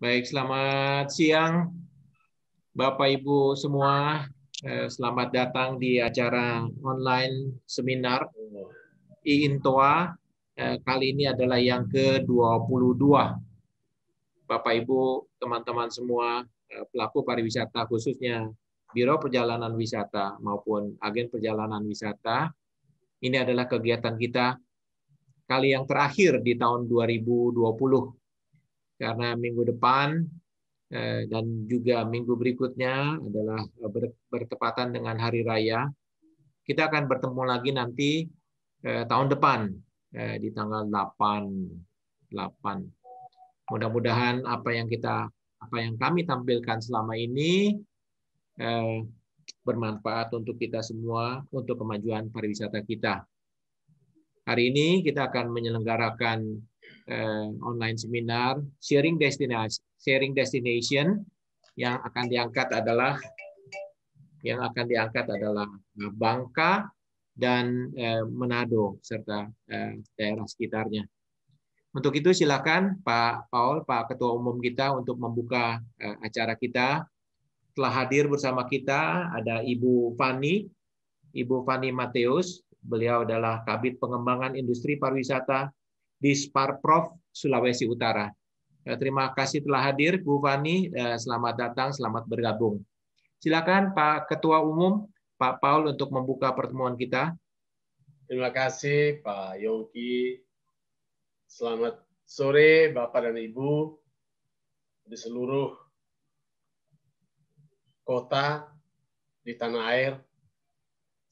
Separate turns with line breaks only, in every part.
Baik, selamat siang Bapak Ibu semua. Eh, selamat datang di acara online seminar IINTOA. Eh, kali ini adalah yang ke-22. Bapak Ibu, teman-teman semua eh, pelaku pariwisata khususnya Biro Perjalanan Wisata maupun agen perjalanan wisata. Ini adalah kegiatan kita kali yang terakhir di tahun 2020 karena minggu depan eh, dan juga minggu berikutnya adalah eh, bertepatan dengan hari raya. Kita akan bertemu lagi nanti eh, tahun depan di tanggal 8 8. Mudah-mudahan apa yang kita apa yang kami tampilkan selama ini bermanfaat untuk kita semua untuk kemajuan pariwisata kita. Hari ini kita akan menyelenggarakan eh, online seminar sharing destination sharing destination yang akan diangkat adalah yang akan diangkat adalah eh, Bangka dan eh, Manado serta eh, daerah sekitarnya. Untuk itu silakan Pak Paul, Pak Ketua Umum kita untuk membuka eh, acara kita. Telah hadir bersama kita ada Ibu Fani, Ibu Fani Mateus. Beliau adalah Kabit Pengembangan Industri Pariwisata di Sparprov Sulawesi Utara. Eh, terima kasih telah hadir, Bu Fani. Eh, selamat datang, selamat bergabung. Silakan Pak Ketua
Umum, Pak Paul untuk membuka pertemuan kita. Terima kasih Pak Yogi. Selamat sore Bapak dan Ibu di seluruh kota di tanah air.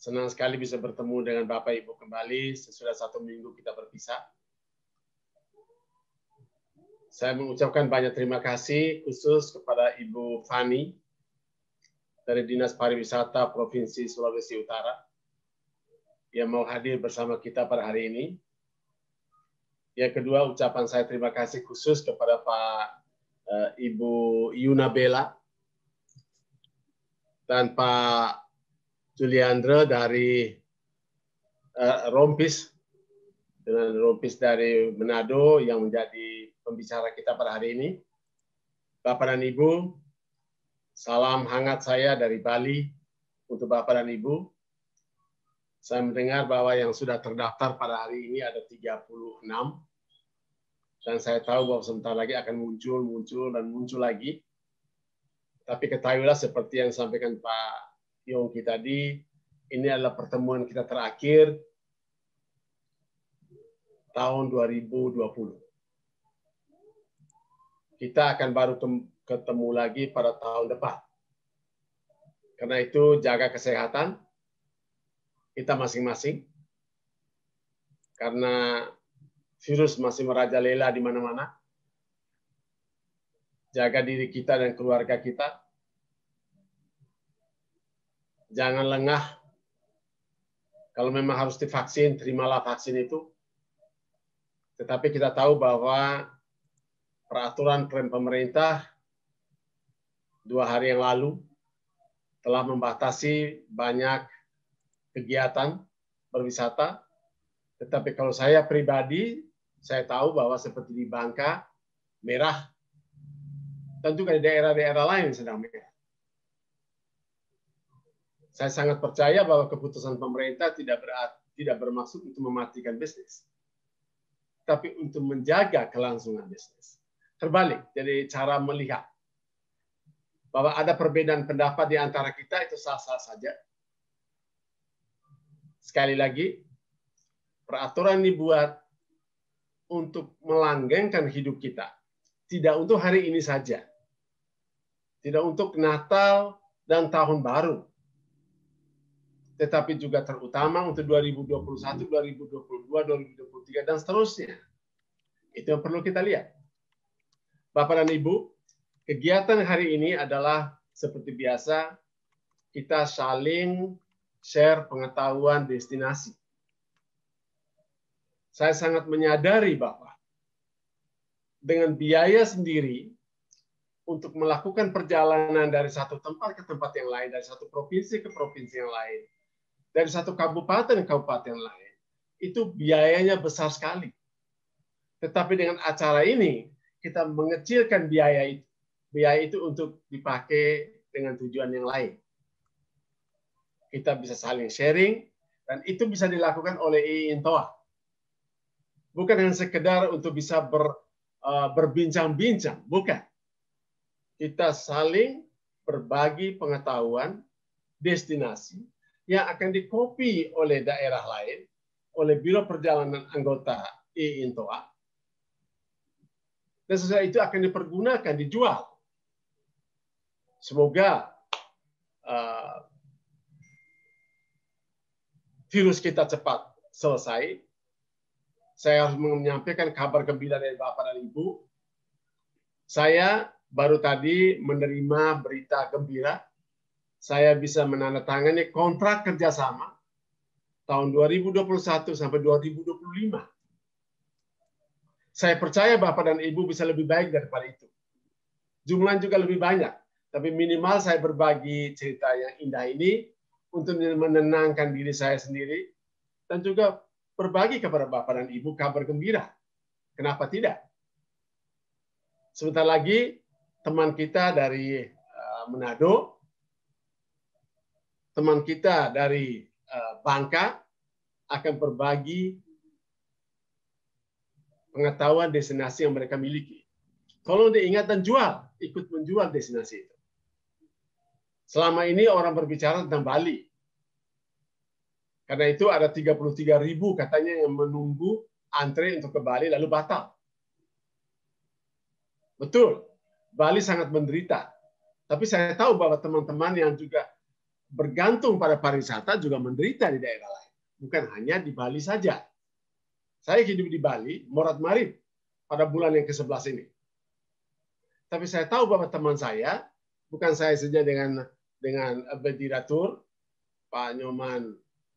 Senang sekali bisa bertemu dengan Bapak Ibu kembali sesudah satu minggu kita berpisah. Saya mengucapkan banyak terima kasih khusus kepada Ibu Fani dari Dinas Pariwisata Provinsi Sulawesi Utara yang mau hadir bersama kita pada hari ini. Yang kedua, ucapan saya terima kasih khusus kepada Pak uh, Ibu Yuna Bella dan Pak Juliandre dari uh, Rompis dengan Rompis dari Manado yang menjadi pembicara kita pada hari ini. Bapak dan Ibu, salam hangat saya dari Bali untuk Bapak dan Ibu. Saya mendengar bahwa yang sudah terdaftar pada hari ini ada 36. Dan saya tahu bahwa sebentar lagi akan muncul, muncul, dan muncul lagi. Tapi ketahuilah seperti yang disampaikan Pak Yongki tadi, ini adalah pertemuan kita terakhir tahun 2020 kita akan baru ketemu lagi pada tahun depan. Karena itu jaga kesehatan kita masing-masing. Karena virus masih merajalela di mana-mana. Jaga diri kita dan keluarga kita. Jangan lengah. Kalau memang harus divaksin, terimalah vaksin itu. Tetapi kita tahu bahwa peraturan pemerintah dua hari yang lalu telah membatasi banyak kegiatan berwisata. Tetapi kalau saya pribadi, saya tahu bahwa seperti di Bangka, merah. Tentu di daerah-daerah lain sedang merah. Saya sangat percaya bahwa keputusan pemerintah tidak berat, tidak bermaksud untuk mematikan bisnis, tapi untuk menjaga kelangsungan bisnis terbalik jadi cara melihat bahwa ada perbedaan pendapat di antara kita itu sah-sah saja. Sekali lagi, peraturan dibuat untuk melanggengkan hidup kita, tidak untuk hari ini saja. Tidak untuk Natal dan tahun baru. Tetapi juga terutama untuk 2021, 2022, 2023 dan seterusnya. Itu yang perlu kita lihat. Bapak dan Ibu, kegiatan hari ini adalah seperti biasa kita saling share pengetahuan destinasi. Saya sangat menyadari Bapak, dengan biaya sendiri untuk melakukan perjalanan dari satu tempat ke tempat yang lain, dari satu provinsi ke provinsi yang lain, dari satu kabupaten ke kabupaten yang lain, itu biayanya besar sekali. Tetapi dengan acara ini, kita mengecilkan biaya itu. Biaya itu untuk dipakai dengan tujuan yang lain. Kita bisa saling sharing, dan itu bisa dilakukan oleh IIN Bukan hanya sekedar untuk bisa ber, uh, berbincang-bincang, bukan. Kita saling berbagi pengetahuan, destinasi, yang akan dikopi oleh daerah lain, oleh Biro Perjalanan Anggota IIN Toa, dan sesudah itu akan dipergunakan, dijual. Semoga uh, virus kita cepat selesai. Saya harus menyampaikan kabar gembira dari Bapak dan Ibu. Saya baru tadi menerima berita gembira. Saya bisa menandatangani kontrak kerjasama tahun 2021 sampai 2025 saya percaya Bapak dan Ibu bisa lebih baik daripada itu. Jumlah juga lebih banyak. Tapi minimal saya berbagi cerita yang indah ini untuk menenangkan diri saya sendiri dan juga berbagi kepada Bapak dan Ibu kabar gembira. Kenapa tidak? Sebentar lagi teman kita dari eh, Manado, teman kita dari eh, Bangka akan berbagi pengetahuan destinasi yang mereka miliki. Tolong diingat dan jual, ikut menjual destinasi itu. Selama ini orang berbicara tentang Bali. Karena itu ada 33 ribu katanya yang menunggu antre untuk ke Bali lalu batal. Betul, Bali sangat menderita. Tapi saya tahu bahwa teman-teman yang juga bergantung pada pariwisata juga menderita di daerah lain. Bukan hanya di Bali saja. Saya hidup di Bali, Morat Marib, pada bulan yang ke-11 ini. Tapi saya tahu bahwa teman saya, bukan saya saja dengan dengan Bediratur, Pak Nyoman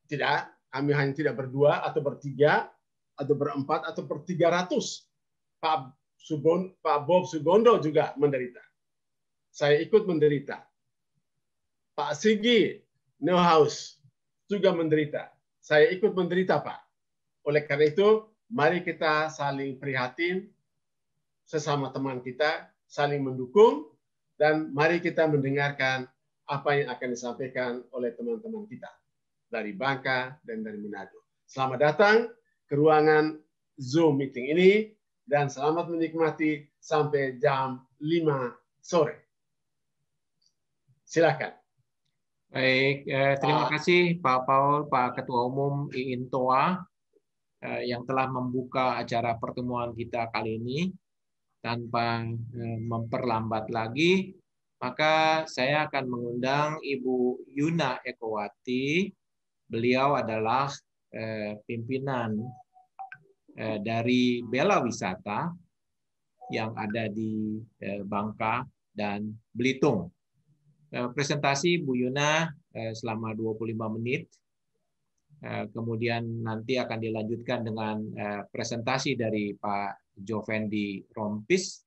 tidak, kami hanya tidak berdua atau bertiga atau berempat atau bertiga ratus, Pak Subon, Pak Bob Sugondo juga menderita. Saya ikut menderita. Pak Sigi Newhouse juga menderita. Saya ikut menderita, Pak. Oleh karena itu, mari kita saling prihatin sesama teman kita, saling mendukung, dan mari kita mendengarkan apa yang akan disampaikan oleh teman-teman kita dari Bangka dan dari Manado. Selamat datang ke ruangan Zoom meeting ini dan selamat menikmati sampai jam 5 sore. Silakan.
Baik, eh, terima ah. kasih Pak Paul, Pak Ketua Umum IIN TOA. Eh, yang telah membuka acara pertemuan kita kali ini tanpa eh, memperlambat lagi maka saya akan mengundang Ibu Yuna Ekowati. Beliau adalah eh, pimpinan dari Bela Wisata yang ada di Bangka dan Belitung. Presentasi Bu Yuna selama 25 menit Eh, kemudian nanti akan dilanjutkan dengan eh, presentasi dari Pak Jovendi Rompis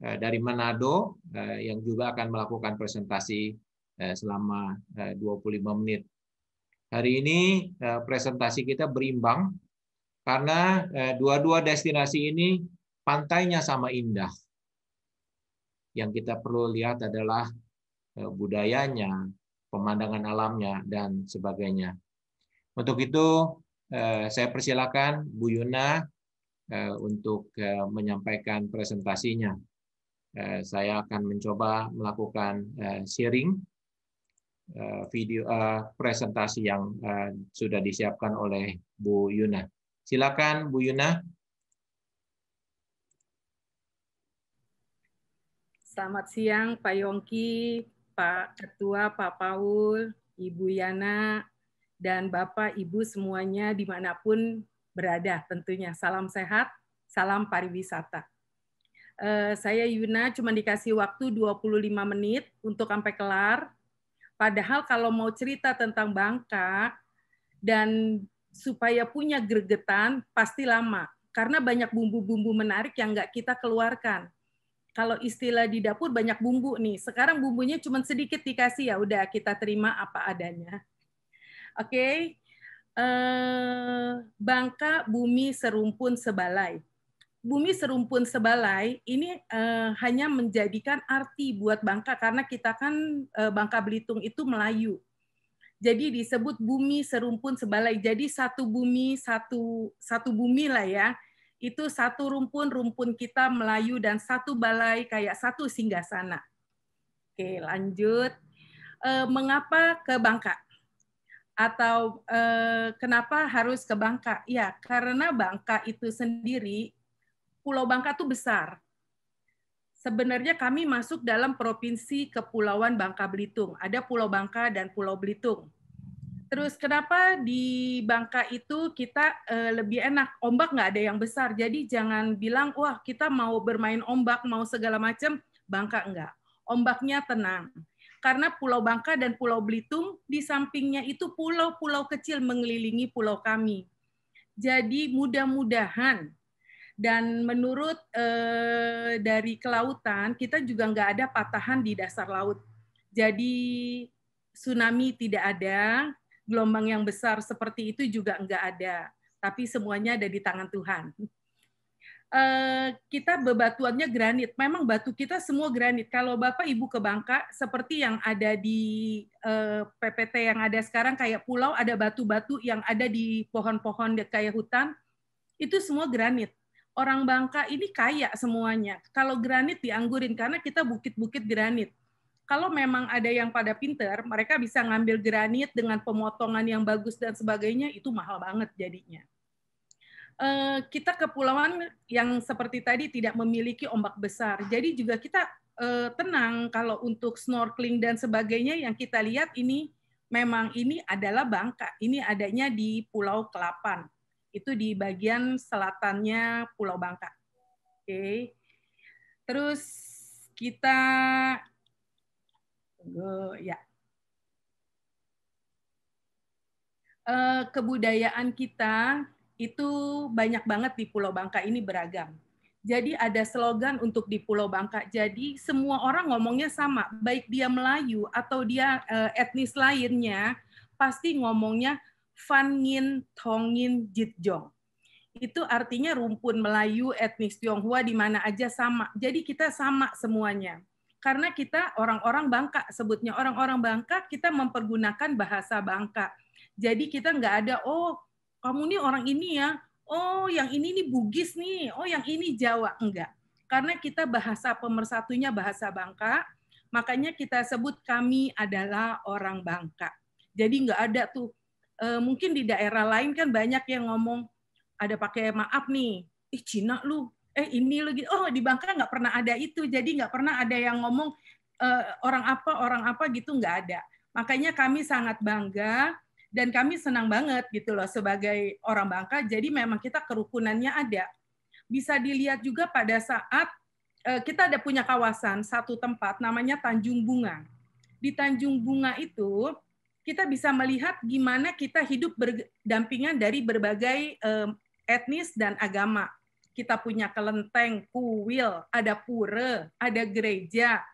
eh, dari Manado yang juga akan melakukan presentasi selama 25 menit. Hari ini presentasi kita berimbang karena dua-dua destinasi ini pantainya sama indah. Yang kita perlu lihat adalah budayanya, pemandangan alamnya, dan sebagainya. Untuk itu eh, saya persilakan Bu Yuna eh, untuk eh, menyampaikan presentasinya. Saya akan mencoba melakukan sharing video presentasi yang sudah disiapkan oleh Bu Yuna. Silakan Bu Yuna.
Selamat siang Pak Yongki, Pak Ketua, Pak Paul, Ibu Yana, dan Bapak, Ibu semuanya dimanapun berada tentunya. Salam sehat, salam pariwisata. Eh, saya Yuna cuma dikasih waktu 25 menit untuk sampai kelar. Padahal kalau mau cerita tentang Bangka dan supaya punya gregetan pasti lama karena banyak bumbu-bumbu menarik yang nggak kita keluarkan. Kalau istilah di dapur banyak bumbu nih. Sekarang bumbunya cuma sedikit dikasih ya udah kita terima apa adanya. Oke. Okay? Uh, eh, bangka bumi serumpun sebalai. Bumi serumpun sebalai ini uh, hanya menjadikan arti buat bangka karena kita kan uh, bangka Belitung itu Melayu. Jadi disebut bumi serumpun sebalai. Jadi satu bumi satu satu bumi lah ya. Itu satu rumpun rumpun kita Melayu dan satu balai kayak satu singgah sana. Oke lanjut. E, mengapa ke Bangka? atau eh, kenapa harus ke Bangka? Ya, karena Bangka itu sendiri, Pulau Bangka itu besar. Sebenarnya kami masuk dalam provinsi Kepulauan Bangka Belitung. Ada Pulau Bangka dan Pulau Belitung. Terus kenapa di Bangka itu kita eh, lebih enak? Ombak nggak ada yang besar. Jadi jangan bilang, wah kita mau bermain ombak, mau segala macam. Bangka enggak. Ombaknya tenang karena Pulau Bangka dan Pulau Belitung di sampingnya itu pulau-pulau kecil mengelilingi pulau kami. Jadi mudah-mudahan dan menurut eh, dari kelautan kita juga nggak ada patahan di dasar laut. Jadi tsunami tidak ada, gelombang yang besar seperti itu juga nggak ada. Tapi semuanya ada di tangan Tuhan. Eh, kita bebatuannya granit. Memang batu kita semua granit. Kalau Bapak Ibu ke Bangka, seperti yang ada di eh, PPT yang ada sekarang, kayak pulau ada batu-batu yang ada di pohon-pohon kayak hutan, itu semua granit. Orang Bangka ini kaya semuanya. Kalau granit dianggurin, karena kita bukit-bukit granit. Kalau memang ada yang pada pinter, mereka bisa ngambil granit dengan pemotongan yang bagus dan sebagainya, itu mahal banget jadinya Eh, kita kepulauan yang seperti tadi tidak memiliki ombak besar. Jadi juga kita eh, tenang kalau untuk snorkeling dan sebagainya yang kita lihat ini memang ini adalah Bangka. Ini adanya di Pulau Kelapan. Itu di bagian selatannya Pulau Bangka. Oke. Terus kita tunggu ya. Eh, kebudayaan kita itu banyak banget di Pulau Bangka ini beragam. Jadi ada slogan untuk di Pulau Bangka. Jadi semua orang ngomongnya sama, baik dia Melayu atau dia eh, etnis lainnya, pasti ngomongnya Fangin Tongin Jitjong. Itu artinya rumpun Melayu etnis Tionghoa di mana aja sama. Jadi kita sama semuanya. Karena kita orang-orang Bangka, sebutnya orang-orang Bangka, kita mempergunakan bahasa Bangka. Jadi kita nggak ada, oh kamu nih orang ini ya, oh yang ini nih Bugis nih, oh yang ini Jawa. Enggak. Karena kita bahasa pemersatunya bahasa Bangka, makanya kita sebut kami adalah orang Bangka. Jadi enggak ada tuh, e, mungkin di daerah lain kan banyak yang ngomong, ada pakai maaf nih, ih Cina lu, eh ini lu gitu. Oh di Bangka nggak pernah ada itu, jadi enggak pernah ada yang ngomong e, orang apa, orang apa gitu enggak ada. Makanya kami sangat bangga dan kami senang banget gitu loh sebagai orang Bangka. Jadi memang kita kerukunannya ada. Bisa dilihat juga pada saat eh, kita ada punya kawasan satu tempat namanya Tanjung Bunga. Di Tanjung Bunga itu kita bisa melihat gimana kita hidup berdampingan dari berbagai eh, etnis dan agama. Kita punya kelenteng, kuil, ada pura, ada gereja,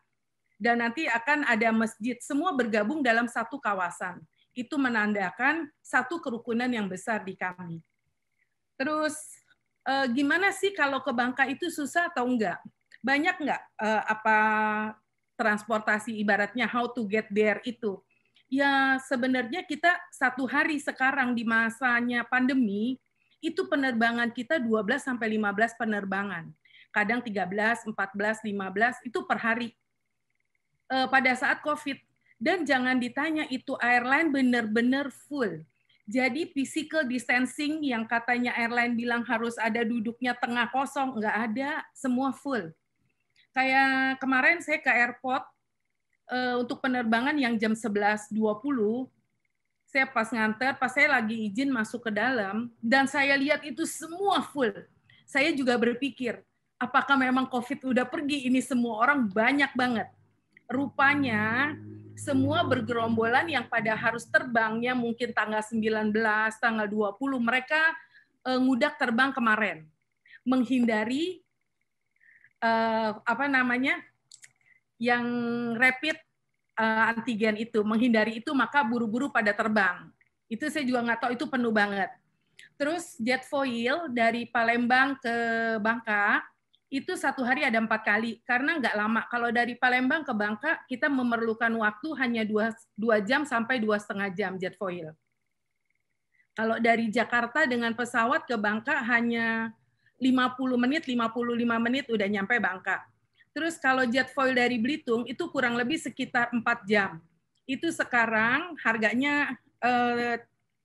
dan nanti akan ada masjid. Semua bergabung dalam satu kawasan itu menandakan satu kerukunan yang besar di kami. Terus eh, gimana sih kalau ke Bangka itu susah atau enggak? Banyak enggak eh, apa transportasi ibaratnya how to get there itu? Ya sebenarnya kita satu hari sekarang di masanya pandemi itu penerbangan kita 12 sampai 15 penerbangan. Kadang 13, 14, 15 itu per hari. Eh, pada saat Covid dan jangan ditanya itu airline benar-benar full. Jadi physical distancing yang katanya airline bilang harus ada duduknya tengah kosong, nggak ada, semua full. Kayak kemarin saya ke airport eh, untuk penerbangan yang jam 11.20, saya pas nganter, pas saya lagi izin masuk ke dalam, dan saya lihat itu semua full. Saya juga berpikir, apakah memang COVID udah pergi? Ini semua orang banyak banget. Rupanya semua bergerombolan yang pada harus terbangnya mungkin tanggal 19, tanggal 20 mereka uh, ngudak terbang kemarin menghindari eh, apa namanya yang rapid eh, antigen itu menghindari itu maka buru-buru pada terbang itu saya juga nggak tahu itu penuh banget terus jet foil dari Palembang ke Bangka itu satu hari ada empat kali karena nggak lama. Kalau dari Palembang ke Bangka kita memerlukan waktu hanya dua, dua jam sampai dua setengah jam jet foil. Kalau dari Jakarta dengan pesawat ke Bangka hanya 50 menit, 55 menit udah nyampe Bangka. Terus kalau jet foil dari Belitung itu kurang lebih sekitar empat jam. Itu sekarang harganya eh,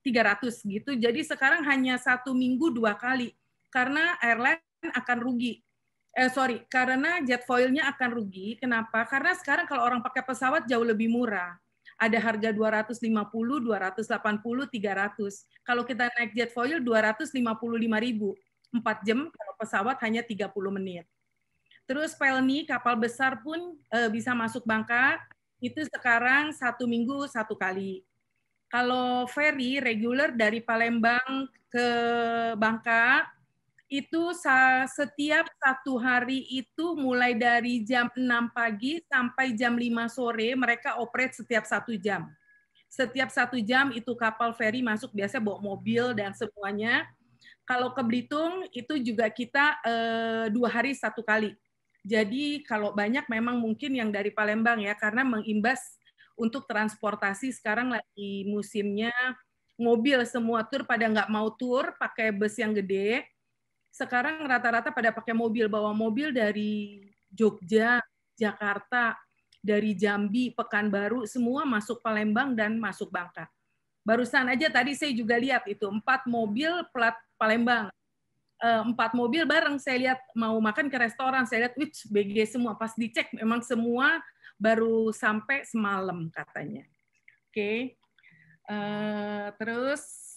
300 gitu. Jadi sekarang hanya satu minggu dua kali karena airline akan rugi eh, sorry, karena jet foilnya akan rugi. Kenapa? Karena sekarang kalau orang pakai pesawat jauh lebih murah. Ada harga 250, 280, 300. Kalau kita naik jet foil 255 ribu. 4 jam, kalau pesawat hanya 30 menit. Terus Pelni, kapal besar pun e, bisa masuk Bangka, itu sekarang satu minggu satu kali. Kalau ferry reguler dari Palembang ke Bangka itu setiap satu hari itu mulai dari jam 6 pagi sampai jam 5 sore mereka operate setiap satu jam. Setiap satu jam itu kapal feri masuk biasa bawa mobil dan semuanya. Kalau ke Belitung itu juga kita eh, dua hari satu kali. Jadi kalau banyak memang mungkin yang dari Palembang ya karena mengimbas untuk transportasi sekarang lagi musimnya mobil semua tur pada nggak mau tur pakai bus yang gede sekarang rata-rata pada pakai mobil, bawa mobil dari Jogja, Jakarta, dari Jambi, Pekanbaru, semua masuk Palembang dan masuk Bangka. Barusan aja tadi saya juga lihat itu empat mobil plat Palembang, eh, empat mobil bareng saya lihat mau makan ke restoran, saya lihat which BG semua pas dicek memang semua baru sampai semalam katanya. Oke, okay. uh, eh, terus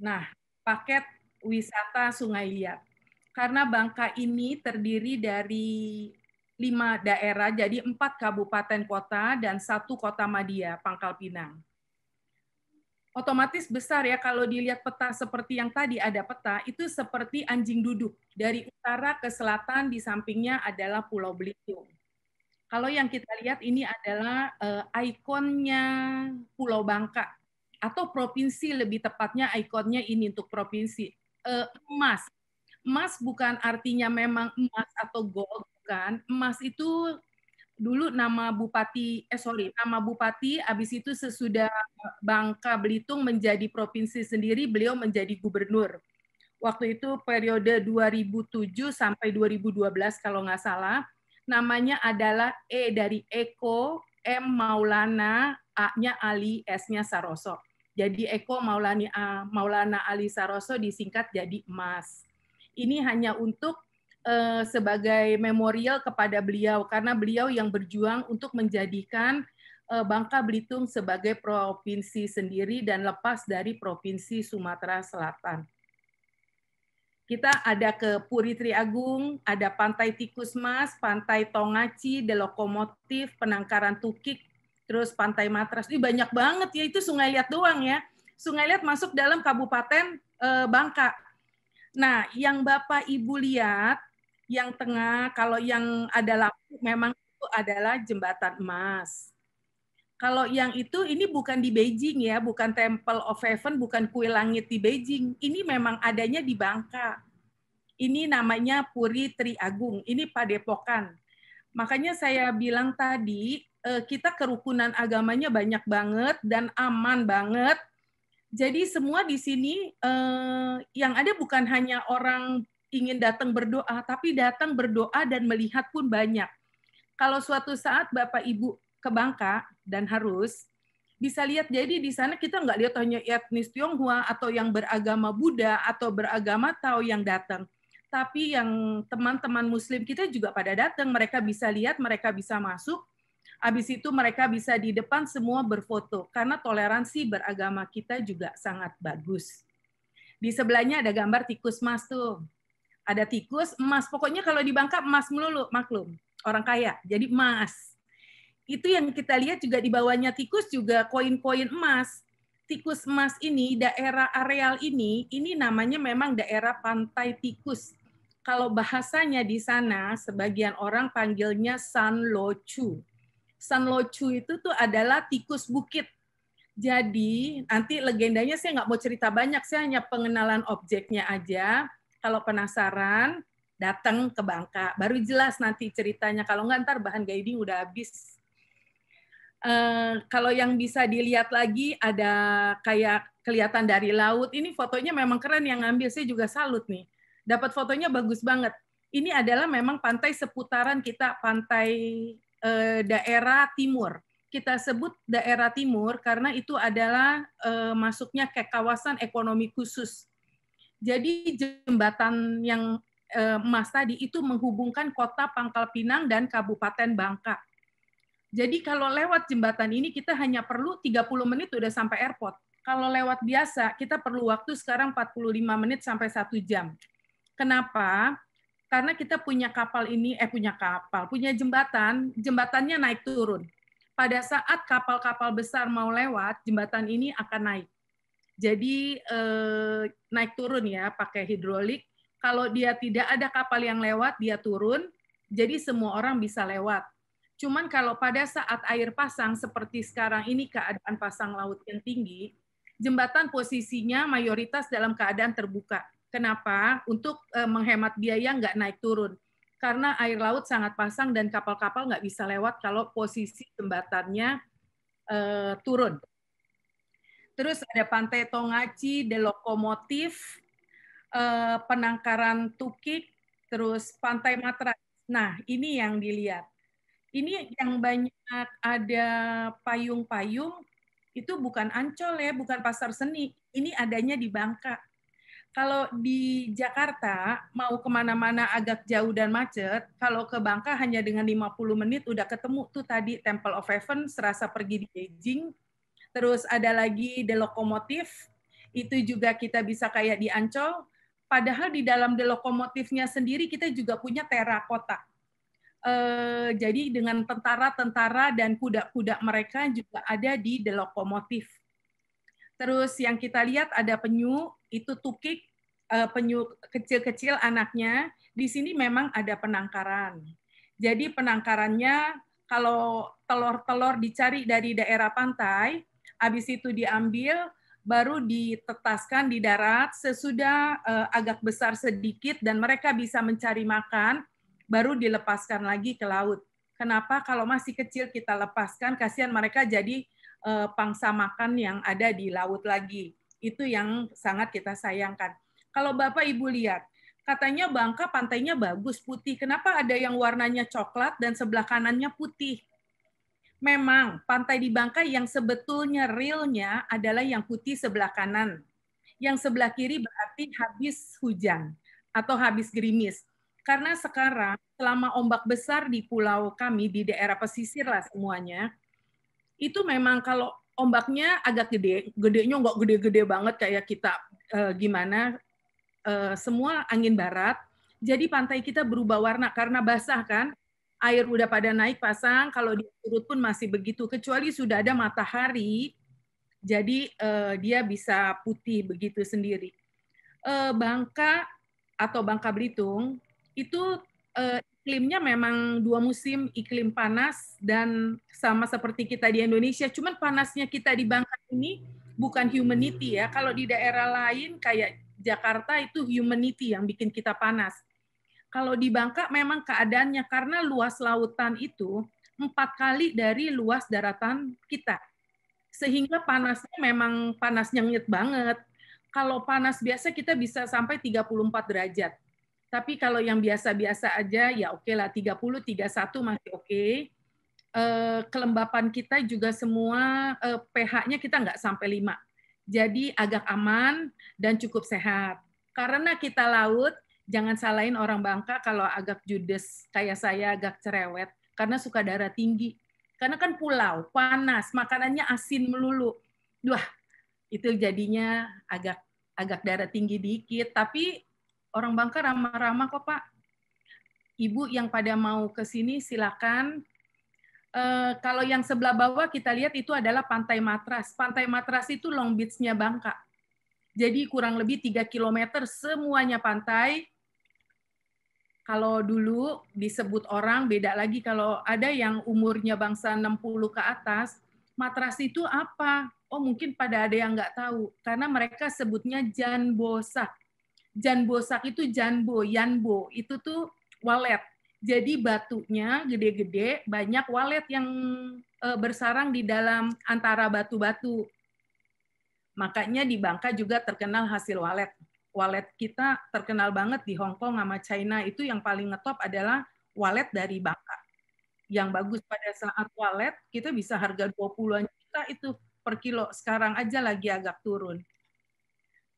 Nah, paket wisata Sungai Liat. Karena Bangka ini terdiri dari lima daerah, jadi empat kabupaten kota dan satu kota Madia, Pangkal Pinang. Otomatis besar ya kalau dilihat peta seperti yang tadi ada peta, itu seperti anjing duduk. Dari utara ke selatan di sampingnya adalah Pulau Belitung. Kalau yang kita lihat ini adalah eh, ikonnya Pulau Bangka atau provinsi lebih tepatnya ikonnya ini untuk provinsi uh, emas. Emas bukan artinya memang emas atau gold bukan. Emas itu dulu nama bupati eh sorry nama bupati abis itu sesudah Bangka Belitung menjadi provinsi sendiri beliau menjadi gubernur waktu itu periode 2007 sampai 2012 kalau nggak salah namanya adalah E dari Eko M Maulana A-nya Ali S-nya Saroso jadi Eko Maulani, Maulana Ali Saroso disingkat jadi Emas. Ini hanya untuk eh, sebagai memorial kepada beliau karena beliau yang berjuang untuk menjadikan eh, Bangka Belitung sebagai provinsi sendiri dan lepas dari provinsi Sumatera Selatan. Kita ada ke Puri Triagung, ada Pantai Tikus Mas, Pantai Tongaci, The Lokomotif, Penangkaran Tukik, terus Pantai Matras. Ini banyak banget ya itu Sungai Liat doang ya. Sungai Liat masuk dalam Kabupaten eh, Bangka. Nah, yang Bapak Ibu lihat yang tengah kalau yang ada lampu memang itu adalah jembatan emas. Kalau yang itu ini bukan di Beijing ya, bukan Temple of Heaven, bukan Kuil langit di Beijing. Ini memang adanya di Bangka. Ini namanya Puri Tri Agung. Ini Padepokan. Makanya saya bilang tadi Eh, kita kerukunan agamanya banyak banget dan aman banget. Jadi semua di sini eh, yang ada bukan hanya orang ingin datang berdoa, tapi datang berdoa dan melihat pun banyak. Kalau suatu saat Bapak Ibu ke Bangka dan harus bisa lihat jadi di sana kita nggak lihat hanya etnis Tionghoa atau yang beragama Buddha atau beragama Tao yang datang tapi yang teman-teman Muslim kita juga pada datang mereka bisa lihat mereka bisa masuk Habis itu mereka bisa di depan semua berfoto karena toleransi beragama kita juga sangat bagus. Di sebelahnya ada gambar tikus emas tuh. Ada tikus, emas. Pokoknya kalau di Bangka emas melulu, maklum. Orang kaya, jadi emas. Itu yang kita lihat juga di bawahnya tikus juga koin-koin emas tikus emas ini, daerah areal ini, ini namanya memang daerah pantai tikus. Kalau bahasanya di sana, sebagian orang panggilnya San Lochu. San Locu itu tuh adalah tikus bukit. Jadi nanti legendanya saya nggak mau cerita banyak, saya hanya pengenalan objeknya aja. Kalau penasaran, datang ke Bangka. Baru jelas nanti ceritanya. Kalau nggak ntar bahan guiding udah habis. Uh, kalau yang bisa dilihat lagi ada kayak kelihatan dari laut. Ini fotonya memang keren yang ngambil. Saya juga salut nih. Dapat fotonya bagus banget. Ini adalah memang pantai seputaran kita, pantai Eh, daerah timur. Kita sebut daerah timur karena itu adalah eh, masuknya ke kawasan ekonomi khusus. Jadi jembatan yang eh, emas tadi itu menghubungkan kota Pangkal Pinang dan Kabupaten Bangka. Jadi kalau lewat jembatan ini kita hanya perlu 30 menit udah sampai airport. Kalau lewat biasa kita perlu waktu sekarang 45 menit sampai 1 jam. Kenapa? karena kita punya kapal ini eh punya kapal, punya jembatan, jembatannya naik turun. Pada saat kapal-kapal besar mau lewat, jembatan ini akan naik. Jadi eh, naik turun ya pakai hidrolik. Kalau dia tidak ada kapal yang lewat, dia turun. Jadi semua orang bisa lewat. Cuman kalau pada saat air pasang seperti sekarang ini keadaan pasang laut yang tinggi, jembatan posisinya mayoritas dalam keadaan terbuka. Kenapa? Untuk eh, menghemat biaya nggak naik turun. Karena air laut sangat pasang dan kapal-kapal nggak bisa lewat kalau posisi jembatannya uh, turun. Terus ada Pantai Tongaci, lokomotif, uh, eh, Penangkaran Tukik, terus Pantai Matras. Nah, ini yang dilihat. Ini yang banyak ada payung-payung, itu bukan Ancol ya, bukan pasar seni. Ini adanya di Bangka kalau di Jakarta mau kemana-mana agak jauh dan macet, kalau ke Bangka hanya dengan 50 menit udah ketemu tuh tadi Temple of Heaven, serasa pergi di Beijing. Terus ada lagi The Lokomotif, itu juga kita bisa kayak di Ancol. Padahal di dalam The Lokomotifnya sendiri kita juga punya terakota. Eh, jadi dengan tentara-tentara dan kuda-kuda mereka juga ada di The Lokomotif Terus yang kita lihat ada penyu, itu tukik, eh, penyu kecil-kecil anaknya. Di sini memang ada penangkaran. Jadi penangkarannya kalau telur-telur dicari dari daerah pantai, habis itu diambil, baru ditetaskan di darat sesudah eh, agak besar sedikit dan mereka bisa mencari makan baru dilepaskan lagi ke laut. Kenapa kalau masih kecil kita lepaskan kasihan mereka jadi Eh, pangsa makan yang ada di laut lagi. Itu yang sangat kita sayangkan. Kalau Bapak Ibu lihat, katanya Bangka pantainya bagus putih. Kenapa ada yang warnanya coklat dan sebelah kanannya putih? Memang pantai di Bangka yang sebetulnya realnya adalah yang putih sebelah kanan. Yang sebelah kiri berarti habis hujan atau habis gerimis. Karena sekarang selama ombak besar di pulau kami di daerah pesisir lah semuanya, itu memang kalau ombaknya agak gede, gedenya nggak gede-gede banget kayak kita e, gimana, e, semua angin barat, jadi pantai kita berubah warna karena basah kan, air udah pada naik pasang, kalau di surut pun masih begitu, kecuali sudah ada matahari, jadi e, dia bisa putih begitu sendiri. Bangka atau Bangka Belitung itu iklimnya memang dua musim, iklim panas dan sama seperti kita di Indonesia. Cuman panasnya kita di Bangka ini bukan humanity ya. Kalau di daerah lain kayak Jakarta itu humanity yang bikin kita panas. Kalau di Bangka memang keadaannya karena luas lautan itu empat kali dari luas daratan kita. Sehingga panasnya memang panas nyengit banget. Kalau panas biasa kita bisa sampai 34 derajat tapi kalau yang biasa-biasa aja ya oke okay lah 30 31 masih oke. Okay. Eh, kelembapan kita juga semua eh, pH-nya kita nggak sampai 5. Jadi agak aman dan cukup sehat. Karena kita laut, jangan salahin orang Bangka kalau agak judes kayak saya agak cerewet karena suka darah tinggi. Karena kan pulau, panas, makanannya asin melulu. Wah, itu jadinya agak agak darah tinggi dikit, tapi orang Bangka ramah-ramah kok Pak. Ibu yang pada mau ke sini silakan. E, kalau yang sebelah bawah kita lihat itu adalah Pantai Matras. Pantai Matras itu Long Beach-nya Bangka. Jadi kurang lebih 3 km semuanya pantai. Kalau dulu disebut orang beda lagi kalau ada yang umurnya bangsa 60 ke atas, matras itu apa? Oh mungkin pada ada yang nggak tahu karena mereka sebutnya Jan Bosak. Janbosak itu Janbo, Yanbo, itu tuh walet. Jadi batunya gede-gede, banyak walet yang e, bersarang di dalam antara batu-batu. Makanya di Bangka juga terkenal hasil walet. Walet kita terkenal banget di Hong Kong sama China itu yang paling ngetop adalah walet dari Bangka. Yang bagus pada saat walet kita bisa harga 20-an juta itu per kilo. Sekarang aja lagi agak turun.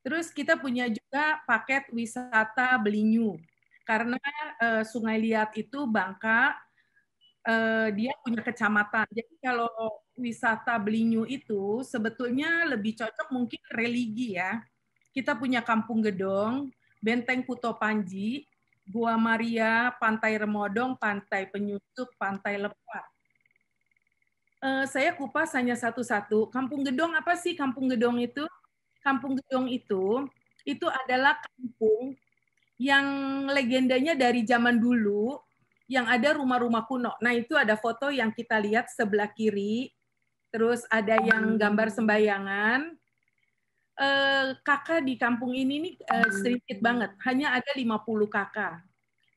Terus kita punya juga paket wisata Belinyu. Karena uh, Sungai Liat itu Bangka uh, dia punya kecamatan. Jadi kalau wisata Belinyu itu sebetulnya lebih cocok mungkin religi ya. Kita punya Kampung Gedong, Benteng Kuto Panji, Gua Maria, Pantai Remodong, Pantai Penyusup, Pantai Lepat. Uh, saya kupas hanya satu-satu. Kampung Gedong apa sih Kampung Gedong itu? Kampung Gedong itu itu adalah kampung yang legendanya dari zaman dulu yang ada rumah-rumah kuno. Nah, itu ada foto yang kita lihat sebelah kiri. Terus ada yang hmm. gambar sembayangan. Eh, kakak di kampung ini nih eh, hmm. sedikit banget, hanya ada 50 kakak.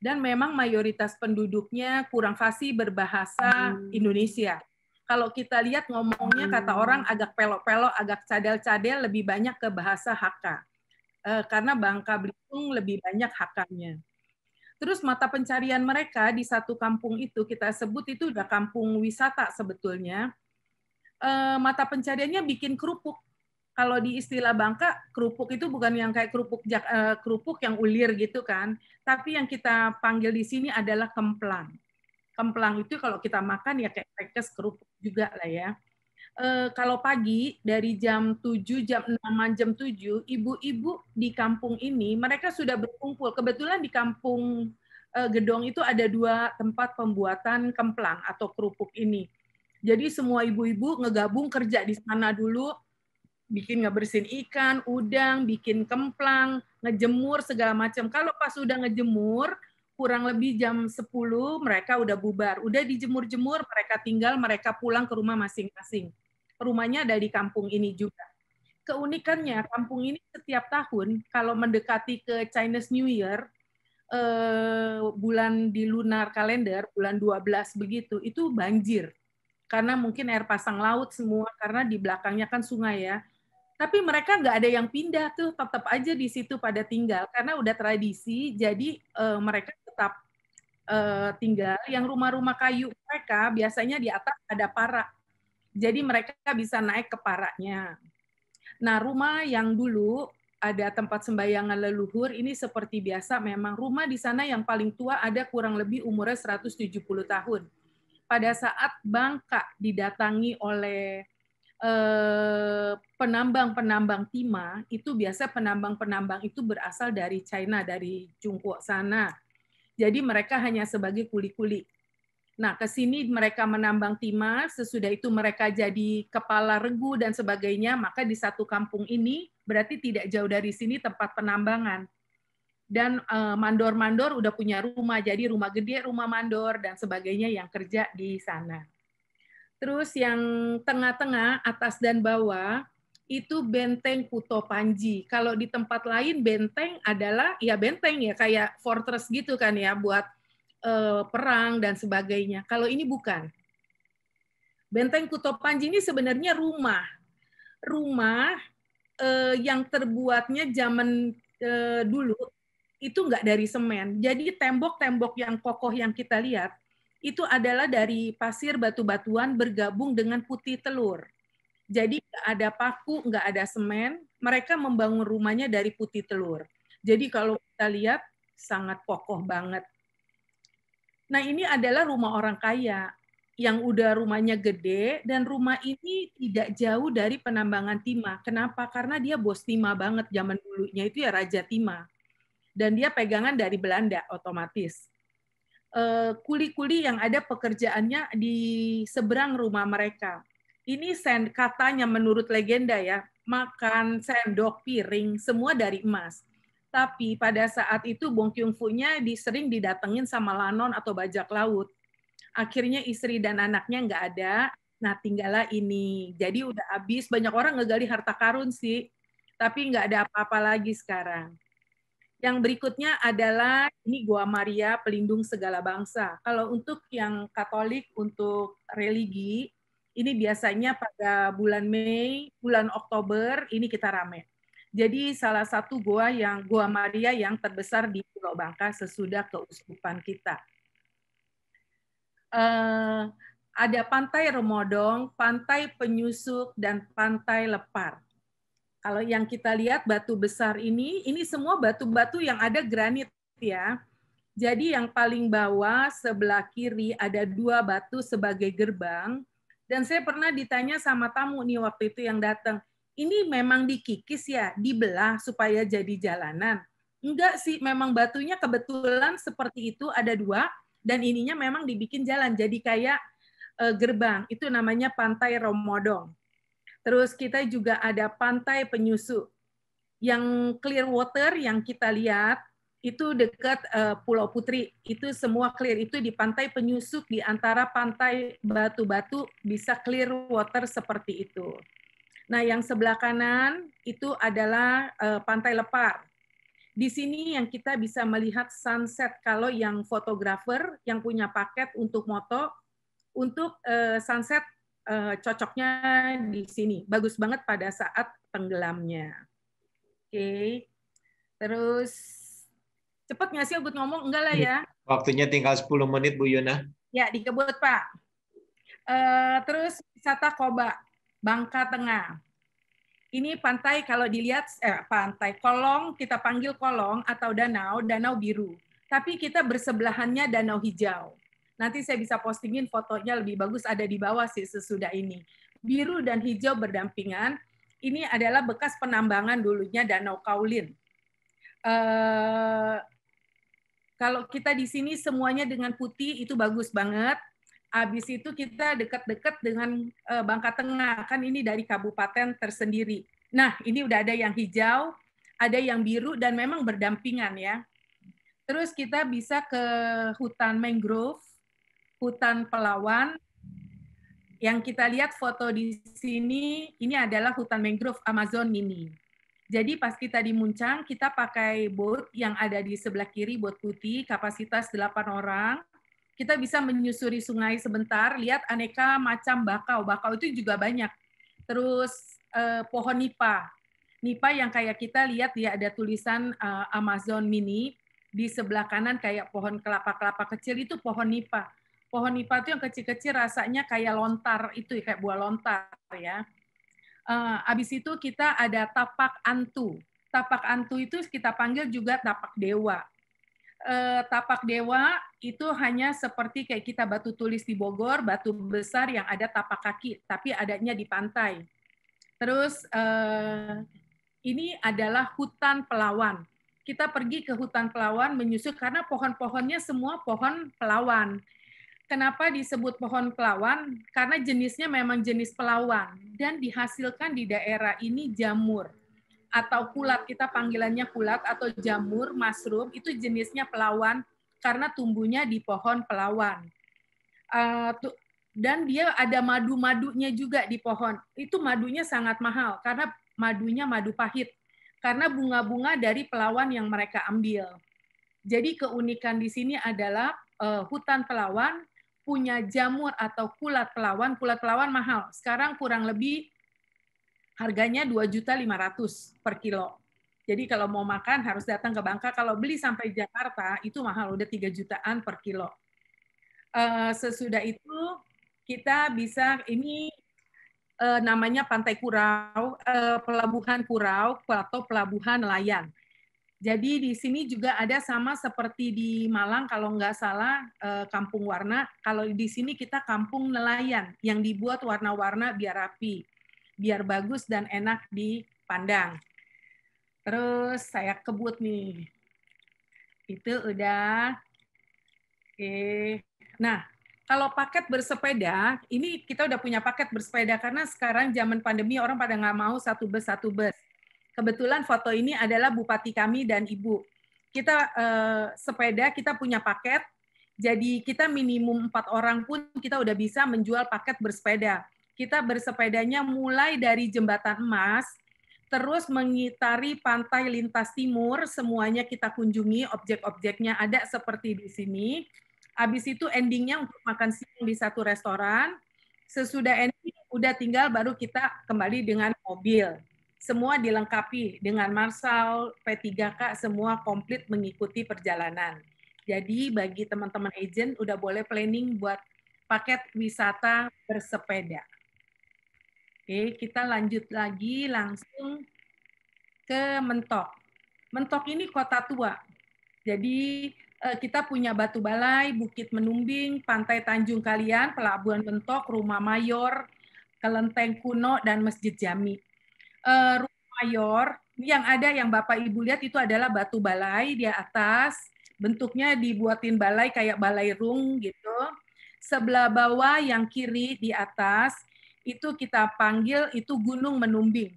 Dan memang mayoritas penduduknya kurang fasih berbahasa hmm. Indonesia kalau kita lihat ngomongnya kata orang agak pelok-pelok, agak cadel-cadel, lebih banyak ke bahasa Hakka. Eh, karena Bangka Belitung lebih banyak Hakkanya. Terus mata pencarian mereka di satu kampung itu, kita sebut itu udah kampung wisata sebetulnya. Eh, mata pencariannya bikin kerupuk. Kalau di istilah Bangka, kerupuk itu bukan yang kayak kerupuk eh, kerupuk yang ulir gitu kan, tapi yang kita panggil di sini adalah kemplang Kemplang itu kalau kita makan ya kayak pekes kerupuk juga lah ya. E, kalau pagi dari jam 7 jam 6 jam 7 ibu-ibu di kampung ini mereka sudah berkumpul. Kebetulan di kampung e, Gedong itu ada dua tempat pembuatan kemplang atau kerupuk ini. Jadi semua ibu-ibu ngegabung kerja di sana dulu bikin ngebersihin ikan, udang, bikin kemplang, ngejemur segala macam. Kalau pas udah ngejemur, kurang lebih jam 10 mereka udah bubar. Udah dijemur-jemur, mereka tinggal, mereka pulang ke rumah masing-masing. Rumahnya ada di kampung ini juga. Keunikannya, kampung ini setiap tahun, kalau mendekati ke Chinese New Year, eh, bulan di lunar kalender, bulan 12 begitu, itu banjir. Karena mungkin air pasang laut semua, karena di belakangnya kan sungai ya. Tapi mereka nggak ada yang pindah tuh, tetap aja di situ pada tinggal. Karena udah tradisi, jadi e, mereka tetap uh, tinggal, yang rumah-rumah kayu mereka biasanya di atas ada parak. Jadi mereka bisa naik ke paraknya. Nah, rumah yang dulu ada tempat sembayangan leluhur, ini seperti biasa memang rumah di sana yang paling tua ada kurang lebih umurnya 170 tahun. Pada saat Bangka didatangi oleh eh, penambang-penambang timah itu biasa penambang-penambang itu berasal dari China dari Jungkook sana jadi mereka hanya sebagai kuli-kuli. Nah, ke sini mereka menambang timah, sesudah itu mereka jadi kepala regu dan sebagainya, maka di satu kampung ini berarti tidak jauh dari sini tempat penambangan. Dan eh, mandor-mandor udah punya rumah, jadi rumah gede, rumah mandor, dan sebagainya yang kerja di sana. Terus yang tengah-tengah, atas dan bawah, itu benteng Kuto Panji. Kalau di tempat lain benteng adalah ya benteng ya kayak fortress gitu kan ya buat uh, perang dan sebagainya. Kalau ini bukan. Benteng Kuto Panji ini sebenarnya rumah. Rumah uh, yang terbuatnya zaman uh, dulu itu enggak dari semen. Jadi tembok-tembok yang kokoh yang kita lihat itu adalah dari pasir batu-batuan bergabung dengan putih telur jadi nggak ada paku, nggak ada semen. Mereka membangun rumahnya dari putih telur. Jadi kalau kita lihat sangat kokoh banget. Nah ini adalah rumah orang kaya yang udah rumahnya gede dan rumah ini tidak jauh dari penambangan timah. Kenapa? Karena dia bos timah banget zaman dulunya itu ya raja timah. Dan dia pegangan dari Belanda otomatis. Eh, kuli-kuli yang ada pekerjaannya di seberang rumah mereka. Ini send katanya menurut legenda ya, makan, sendok, piring, semua dari emas. Tapi pada saat itu Bong Kyung Fu-nya disering didatengin sama Lanon atau bajak laut. Akhirnya istri dan anaknya nggak ada, nah tinggallah ini. Jadi udah habis, banyak orang ngegali harta karun sih, tapi nggak ada apa-apa lagi sekarang. Yang berikutnya adalah ini Gua Maria, pelindung segala bangsa. Kalau untuk yang Katolik, untuk religi, ini biasanya pada bulan Mei, bulan Oktober ini kita rame. Jadi salah satu goa yang Goa Maria yang terbesar di Pulau Bangka sesudah keuskupan kita. Uh, ada pantai Remodong, pantai Penyusuk, dan pantai Lepar. Kalau yang kita lihat batu besar ini, ini semua batu-batu yang ada granit ya. Jadi yang paling bawah sebelah kiri ada dua batu sebagai gerbang, dan saya pernah ditanya sama tamu nih waktu itu yang datang, ini memang dikikis ya, dibelah supaya jadi jalanan. Enggak sih, memang batunya kebetulan seperti itu ada dua, dan ininya memang dibikin jalan, jadi kayak eh, gerbang. Itu namanya Pantai Romodong. Terus kita juga ada Pantai Penyusu. Yang clear water yang kita lihat itu dekat uh, Pulau Putri, itu semua clear. Itu di pantai penyusuk, di antara pantai batu-batu bisa clear water seperti itu. Nah, yang sebelah kanan itu adalah uh, pantai Lepar. Di sini yang kita bisa melihat sunset kalau yang fotografer yang punya paket untuk moto, untuk uh, sunset uh, cocoknya di sini. Bagus banget pada saat tenggelamnya. Oke. Okay. Terus Cepat nggak sih Ubud ngomong? Enggak lah iya. ya.
Waktunya tinggal 10 menit Bu Yuna.
Ya, dikebut Pak. Uh, terus wisata Koba, Bangka Tengah. Ini pantai kalau dilihat eh, pantai kolong kita panggil kolong atau danau, danau biru. Tapi kita bersebelahannya danau hijau. Nanti saya bisa postingin fotonya lebih bagus ada di bawah sih sesudah ini. Biru dan hijau berdampingan. Ini adalah bekas penambangan dulunya Danau Kaulin. Uh, kalau kita di sini semuanya dengan putih itu bagus banget. Habis itu kita dekat-dekat dengan eh, Bangka Tengah, kan ini dari kabupaten tersendiri. Nah, ini udah ada yang hijau, ada yang biru, dan memang berdampingan ya. Terus kita bisa ke hutan mangrove, hutan Pelawan. Yang kita lihat foto di sini, ini adalah hutan mangrove Amazon mini. Jadi pas kita di Muncang, kita pakai boat yang ada di sebelah kiri, boat putih, kapasitas 8 orang. Kita bisa menyusuri sungai sebentar, lihat aneka macam bakau. Bakau itu juga banyak. Terus eh, pohon nipa. Nipa yang kayak kita lihat ya ada tulisan eh, Amazon Mini di sebelah kanan kayak pohon kelapa-kelapa kecil itu pohon nipa. Pohon nipa itu yang kecil-kecil rasanya kayak lontar itu kayak buah lontar ya Uh, abis itu kita ada tapak antu. Tapak antu itu kita panggil juga tapak dewa. Uh, tapak dewa itu hanya seperti kayak kita batu tulis di Bogor, batu besar yang ada tapak kaki, tapi adanya di pantai. Terus uh, ini adalah hutan pelawan. Kita pergi ke hutan pelawan menyusut karena pohon-pohonnya semua pohon pelawan Kenapa disebut pohon pelawan? Karena jenisnya memang jenis pelawan dan dihasilkan di daerah ini jamur atau kulat kita panggilannya kulat atau jamur mushroom itu jenisnya pelawan karena tumbuhnya di pohon pelawan eh, dan dia ada madu-madunya juga di pohon itu madunya sangat mahal karena madunya madu pahit karena bunga-bunga dari pelawan yang mereka ambil jadi keunikan di sini adalah eh, hutan pelawan punya jamur atau kulat pelawan. Kulat pelawan mahal. Sekarang kurang lebih harganya 2.500 per kilo. Jadi kalau mau makan harus datang ke Bangka. Kalau beli sampai Jakarta itu mahal udah 3 jutaan per kilo. Eh, sesudah itu kita bisa ini eh, namanya Pantai Kurau, eh, pelabuhan Kurau atau pelabuhan nelayan. Jadi di sini juga ada sama seperti di Malang kalau nggak salah eh, kampung warna. Kalau di sini kita kampung nelayan yang dibuat warna-warna biar rapi, biar bagus dan enak dipandang. Terus saya kebut nih. Itu udah. Oke. Nah, kalau paket bersepeda, ini kita udah punya paket bersepeda karena sekarang zaman pandemi orang pada nggak mau satu bus satu bus Kebetulan foto ini adalah bupati kami dan ibu. Kita eh, sepeda, kita punya paket. Jadi kita minimum empat orang pun kita udah bisa menjual paket bersepeda. Kita bersepedanya mulai dari Jembatan Emas, terus mengitari pantai lintas timur, semuanya kita kunjungi, objek-objeknya ada seperti di sini. Habis itu endingnya untuk makan siang di satu restoran. Sesudah ending, udah tinggal baru kita kembali dengan mobil semua dilengkapi dengan Marshal P3K semua komplit mengikuti perjalanan. Jadi bagi teman-teman agent udah boleh planning buat paket wisata bersepeda. Oke, kita lanjut lagi langsung ke Mentok. Mentok ini kota tua. Jadi eh, kita punya Batu Balai, Bukit Menumbing, Pantai Tanjung Kalian, Pelabuhan Mentok, Rumah Mayor, Kelenteng Kuno, dan Masjid Jami uh, rumah mayor yang ada yang Bapak Ibu lihat itu adalah batu balai di atas, bentuknya dibuatin balai kayak balai rung gitu. Sebelah bawah yang kiri di atas itu kita panggil itu Gunung Menumbing.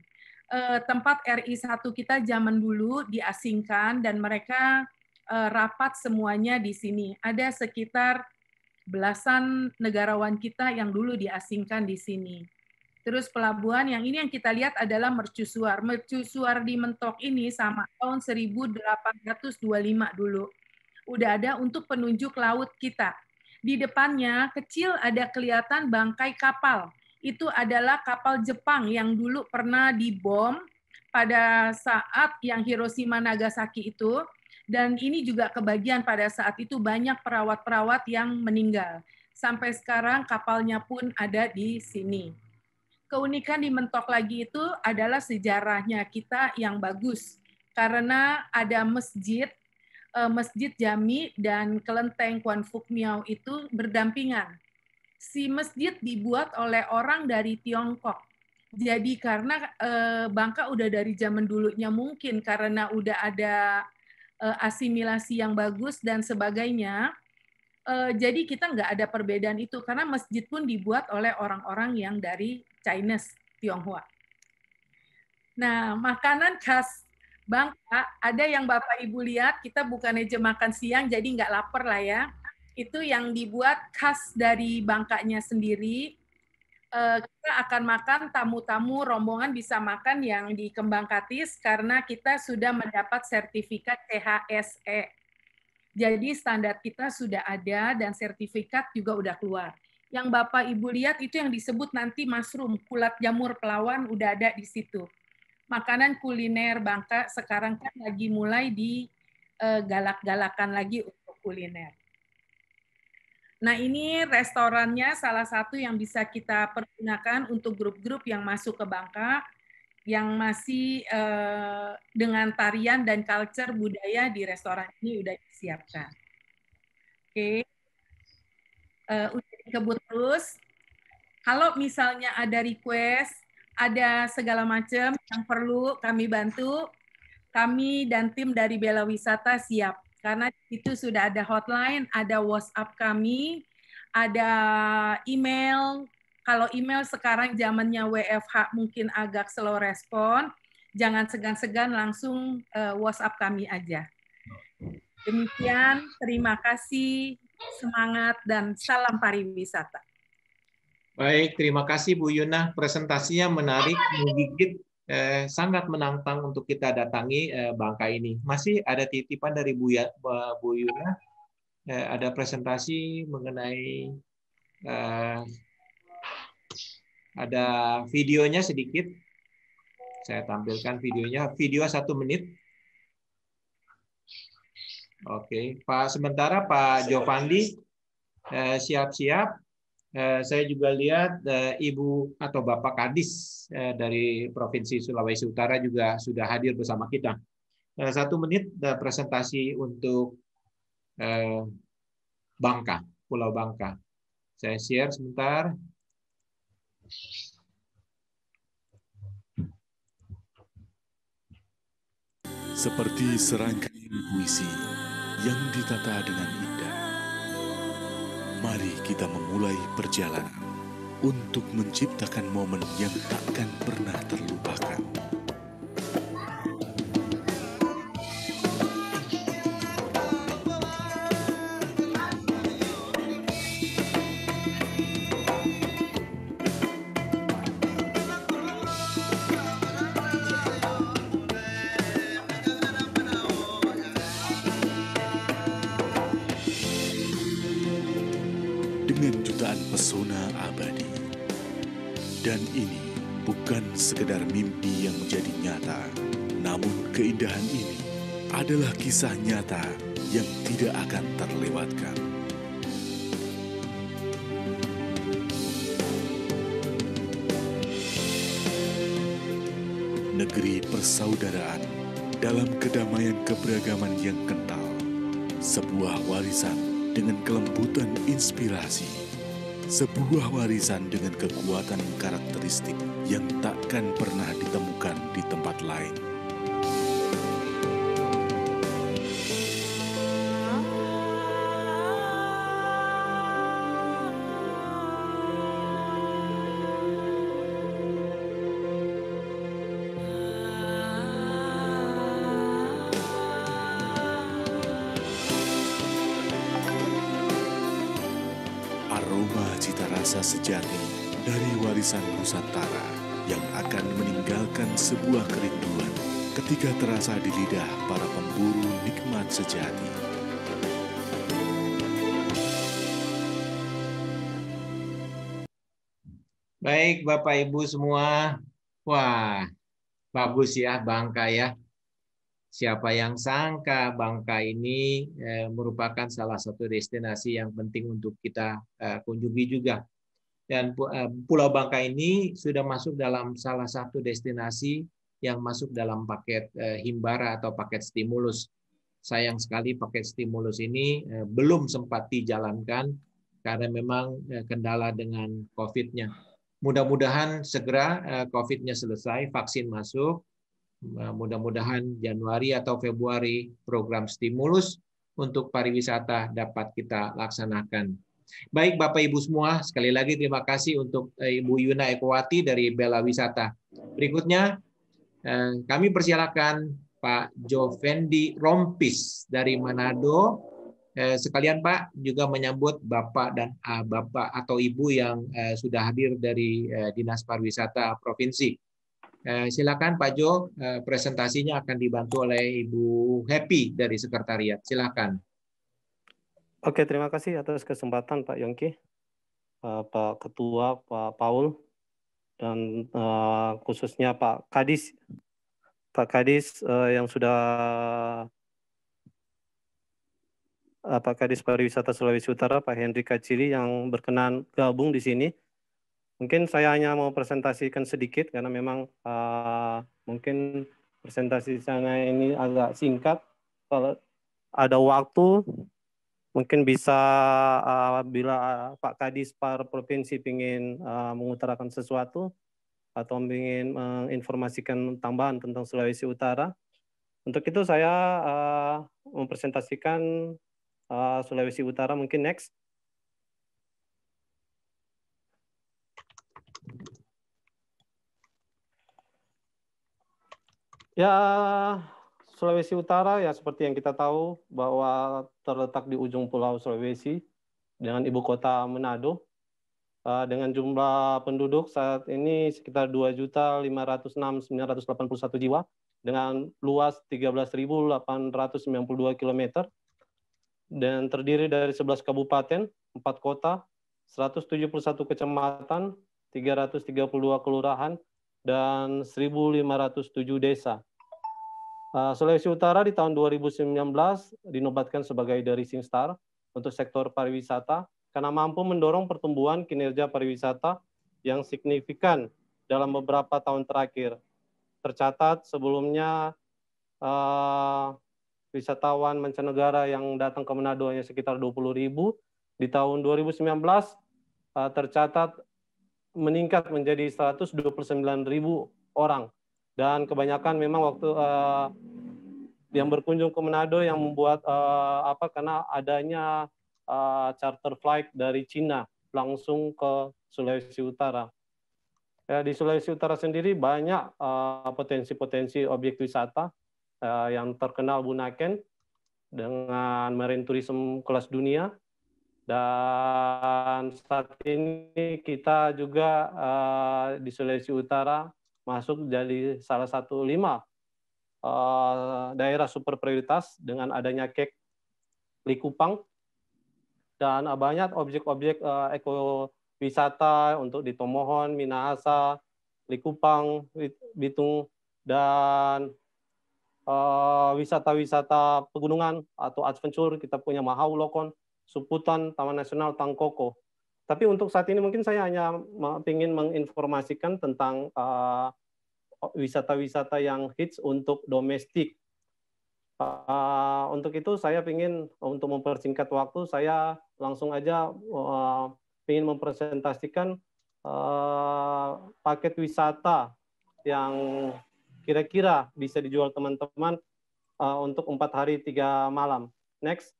Eh, tempat RI 1 kita zaman dulu diasingkan dan mereka eh, rapat semuanya di sini. Ada sekitar belasan negarawan kita yang dulu diasingkan di sini. Terus pelabuhan yang ini yang kita lihat adalah mercusuar. Mercusuar di Mentok ini sama tahun 1825 dulu. Udah ada untuk penunjuk laut kita. Di depannya kecil ada kelihatan bangkai kapal. Itu adalah kapal Jepang yang dulu pernah dibom pada saat yang Hiroshima Nagasaki itu. Dan ini juga kebagian pada saat itu banyak perawat-perawat yang meninggal. Sampai sekarang kapalnya pun ada di sini keunikan di mentok lagi itu adalah sejarahnya kita yang bagus karena ada masjid eh, masjid Jami dan kelenteng Kwan Fuk Miao itu berdampingan. Si masjid dibuat oleh orang dari Tiongkok. Jadi karena eh, Bangka udah dari zaman dulunya mungkin karena udah ada eh, asimilasi yang bagus dan sebagainya. Jadi kita nggak ada perbedaan itu karena masjid pun dibuat oleh orang-orang yang dari Chinese, Tionghoa. Nah, makanan khas Bangka, ada yang Bapak Ibu lihat, kita bukan aja makan siang, jadi nggak lapar lah ya. Itu yang dibuat khas dari Bangkanya sendiri. Eh, kita akan makan tamu-tamu rombongan bisa makan yang di Kembang Katis karena kita sudah mendapat sertifikat CHSE. Jadi standar kita sudah ada dan sertifikat juga udah keluar yang Bapak Ibu lihat itu yang disebut nanti mushroom, kulat jamur pelawan udah ada di situ. Makanan kuliner Bangka sekarang kan lagi mulai digalak eh, galakan lagi untuk kuliner. Nah ini restorannya salah satu yang bisa kita pergunakan untuk grup-grup yang masuk ke Bangka yang masih eh, dengan tarian dan culture budaya di restoran ini udah disiapkan. Oke, okay. Eh, dikebut terus. Kalau misalnya ada request, ada segala macam yang perlu kami bantu, kami dan tim dari Bela Wisata siap. Karena itu sudah ada hotline, ada WhatsApp kami, ada email. Kalau email sekarang zamannya WFH mungkin agak slow respon, jangan segan-segan langsung eh, WhatsApp kami aja. Demikian, terima kasih semangat, dan salam pariwisata.
Baik, terima kasih Bu Yuna. Presentasinya menarik,
menggigit,
eh, sangat menantang untuk kita datangi eh, Bangka ini. Masih ada titipan dari Bu, ya, Bu Yuna, eh, ada presentasi mengenai eh, ada videonya sedikit. Saya tampilkan videonya, video satu menit. Oke, Pak sementara Pak Jovandi eh, siap-siap. Eh, saya juga lihat eh, Ibu atau Bapak Kadis dari Provinsi Sulawesi Utara juga sudah hadir bersama kita. satu menit presentasi untuk Bangka, Pulau Bangka. Saya share sebentar.
Seperti serangkaian puisi yang ditata dengan indah. Mari kita memulai perjalanan untuk menciptakan momen yang takkan pernah terlupakan. adalah kisah nyata yang tidak akan terlewatkan. Negeri persaudaraan dalam kedamaian keberagaman yang kental, sebuah warisan dengan kelembutan inspirasi, sebuah warisan dengan kekuatan karakteristik yang takkan pernah ditemukan di tempat lain. lukisan Nusantara yang akan meninggalkan sebuah kerinduan ketika terasa di lidah para pemburu nikmat sejati.
Baik, Bapak Ibu semua. Wah, bagus ya Bangka ya. Siapa yang sangka Bangka ini eh, merupakan salah satu destinasi yang penting untuk kita eh, kunjungi juga dan eh, Pulau Bangka ini sudah masuk dalam salah satu destinasi yang masuk dalam paket eh, himbara atau paket stimulus. Sayang sekali paket stimulus ini eh, belum sempat dijalankan karena memang kendala dengan COVID-nya. Mudah-mudahan segera COVID-nya selesai, vaksin masuk, mudah-mudahan Januari atau Februari program stimulus untuk pariwisata dapat kita laksanakan. Baik Bapak Ibu semua, sekali lagi terima kasih untuk eh, Ibu Yuna Ekowati dari Bela Wisata. Berikutnya eh, kami persilakan Pak Jovendi Rompis dari Manado. Eh, sekalian Pak juga menyambut Bapak dan ah, Bapak atau Ibu yang sudah hadir dari Dinas Pariwisata Provinsi. Silakan Pak Jo, presentasinya akan dibantu oleh
Ibu Happy dari Sekretariat. Silakan. Oke, terima kasih atas kesempatan Pak Yongki, eh, Pak Ketua, Pak Paul, dan eh, khususnya Pak Kadis, Pak Kadis eh, yang sudah Pak Kadis Pariwisata Sulawesi Utara, Pak Hendri Kacili yang berkenan gabung di sini. Mungkin saya hanya mau presentasikan sedikit karena memang uh, mungkin presentasi sana ini agak singkat. Kalau ada waktu Mungkin bisa uh, bila eh, Pak Kadis par provinsi ingin uh, eh, mengutarakan sesuatu atau ingin menginformasikan tambahan tentang Sulawesi Utara. Untuk itu saya uh, mempresentasikan uh, Sulawesi Utara mungkin next. Ya, Sulawesi Utara ya seperti yang kita tahu bahwa terletak di ujung pulau Sulawesi dengan ibu kota Manado eh, dengan jumlah penduduk saat ini sekitar 2.506.981 jiwa dengan luas 13.892 km dan terdiri dari 11 kabupaten, 4 kota, 171 kecamatan, 332 kelurahan, dan 1.507 desa Eh, Sulawesi Utara di tahun 2019 dinobatkan sebagai The Rising Star untuk sektor pariwisata karena mampu mendorong pertumbuhan kinerja pariwisata yang signifikan dalam beberapa tahun terakhir. Tercatat sebelumnya uh, wisatawan mancanegara yang datang ke Manado hanya sekitar 20 ribu. Di tahun 2019 uh, eh, tercatat meningkat menjadi 129 ribu orang dan kebanyakan memang waktu uh, yang berkunjung ke Manado yang membuat uh, apa karena adanya uh, charter flight dari Cina langsung ke Sulawesi Utara. Ya, di Sulawesi Utara sendiri banyak potensi-potensi uh, objek wisata uh, yang terkenal Bunaken dengan marine tourism kelas dunia dan saat ini kita juga uh, di Sulawesi Utara masuk jadi salah satu lima eh, daerah super prioritas dengan adanya kek Likupang dan banyak objek-objek eh, ekowisata untuk di Tomohon, Minahasa, Likupang, Bitung dan eh, wisata-wisata pegunungan atau adventure kita punya Mahau Lokon, Suputan, Taman Nasional Tangkoko. Tapi untuk saat ini mungkin saya hanya ingin menginformasikan tentang eh, wisata-wisata uh, yang hits untuk domestik. Uh, untuk itu saya ingin untuk mempersingkat waktu saya langsung aja uh, eh, ingin mempresentasikan uh, paket wisata yang kira-kira bisa dijual teman-teman uh, untuk empat hari tiga malam. Next.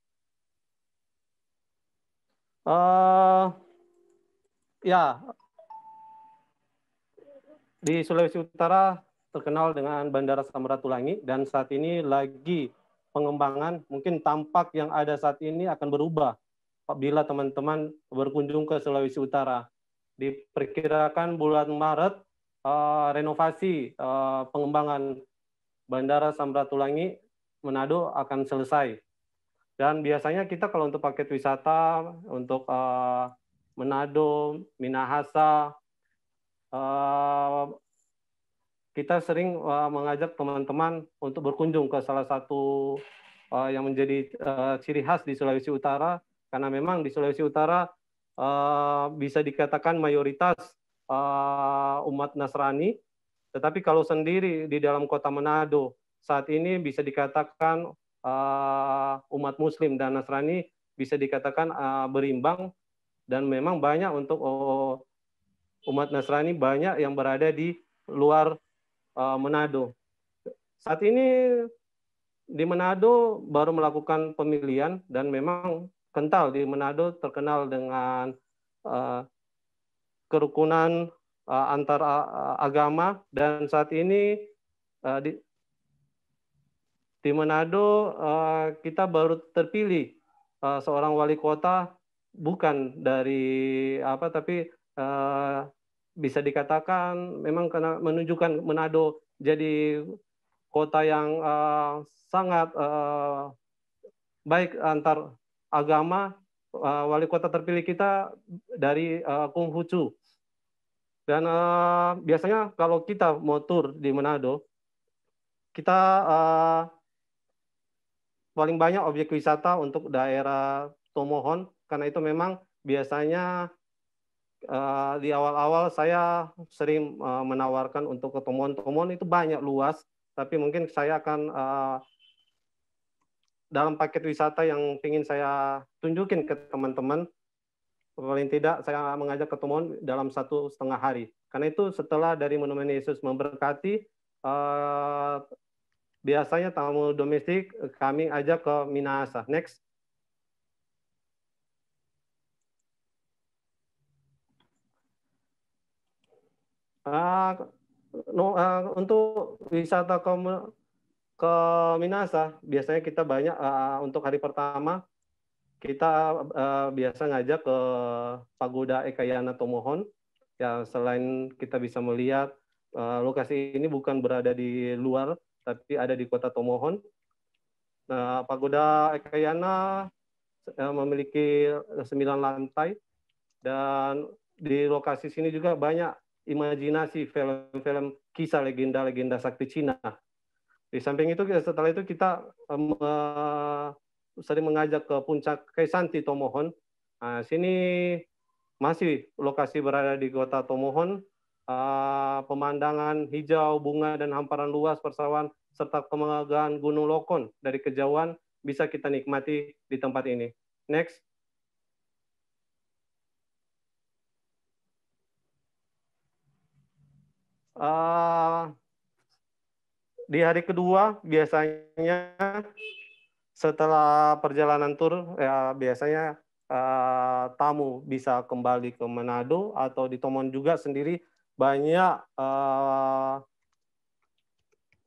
Uh, ya di Sulawesi Utara terkenal dengan Bandara Samratulangi dan saat ini lagi pengembangan mungkin tampak yang ada saat ini akan berubah apabila teman-teman berkunjung ke Sulawesi Utara. Diperkirakan bulan Maret uh, renovasi uh, pengembangan Bandara Samratulangi Manado akan selesai. Dan biasanya kita kalau untuk paket wisata untuk uh, Manado, Minahasa. Eh, kita sering eh, mengajak teman-teman untuk berkunjung ke salah satu eh, yang menjadi ciri khas di Sulawesi Utara, karena memang di Sulawesi Utara bisa dikatakan mayoritas umat Nasrani, tetapi kalau sendiri di dalam kota Manado saat ini bisa dikatakan umat Muslim dan Nasrani bisa dikatakan berimbang dan memang banyak untuk oh, oh, oh, umat Nasrani banyak yang berada di luar eh, Manado. Saat ini di Manado baru melakukan pemilihan dan memang kental di Manado terkenal dengan eh, kerukunan uh, antar agama dan saat ini di di Manado kita baru terpilih seorang wali kota bukan dari apa tapi uh, bisa dikatakan memang karena menunjukkan Manado jadi kota yang uh, sangat uh, baik antar agama uh, wali kota terpilih kita dari uh, Hucu dan uh, biasanya kalau kita mau tur di Manado kita uh, paling banyak objek wisata untuk daerah Tomohon karena itu memang biasanya uh, di awal-awal saya sering uh, menawarkan untuk ketemuan ketemuan itu banyak luas, tapi mungkin saya akan uh, dalam paket wisata yang ingin saya tunjukin ke teman-teman, paling tidak saya mengajak ketemuan dalam satu setengah hari. Karena itu setelah dari Monumen Yesus memberkati, uh, biasanya tamu domestik kami ajak ke Minahasa. Next. Ah, no, ah, untuk wisata ke ke Minasa biasanya kita banyak uh, untuk hari pertama kita uh, biasa ngajak ke Pagoda Ekayana Tomohon. Ya selain kita bisa melihat uh, lokasi ini bukan berada di luar tapi ada di kota Tomohon. Nah, Pagoda Ekayana eh, memiliki sembilan lantai dan di lokasi sini juga banyak imajinasi film-film kisah legenda-legenda sakti Cina. Di samping itu setelah itu kita um, uh, sering mengajak ke puncak Kaisanti Tomohon. Nah, sini masih lokasi berada di kota Tomohon. Uh, pemandangan hijau, bunga, dan hamparan luas persawahan serta kemegahan Gunung Lokon dari kejauhan bisa kita nikmati di tempat ini. Next. Eh, di hari kedua biasanya setelah perjalanan tur ya biasanya uh, tamu bisa kembali ke Manado atau di Tomon juga sendiri banyak uh,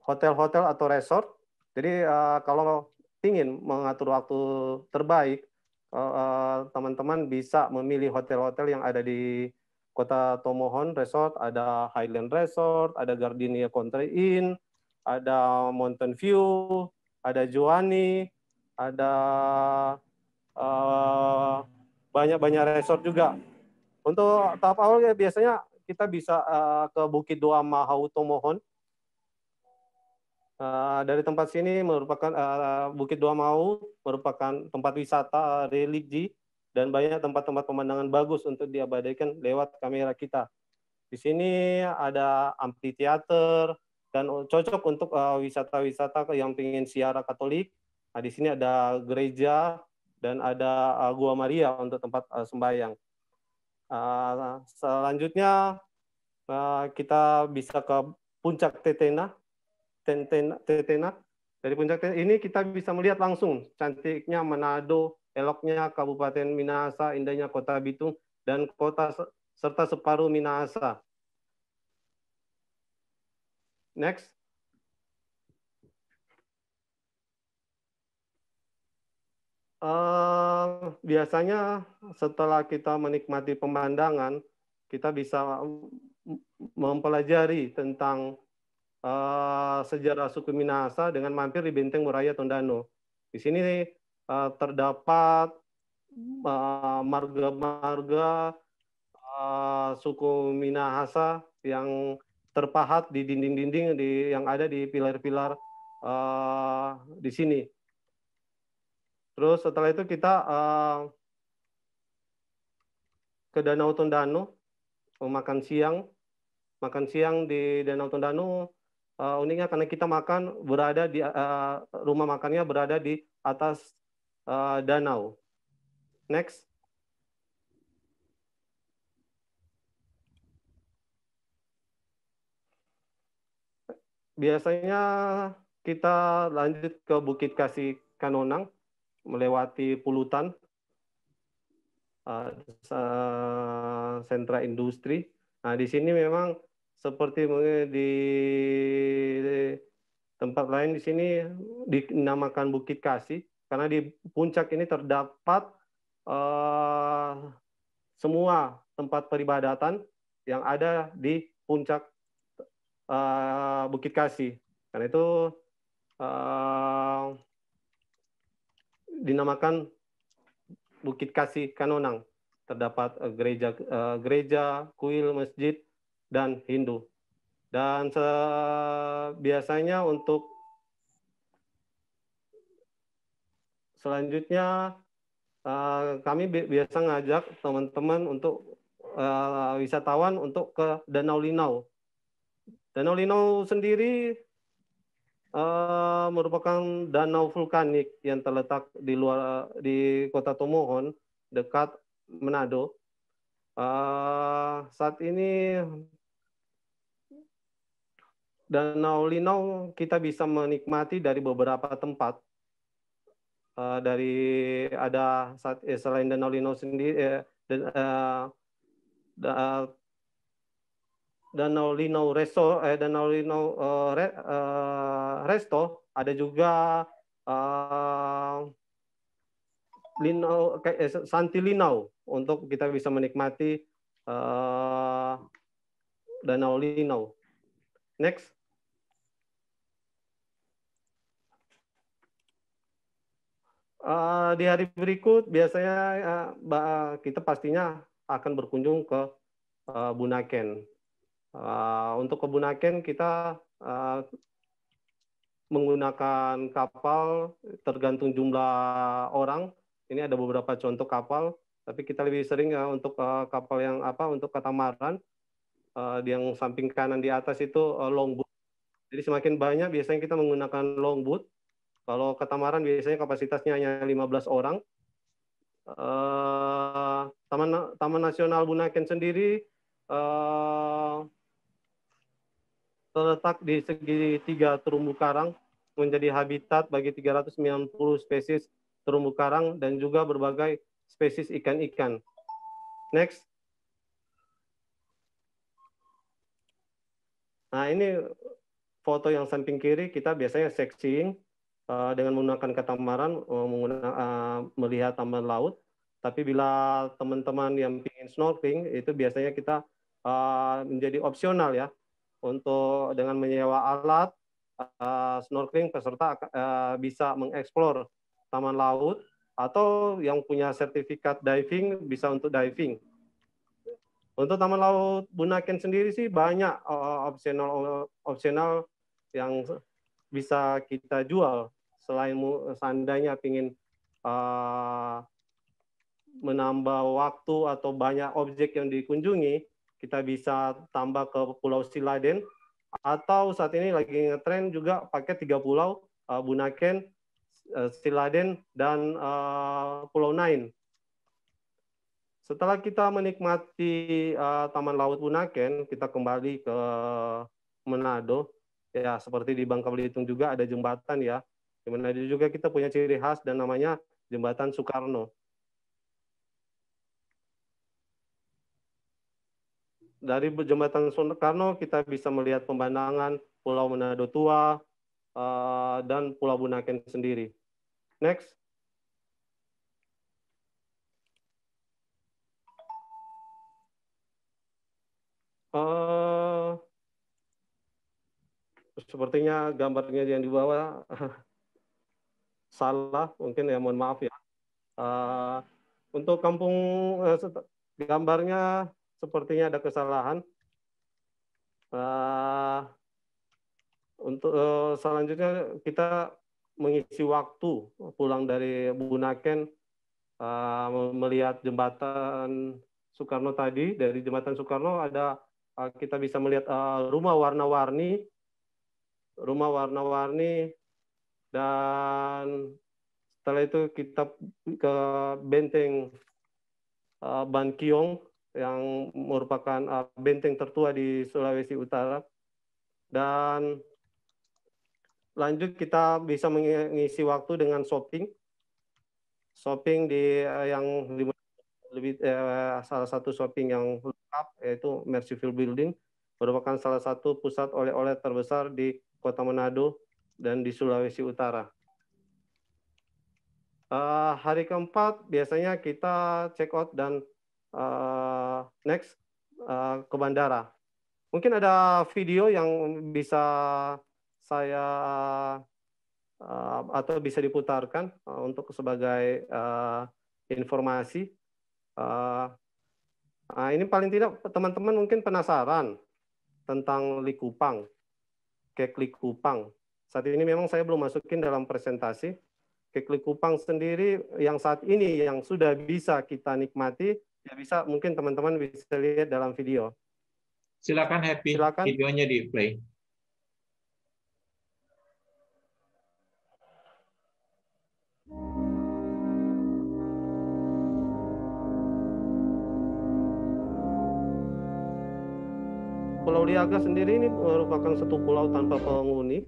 hotel-hotel atau resort. Jadi uh, kalau ingin mengatur waktu terbaik, uh, uh, teman -teman bisa memilih hotel-hotel yang ada di Kota Tomohon Resort, ada Highland Resort, ada Gardenia Country Inn, ada Mountain View, ada Juani, ada eh, banyak-banyak uh, resort juga. Untuk tahap awal ya biasanya kita bisa uh, ke Bukit Dua Mahau Tomohon. Uh, dari tempat sini merupakan uh, Bukit Dua Mahau merupakan tempat wisata religi dan banyak tempat-tempat pemandangan bagus untuk diabadikan lewat kamera kita. Di sini ada amphitheater dan cocok untuk eh, wisata-wisata uh, yang ingin siara Katolik. Nah, di sini ada gereja dan ada uh, Gua Maria untuk tempat uh, sembahyang. Uh, selanjutnya uh, kita bisa ke puncak Tetena. Tetena, Tetena. Dari puncak Tetena ini kita bisa melihat langsung cantiknya Manado eloknya Kabupaten Minahasa, indahnya Kota Bitung, dan kota serta separuh Minahasa. Next. Uh, biasanya setelah kita menikmati pemandangan, kita bisa mempelajari tentang uh, sejarah suku Minahasa dengan mampir di Benteng Muraya Tondano. Di sini nih. Eh, terdapat eh, marga-marga eh, suku Minahasa yang terpahat di dinding-dinding di yang ada di pilar-pilar di sini. Terus setelah itu kita ke Danau Tondano makan siang. Makan siang di Danau Tondano uh, uniknya karena kita makan berada di uh, rumah makannya berada di atas uh, danau. Next. Biasanya kita lanjut ke Bukit Kasih Kanonang, melewati Pulutan, uh, sentra industri. Nah, di sini memang seperti di tempat lain di sini dinamakan Bukit Kasih karena di puncak ini terdapat uh, semua tempat peribadatan yang ada di puncak uh, Bukit Kasi. Karena itu uh, dinamakan Bukit Kasi Kanonang. Terdapat uh, gereja uh, gereja, kuil, masjid dan Hindu. Dan biasanya untuk selanjutnya uh, kami bi biasa ngajak teman-teman untuk uh, wisatawan untuk ke Danau Linau. Danau Linau sendiri uh, merupakan danau vulkanik yang terletak di luar di kota Tomohon dekat Manado. Uh, saat ini Danau Linau kita bisa menikmati dari beberapa tempat uh, dari ada saat, eh, selain Danau Lino sendiri eh, dan, uh, da, uh, Danau Lino Resto eh, Danau uh, Re, uh, Resto ada juga uh, kayak eh, Santi Linau untuk kita bisa menikmati uh, Danau Lino Next. Eh, di hari berikut biasanya uh, kita pastinya akan berkunjung ke uh, Bunaken. Uh, untuk ke Bunaken kita uh, menggunakan kapal tergantung jumlah orang. Ini ada beberapa contoh kapal, tapi kita lebih sering uh, untuk uh, kapal yang apa untuk katamaran uh, yang samping kanan di atas itu uh, longboat. Jadi semakin banyak biasanya kita menggunakan longboat kalau ketamaran biasanya kapasitasnya hanya 15 orang. Eh, Taman Taman Nasional Bunaken sendiri eh, terletak di segitiga terumbu karang menjadi habitat bagi 390 spesies terumbu karang dan juga berbagai spesies ikan-ikan. Next. Nah, ini foto yang samping kiri kita biasanya sexing. Eh, dengan menggunakan katamaran uh, melihat tambahan laut. Tapi bila teman-teman yang ingin snorkeling itu biasanya kita uh, menjadi opsional ya untuk dengan menyewa alat uh, snorkeling peserta uh, bisa mengeksplor taman laut atau yang punya sertifikat diving bisa untuk diving. Untuk Taman Laut Bunaken sendiri sih banyak opsional opsional yang bisa kita jual selain seandainya ingin uh, eh, menambah waktu atau banyak objek yang dikunjungi, kita bisa tambah ke Pulau Siladen atau saat ini lagi ngetren juga pakai tiga pulau uh, Bunaken, uh, Siladen dan uh, Pulau Nain. Setelah kita menikmati uh, Taman Laut Bunaken, kita kembali ke Manado. Ya, seperti di Bangka Belitung juga ada jembatan ya. Di mana juga kita punya ciri khas dan namanya Jembatan Soekarno. Dari Jembatan Soekarno kita bisa melihat pemandangan Pulau Manado Tua eh, dan Pulau Bunaken sendiri. Next. Uh, sepertinya gambarnya yang di bawah salah mungkin ya mohon maaf ya. Uh, untuk kampung uh, gambarnya sepertinya ada kesalahan. Uh, untuk uh, selanjutnya kita mengisi waktu pulang dari Bunaken uh, melihat jembatan Soekarno tadi dari jembatan Soekarno ada uh, kita bisa melihat uh, rumah warna-warni rumah warna-warni dan setelah itu kita ke benteng uh, eh, Ban Kiong yang merupakan uh, benteng tertua di Sulawesi Utara dan lanjut kita bisa mengisi waktu dengan shopping shopping di uh, yang lebih uh, salah satu shopping yang lengkap yaitu Mercyfield Building merupakan salah satu pusat oleh-oleh terbesar di Kota Manado dan di Sulawesi Utara. Uh, hari keempat biasanya kita check out dan uh, next uh, ke bandara. Mungkin ada video yang bisa saya uh, atau bisa diputarkan uh, untuk sebagai uh, informasi. Uh, nah ini paling tidak teman-teman mungkin penasaran tentang likupang, kek likupang. Saat ini memang saya belum masukin dalam presentasi. Keklik Kupang sendiri yang saat ini yang sudah bisa kita nikmati, ya bisa mungkin teman-teman bisa lihat dalam video.
Silakan Happy, Silakan. videonya di play.
Pulau Liaga sendiri ini merupakan satu pulau tanpa penghuni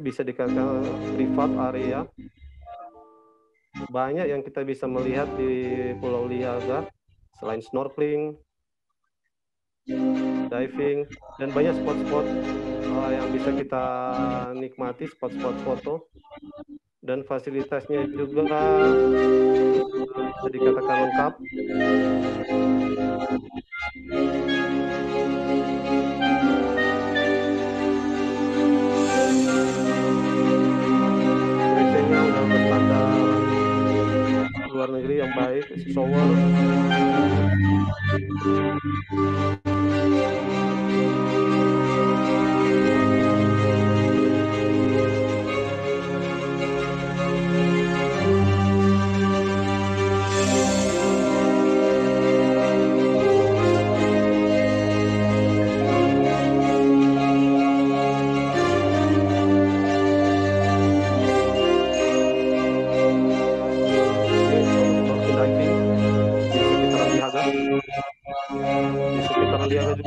bisa dikatakan privat area banyak yang kita bisa melihat di Pulau Liaga selain snorkeling, diving dan banyak spot-spot uh, yang bisa kita nikmati spot-spot foto dan fasilitasnya juga uh, bisa dikatakan lengkap. luar negeri yang baik
shower Thank you.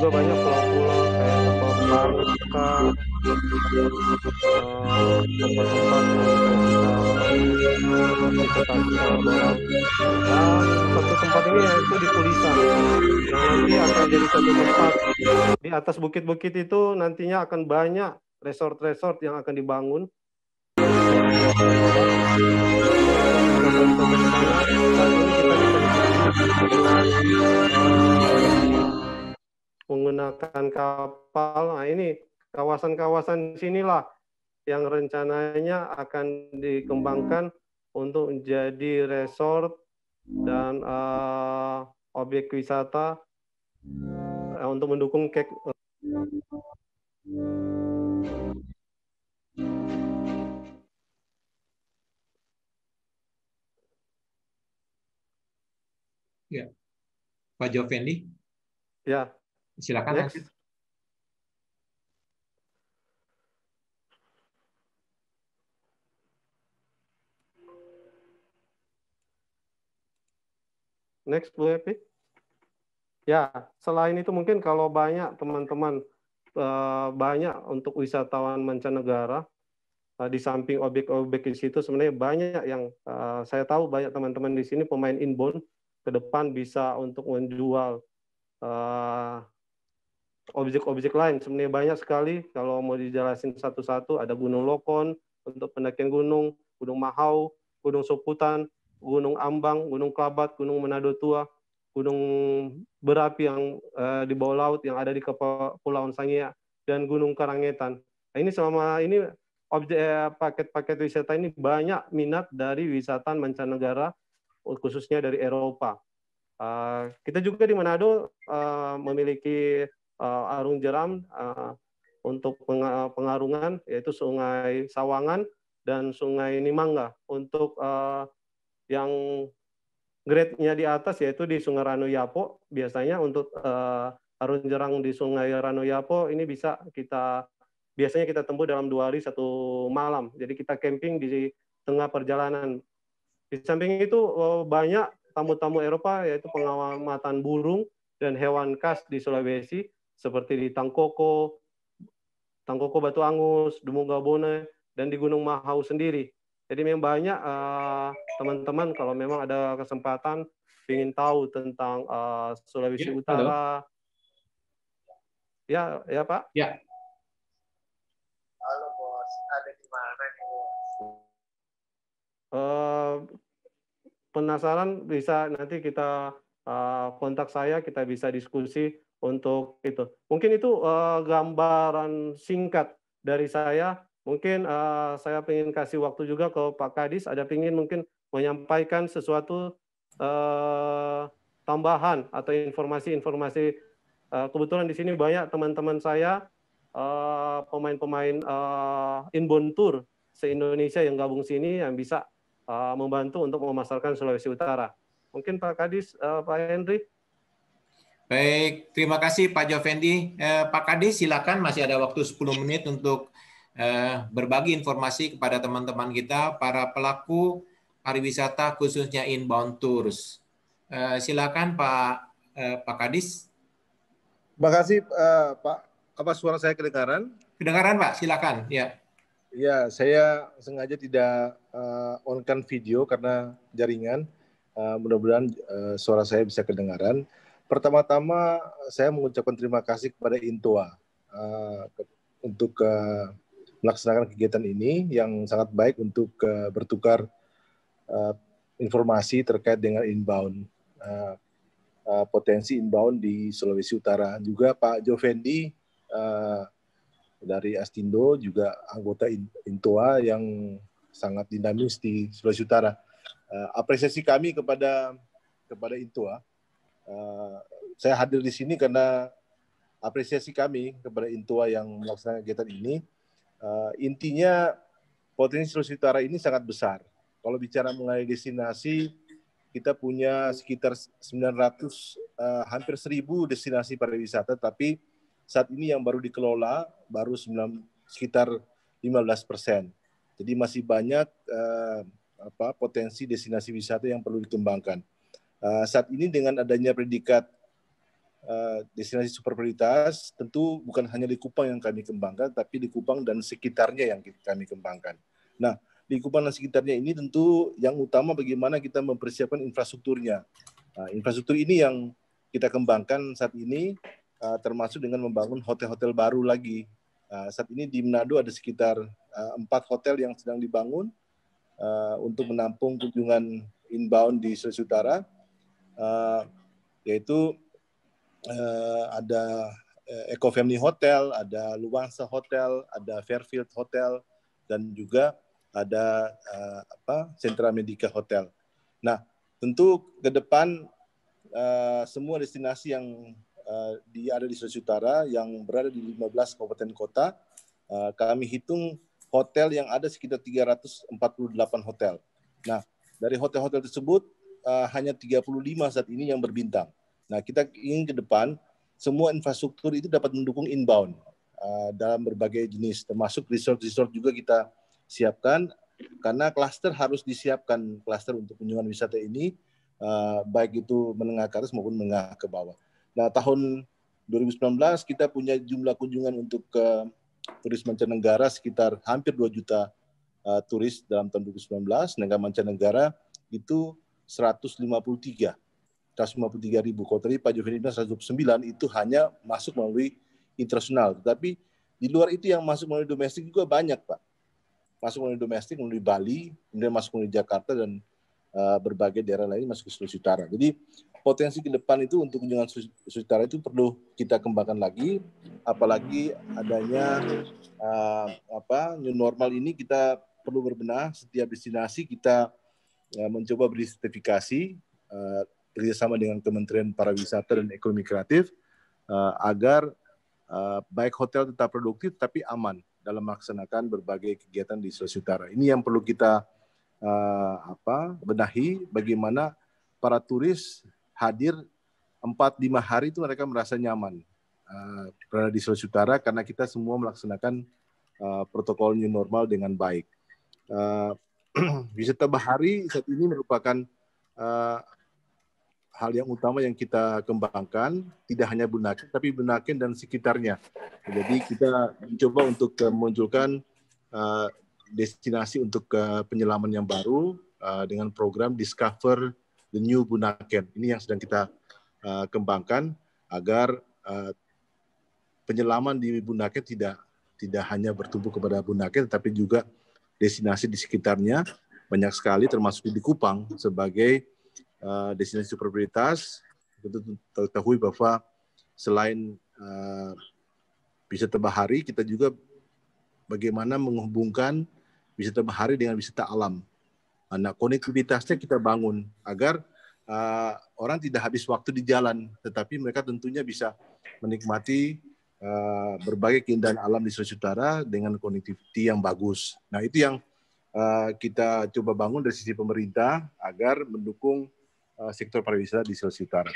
juga banyak pulau-pulau kayak tempat Tarka tempat-tempat yang kita dan satu tempat ini yaitu di tulisan yang nah, nanti akan jadi satu tempat di atas bukit-bukit itu nantinya akan banyak resort-resort yang akan dibangun menggunakan kapal. Nah, ini kawasan-kawasan sinilah yang rencananya akan dikembangkan untuk menjadi resort dan uh, objek wisata uh, untuk mendukung kek.
Ya, Pak Jovendi Ya, Silakan Next. Ya.
Next, Bu Epi. Ya, selain itu mungkin kalau banyak teman-teman eh, banyak untuk wisatawan mancanegara eh, di samping objek-objek di situ sebenarnya banyak yang eh, saya tahu banyak teman-teman di sini pemain inbound ke depan bisa untuk menjual objek-objek lain. Sebenarnya banyak sekali kalau mau dijelasin satu-satu ada Gunung Lokon untuk pendakian gunung, Gunung Mahau, Gunung Soputan, Gunung Ambang, Gunung Kelabat, Gunung Manado Tua, Gunung berapi yang uh, di bawah laut yang ada di Kepulauan Sangihe dan Gunung Karangetan. Nah, ini selama ini objek eh, paket-paket wisata ini banyak minat dari wisatawan mancanegara khususnya dari Eropa. Uh, kita juga di Manado uh, memiliki uh, arung jeram uh, untuk pengarungan yaitu Sungai Sawangan dan Sungai Nimangga untuk uh, yang grade-nya di atas yaitu di Sungai Ranu Yapo biasanya untuk uh, arung jeram di Sungai Ranu Yapo ini bisa kita biasanya kita tempuh dalam dua hari satu malam jadi kita camping di tengah perjalanan di samping itu banyak tamu-tamu Eropa yaitu pengamatan burung dan hewan khas di Sulawesi seperti di Tangkoko, Tangkoko Batu Angus, Dumugabone, dan di Gunung Mahau sendiri. Jadi memang banyak eh, teman-teman uh, kalau memang ada kesempatan ingin tahu tentang uh, Sulawesi ya, Utara. Halo. Ya, ya Pak. Ya.
Halo bos, ada di mana nih bos?
Uh, penasaran bisa nanti kita uh, kontak saya, kita bisa diskusi untuk itu. Mungkin itu uh, gambaran singkat dari saya. Mungkin uh, saya ingin kasih waktu juga ke Pak Kadis. Ada ingin mungkin menyampaikan sesuatu uh, tambahan atau informasi-informasi. Uh, kebetulan di sini banyak teman-teman saya pemain pemain-pemain uh, inbound tour se-Indonesia yang gabung sini yang bisa uh, membantu untuk memasarkan Sulawesi Utara. Mungkin Pak Kadis, uh, Pak Henry, Baik, terima kasih Pak Jovendi,
Eh, Pak Kadis. silakan masih ada waktu 10 menit untuk eh, berbagi informasi kepada teman-teman kita, para pelaku pariwisata khususnya inbound tours. Eh, silakan Pak eh, Pak Kadis.
Terima kasih eh, Pak. Apa suara saya kedengaran? Kedengaran Pak, silakan. Ya. Ya, saya sengaja tidak uh, onkan video karena jaringan. Uh, mudah-mudahan uh, suara saya bisa kedengaran. Pertama-tama saya mengucapkan terima kasih kepada Intua uh, untuk uh, melaksanakan kegiatan ini yang sangat baik untuk uh, bertukar uh, informasi terkait dengan inbound uh, uh, potensi inbound di Sulawesi Utara. Juga Pak Jovendi uh, dari Astindo juga anggota Intua yang sangat dinamis di Sulawesi Utara. Uh, apresiasi kami kepada kepada Intua Eh, saya hadir di sini karena apresiasi kami kepada Intua yang melaksanakan kegiatan ini. Uh, intinya potensi Sulawesi Utara ini sangat besar. Kalau bicara mengenai destinasi, kita punya sekitar 900 uh, eh, hampir 1000 destinasi pariwisata tapi saat ini yang baru dikelola baru 9, sekitar 15 persen. Jadi masih banyak uh, apa potensi destinasi wisata yang perlu dikembangkan. Eh, saat ini dengan adanya predikat uh, destinasi super prioritas, tentu bukan hanya di Kupang yang kami kembangkan, tapi di Kupang dan sekitarnya yang kami kembangkan. Nah, di Kupang dan sekitarnya ini tentu yang utama bagaimana kita mempersiapkan infrastrukturnya. Nah, infrastruktur ini yang kita kembangkan saat ini, uh, termasuk dengan membangun hotel-hotel baru lagi. Uh, saat ini di Manado ada sekitar empat hotel yang sedang dibangun untuk menampung kunjungan inbound di Sulawesi Utara uh, yaitu uh, ada eh, Eco Family Hotel, ada Luangsa Hotel, ada Fairfield Hotel, dan juga ada uh, apa Sentra Medica Hotel. Nah, tentu ke depan uh, semua destinasi yang uh, di ada di Sulawesi Utara yang berada di 15 kabupaten kota, uh, kami hitung hotel yang ada sekitar 348 hotel. Nah, dari hotel-hotel tersebut Eh, hanya 35 saat ini yang berbintang. Nah, kita ingin ke depan semua infrastruktur itu dapat mendukung inbound uh, dalam berbagai jenis, termasuk resort-resort juga kita siapkan karena klaster harus disiapkan klaster untuk kunjungan wisata ini uh, baik itu menengah ke atas maupun menengah ke bawah. Nah, tahun 2019 kita punya jumlah kunjungan untuk ke turis mancanegara sekitar hampir 2 juta uh, turis dalam tahun 2019, negara mancanegara itu 153 153 ribu. Kalau tadi Pak Jovin bilang 109 itu hanya masuk melalui internasional. Tetapi di luar itu yang masuk melalui domestik juga banyak, Pak. Masuk melalui domestik, melalui Bali, kemudian masuk melalui Jakarta dan uh, berbagai daerah lain masuk ke Sulawesi Utara. Jadi potensi ke depan itu untuk kunjungan Sulawesi Utara itu perlu kita kembangkan lagi, apalagi adanya uh, apa new normal ini kita perlu berbenah. Setiap destinasi kita Ya, mencoba beri sertifikasi eh, kerjasama dengan Kementerian Pariwisata dan Ekonomi Kreatif eh, agar eh, baik hotel tetap produktif tapi aman dalam melaksanakan berbagai kegiatan di Sulawesi Utara. Ini yang perlu kita apa benahi bagaimana para turis hadir 4 5 hari itu mereka merasa nyaman uh, berada di Sulawesi Utara karena kita semua melaksanakan protokol new normal dengan baik wisata bahari saat ini merupakan uh, hal yang utama yang kita kembangkan tidak hanya Bunaken tapi Bunaken dan sekitarnya. Jadi kita mencoba untuk eh, memunculkan uh, destinasi untuk uh, penyelaman yang baru uh, dengan program Discover the New Bunaken. Ini yang sedang kita uh, kembangkan agar uh, penyelaman di Bunaken tidak tidak hanya bertumbuh kepada Bunaken tapi juga destinasi di sekitarnya banyak sekali termasuk di Kupang sebagai uh, destinasi super prioritas tentu terketahui bahwa selain uh, wisata bahari kita juga bagaimana menghubungkan wisata bahari dengan wisata alam. Nah, nah konektivitasnya kita bangun agar uh, orang tidak habis waktu di jalan, tetapi mereka tentunya bisa menikmati uh, berbagai keindahan alam di Sulawesi Utara dengan konektiviti yang bagus. Nah itu yang uh, kita coba bangun dari sisi pemerintah agar mendukung uh, sektor pariwisata di Sulawesi Utara.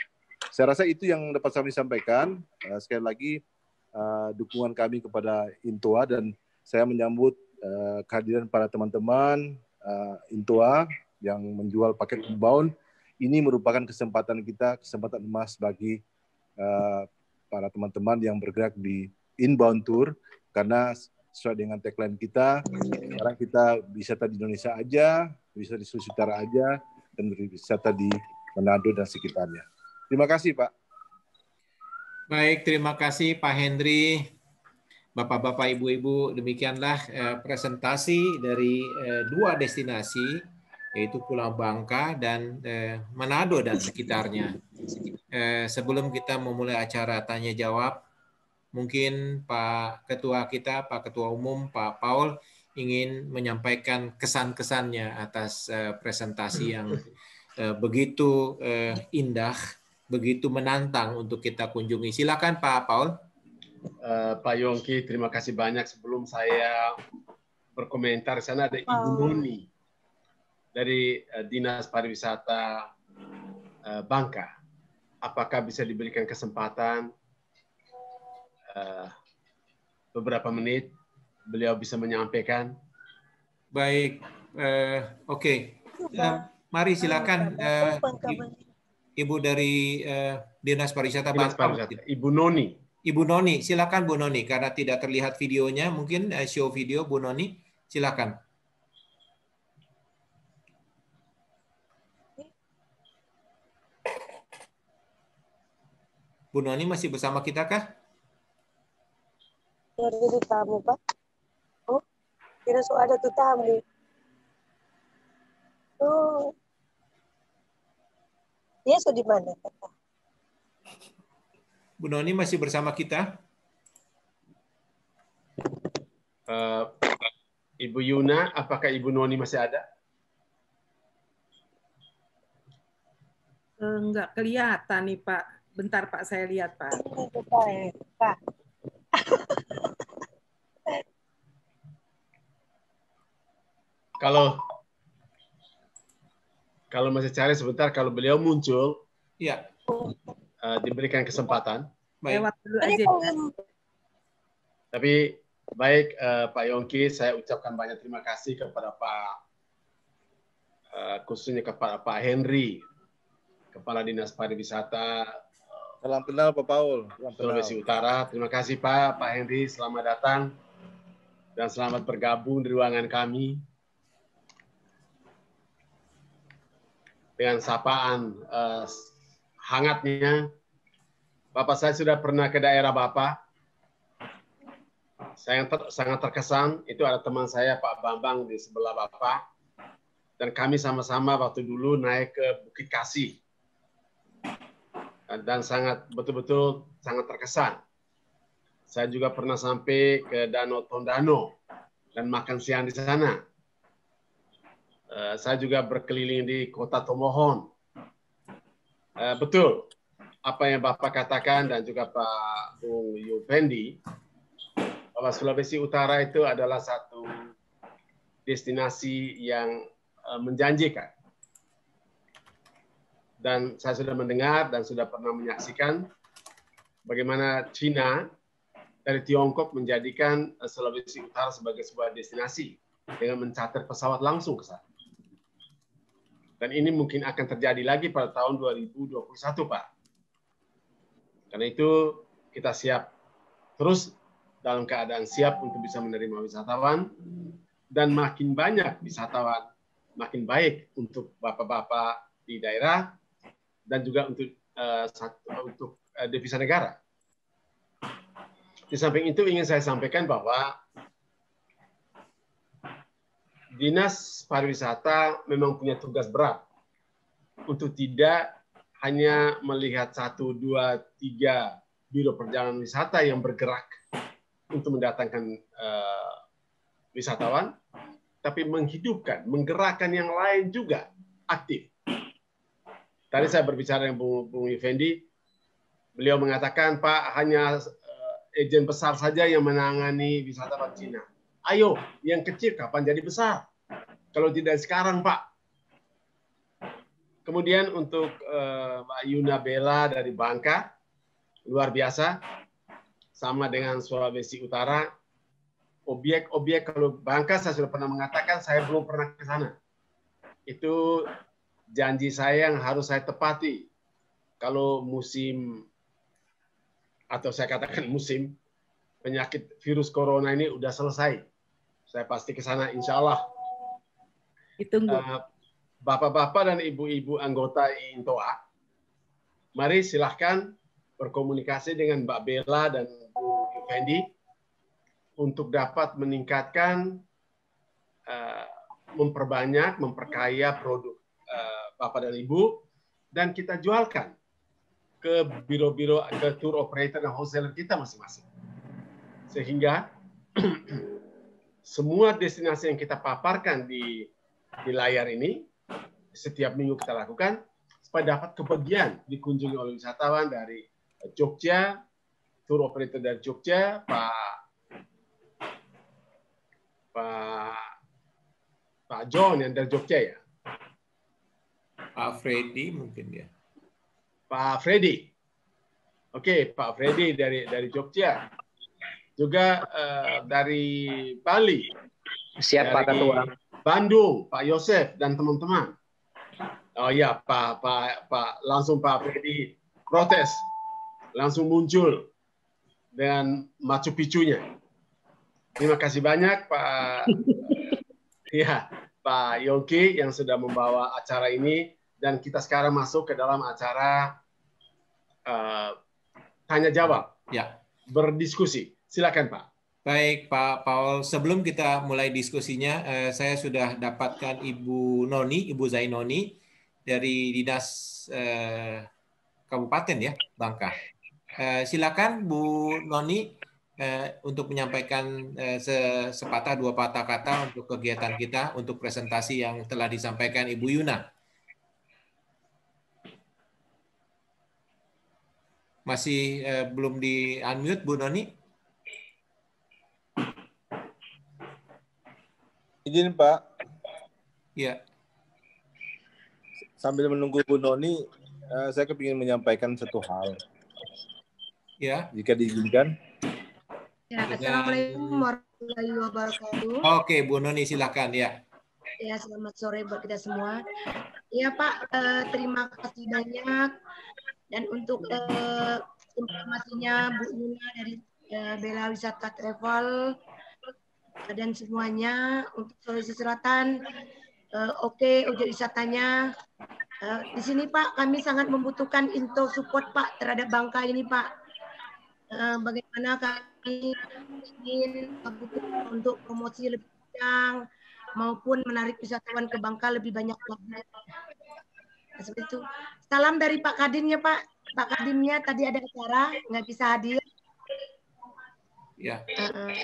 Saya rasa itu yang dapat kami sampaikan. Uh, sekali lagi uh, dukungan kami kepada Intua dan saya menyambut uh, kehadiran para teman-teman uh, Intua yang menjual paket inbound ini merupakan kesempatan kita, kesempatan emas bagi uh, para teman-teman yang bergerak di inbound tour karena sesuai dengan tagline kita sekarang kita wisata di Indonesia aja, bisa di Sulawesi Utara aja dan bisa di Manado dan sekitarnya. Terima kasih, Pak.
Baik, terima kasih Pak Hendri. Bapak-bapak, ibu-ibu, demikianlah eh, presentasi dari eh, dua destinasi yaitu Pulau Bangka dan eh, Manado dan sekitarnya. Eh, sebelum kita memulai acara tanya jawab, mungkin Pak Ketua kita, Pak Ketua Umum, Pak Paul ingin menyampaikan kesan-kesannya atas eh, presentasi yang eh, begitu eh, indah, begitu menantang untuk kita kunjungi. Silakan Pak Paul.
Uh, Pak Yongki, terima kasih banyak. Sebelum saya berkomentar, sana ada Ibu Noni dari uh, Dinas Pariwisata uh, Bangka. Apakah bisa diberikan kesempatan uh, beberapa menit beliau bisa menyampaikan? Baik, uh, oke. Okay.
Uh, mari silakan uh, Ibu dari uh, Dinas Pariwisata Dinas Bangka. Pariwisata. Ibu Noni. Ibu Noni, silakan Bu Noni karena tidak terlihat videonya, mungkin show video Bu Noni, silakan. Bu Noni masih bersama kita kah?
ada tamu, Pak. Oh, kira so ada tuh tamu. Oh. Dia so di mana,
Bu Noni
masih bersama kita?
Uh, Ibu Yuna, apakah Ibu Noni masih ada?
enggak eh, kelihatan nih, Pak. Bentar Pak, saya lihat Pak. Pak.
kalau kalau masih cari sebentar, kalau beliau muncul, ya. uh, diberikan kesempatan. Baik. Lewat dulu aja. Tapi baik uh, Pak Yongki, saya ucapkan banyak terima kasih kepada Pak uh, khususnya kepada Pak Henry, Kepala Dinas Pariwisata Salam kenal Pak Paul. Salam kenal. Sulawesi Utara. Terima kasih Pak, Pak Henry. Selamat datang dan selamat bergabung di ruangan kami dengan sapaan eh, hangatnya. Bapak saya sudah pernah ke daerah Bapak. Saya ter, sangat terkesan. Itu ada teman saya Pak Bambang di sebelah Bapak. Dan kami sama-sama waktu dulu naik ke Bukit Kasih dan sangat betul-betul sangat terkesan. Saya juga pernah sampai ke Danau Tondano dan makan siang di sana. Eh, saya juga berkeliling di kota Tomohon. Eh, betul, apa yang Bapak katakan dan juga Pak Bung Yubendi, bahwa Sulawesi Utara itu adalah satu destinasi yang eh, menjanjikan dan saya sudah mendengar dan sudah pernah menyaksikan bagaimana Cina dari Tiongkok menjadikan eh, Sulawesi Utara sebagai sebuah destinasi dengan mencatat pesawat langsung ke sana. Dan ini mungkin akan terjadi lagi pada tahun 2021, Pak. Karena itu kita siap terus dalam keadaan siap untuk bisa menerima wisatawan dan makin banyak wisatawan makin baik untuk bapak-bapak di daerah dan juga untuk uh, untuk eh, devisa negara. Di samping itu ingin saya sampaikan bahwa Dinas Pariwisata memang punya tugas berat untuk tidak hanya melihat satu, dua, tiga biro perjalanan wisata yang bergerak untuk mendatangkan uh, wisatawan, tapi menghidupkan, menggerakkan yang lain juga aktif. Tadi ya. saya berbicara dengan Bung, Bung Effendi, beliau mengatakan Pak hanya uh, eh, agen besar saja yang menangani wisatawan Cina. Ayo, yang kecil kapan jadi besar? Kalau tidak sekarang Pak. Kemudian untuk uh, Mbak Yuna Bella dari Bangka, luar biasa. Sama dengan Sulawesi Utara, objek-objek kalau Bangka saya sudah pernah mengatakan saya belum pernah ke sana. Itu janji saya yang harus saya tepati. Kalau musim atau saya katakan musim penyakit virus corona ini udah selesai. Saya pasti ke sana insya Allah. Ditunggu. Eh, bapak-bapak dan ibu-ibu anggota Intoa, mari silahkan berkomunikasi dengan Mbak Bella dan Bu Fendi untuk dapat meningkatkan, eh, memperbanyak, memperkaya produk Bapak dan Ibu dan kita jualkan ke biro-biro ke tour operator dan wholesaler kita masing-masing. Sehingga semua destinasi yang kita paparkan di di layar ini setiap minggu kita lakukan supaya dapat kebagian dikunjungi oleh wisatawan dari Jogja, tour operator dari Jogja, Pak Pak Pak John yang dari Jogja ya. Pak Freddy mungkin ya. Pak Freddy. Oke, Pak Freddy dari dari Jogja. Juga uh, dari Bali. Siap Pak Ketua. Bandung, Pak Yosef dan teman-teman. Oh ya, Pak Pak Pak langsung Pak Freddy protes. Langsung muncul dengan Machu picchu Terima kasih banyak Pak Iya, Pak Yogi yang sudah membawa acara ini dan kita sekarang masuk ke dalam acara uh, tanya jawab. Ya. Berdiskusi.
Silakan Pak. Baik Pak Paul, sebelum kita mulai diskusinya, eh, saya sudah dapatkan Ibu Noni, Ibu Zainoni dari dinas eh, kabupaten ya Bangka. Eh, silakan Bu Noni eh, untuk menyampaikan eh, sepatah dua patah kata untuk kegiatan kita untuk presentasi yang telah disampaikan Ibu Yuna. Masih eh, belum di unmute Bu Noni?
Izin Pak. Ya. Sambil menunggu Bu Noni, eh, saya kepingin menyampaikan satu hal. Ya. Jika diizinkan.
Ya, Assalamualaikum warahmatullahi wabarakatuh.
Oke, Bu Noni silakan ya.
Ya, selamat sore buat kita semua. Ya Pak, eh, terima kasih banyak dan untuk uh, informasinya Bu Nina dari uh, Bela Wisata Travel dan semuanya untuk Sulawesi Selatan uh, oke okay, objek wisatanya uh, di sini Pak kami sangat membutuhkan info support Pak terhadap Bangka ini Pak uh, bagaimana kami ingin untuk promosi lebih panjang maupun menarik wisatawan ke Bangka lebih banyak lagi seperti itu Salam dari Pak Kadin ya Pak. Pak Kadinnya tadi ada acara, nggak bisa hadir. Ya. Uh,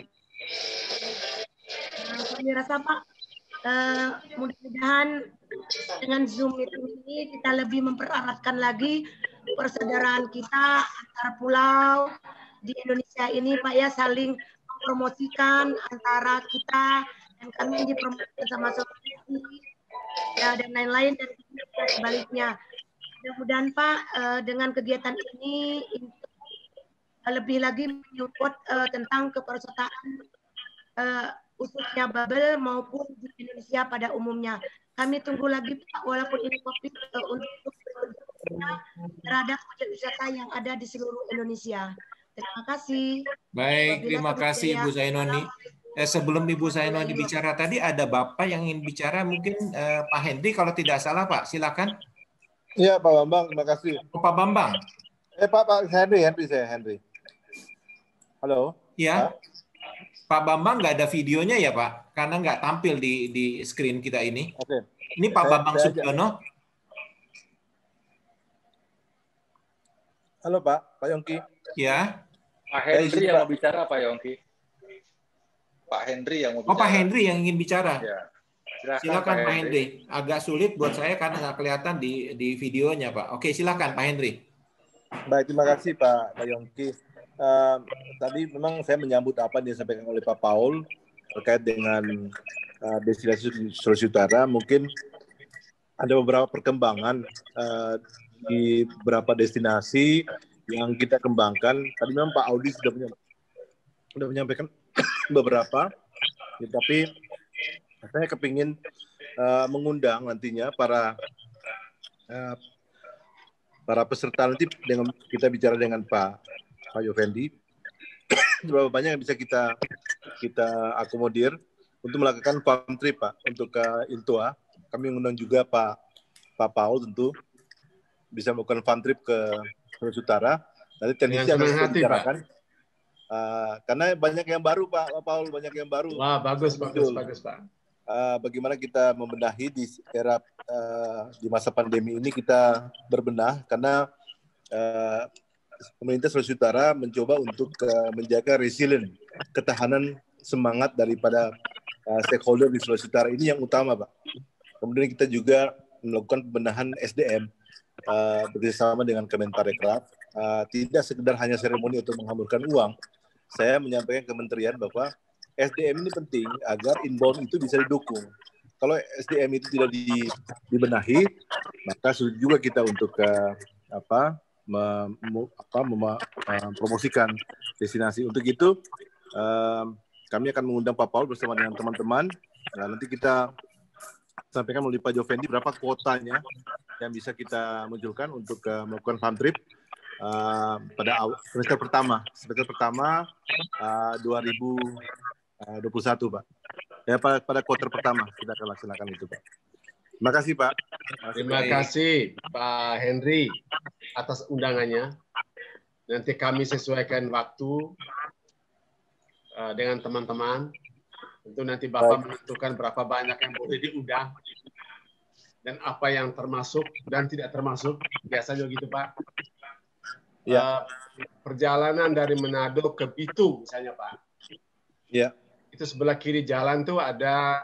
nah, saya rasa Pak, uh, mudah-mudahan dengan Zoom itu ini kita lebih mempereratkan lagi persaudaraan kita antar pulau di Indonesia ini Pak ya saling mempromosikan antara kita dan kami dipromosikan sama-sama ya, dan lain-lain dan sebaliknya. Mudah-mudahan Pak uh, dengan kegiatan ini lebih lagi menyupport uh, tentang kepesertaan uh, eh, khususnya bubble maupun di Indonesia pada umumnya. Kami tunggu lagi Pak walaupun ini COVID uh, untuk terhadap objek wisata yang ada di seluruh Indonesia. Terima kasih. Baik, Bila terima kasih Ibu ya, Zainoni.
Eh, sebelum Ibu Zainoni bicara tadi ada Bapak yang ingin bicara mungkin uh, Pak Hendri kalau tidak salah Pak, silakan.
Iya Pak Bambang, terima kasih.
Oh, Pak Bambang.
Eh Pak, Pak Henry, Henry saya Henry.
Halo. Iya. Pak Bambang nggak ada videonya ya Pak, karena nggak tampil di di screen kita ini. Oke. Ini Pak saya, Bambang Subyono.
Halo Pak, Pak Yongki.
Iya. Pak Henry yang Pak. mau bicara Pak Yongki. Pak Henry yang mau oh, bicara. Pak Henry yang ingin bicara. Ya
silakan, silakan Pak Hendri. Agak sulit buat saya karena nggak kelihatan di di videonya Pak. Oke silakan
Pak Hendri. Baik terima kasih Pak Bayongki. Uh, ehm, tadi memang saya menyambut apa yang disampaikan oleh Pak Paul terkait dengan uh, destinasi Sulawesi Utara. Mungkin ada beberapa perkembangan uh, di beberapa destinasi yang kita kembangkan. Tadi memang Pak Audi sudah menyampaikan, beberapa, ya, tapi saya kepingin uh, mengundang nantinya para uh, para peserta nanti dengan kita bicara dengan Pak Pak Yovendi berapa banyak yang bisa kita kita akomodir untuk melakukan farm trip Pak untuk ke Intua kami mengundang juga Pak Pak Paul tentu bisa melakukan farm trip ke Sulawesi Utara nanti teknisi akan bicarakan Uh, eh, karena banyak yang baru Pak, Pak Paul banyak yang baru.
Wah bagus bagus bagus Pak
uh, bagaimana kita membenahi di era uh, di masa pandemi ini kita berbenah karena uh, pemerintah Sulawesi Utara mencoba untuk uh, menjaga resilient ketahanan semangat daripada uh, stakeholder di Sulawesi Utara ini yang utama, Pak. Kemudian kita juga melakukan pembenahan SDM uh, bekerjasama dengan Kemenparekraf. Uh, tidak sekedar hanya seremoni untuk menghamburkan uang. Saya menyampaikan kementerian bahwa SDM ini penting agar inbound itu bisa didukung. Kalau SDM itu tidak di, dibenahi, maka sulit juga kita untuk uh, apa, mem, apa eh, mempromosikan destinasi. Untuk itu uh, kami akan mengundang Pak Paul bersama dengan teman-teman. Nah, nanti kita sampaikan melalui Pak Jovendi berapa kuotanya yang bisa kita munculkan untuk uh, melakukan farm trip uh, pada semester pertama. Semester pertama uh, 2000 21, eh, Pak. Ya, pada, pada quarter pertama kita akan
laksanakan itu, Pak. Terima kasih, Pak. Terima kasih, Pak Henry, atas undangannya. Nanti kami sesuaikan waktu uh, dengan teman-teman. Tentu nanti Bapak Baik. menentukan berapa banyak yang boleh diundang dan apa yang termasuk dan tidak termasuk. Biasanya gitu, Pak. Ya. Uh, perjalanan dari Manado ke Bitung misalnya, Pak. Ya itu sebelah kiri jalan tuh ada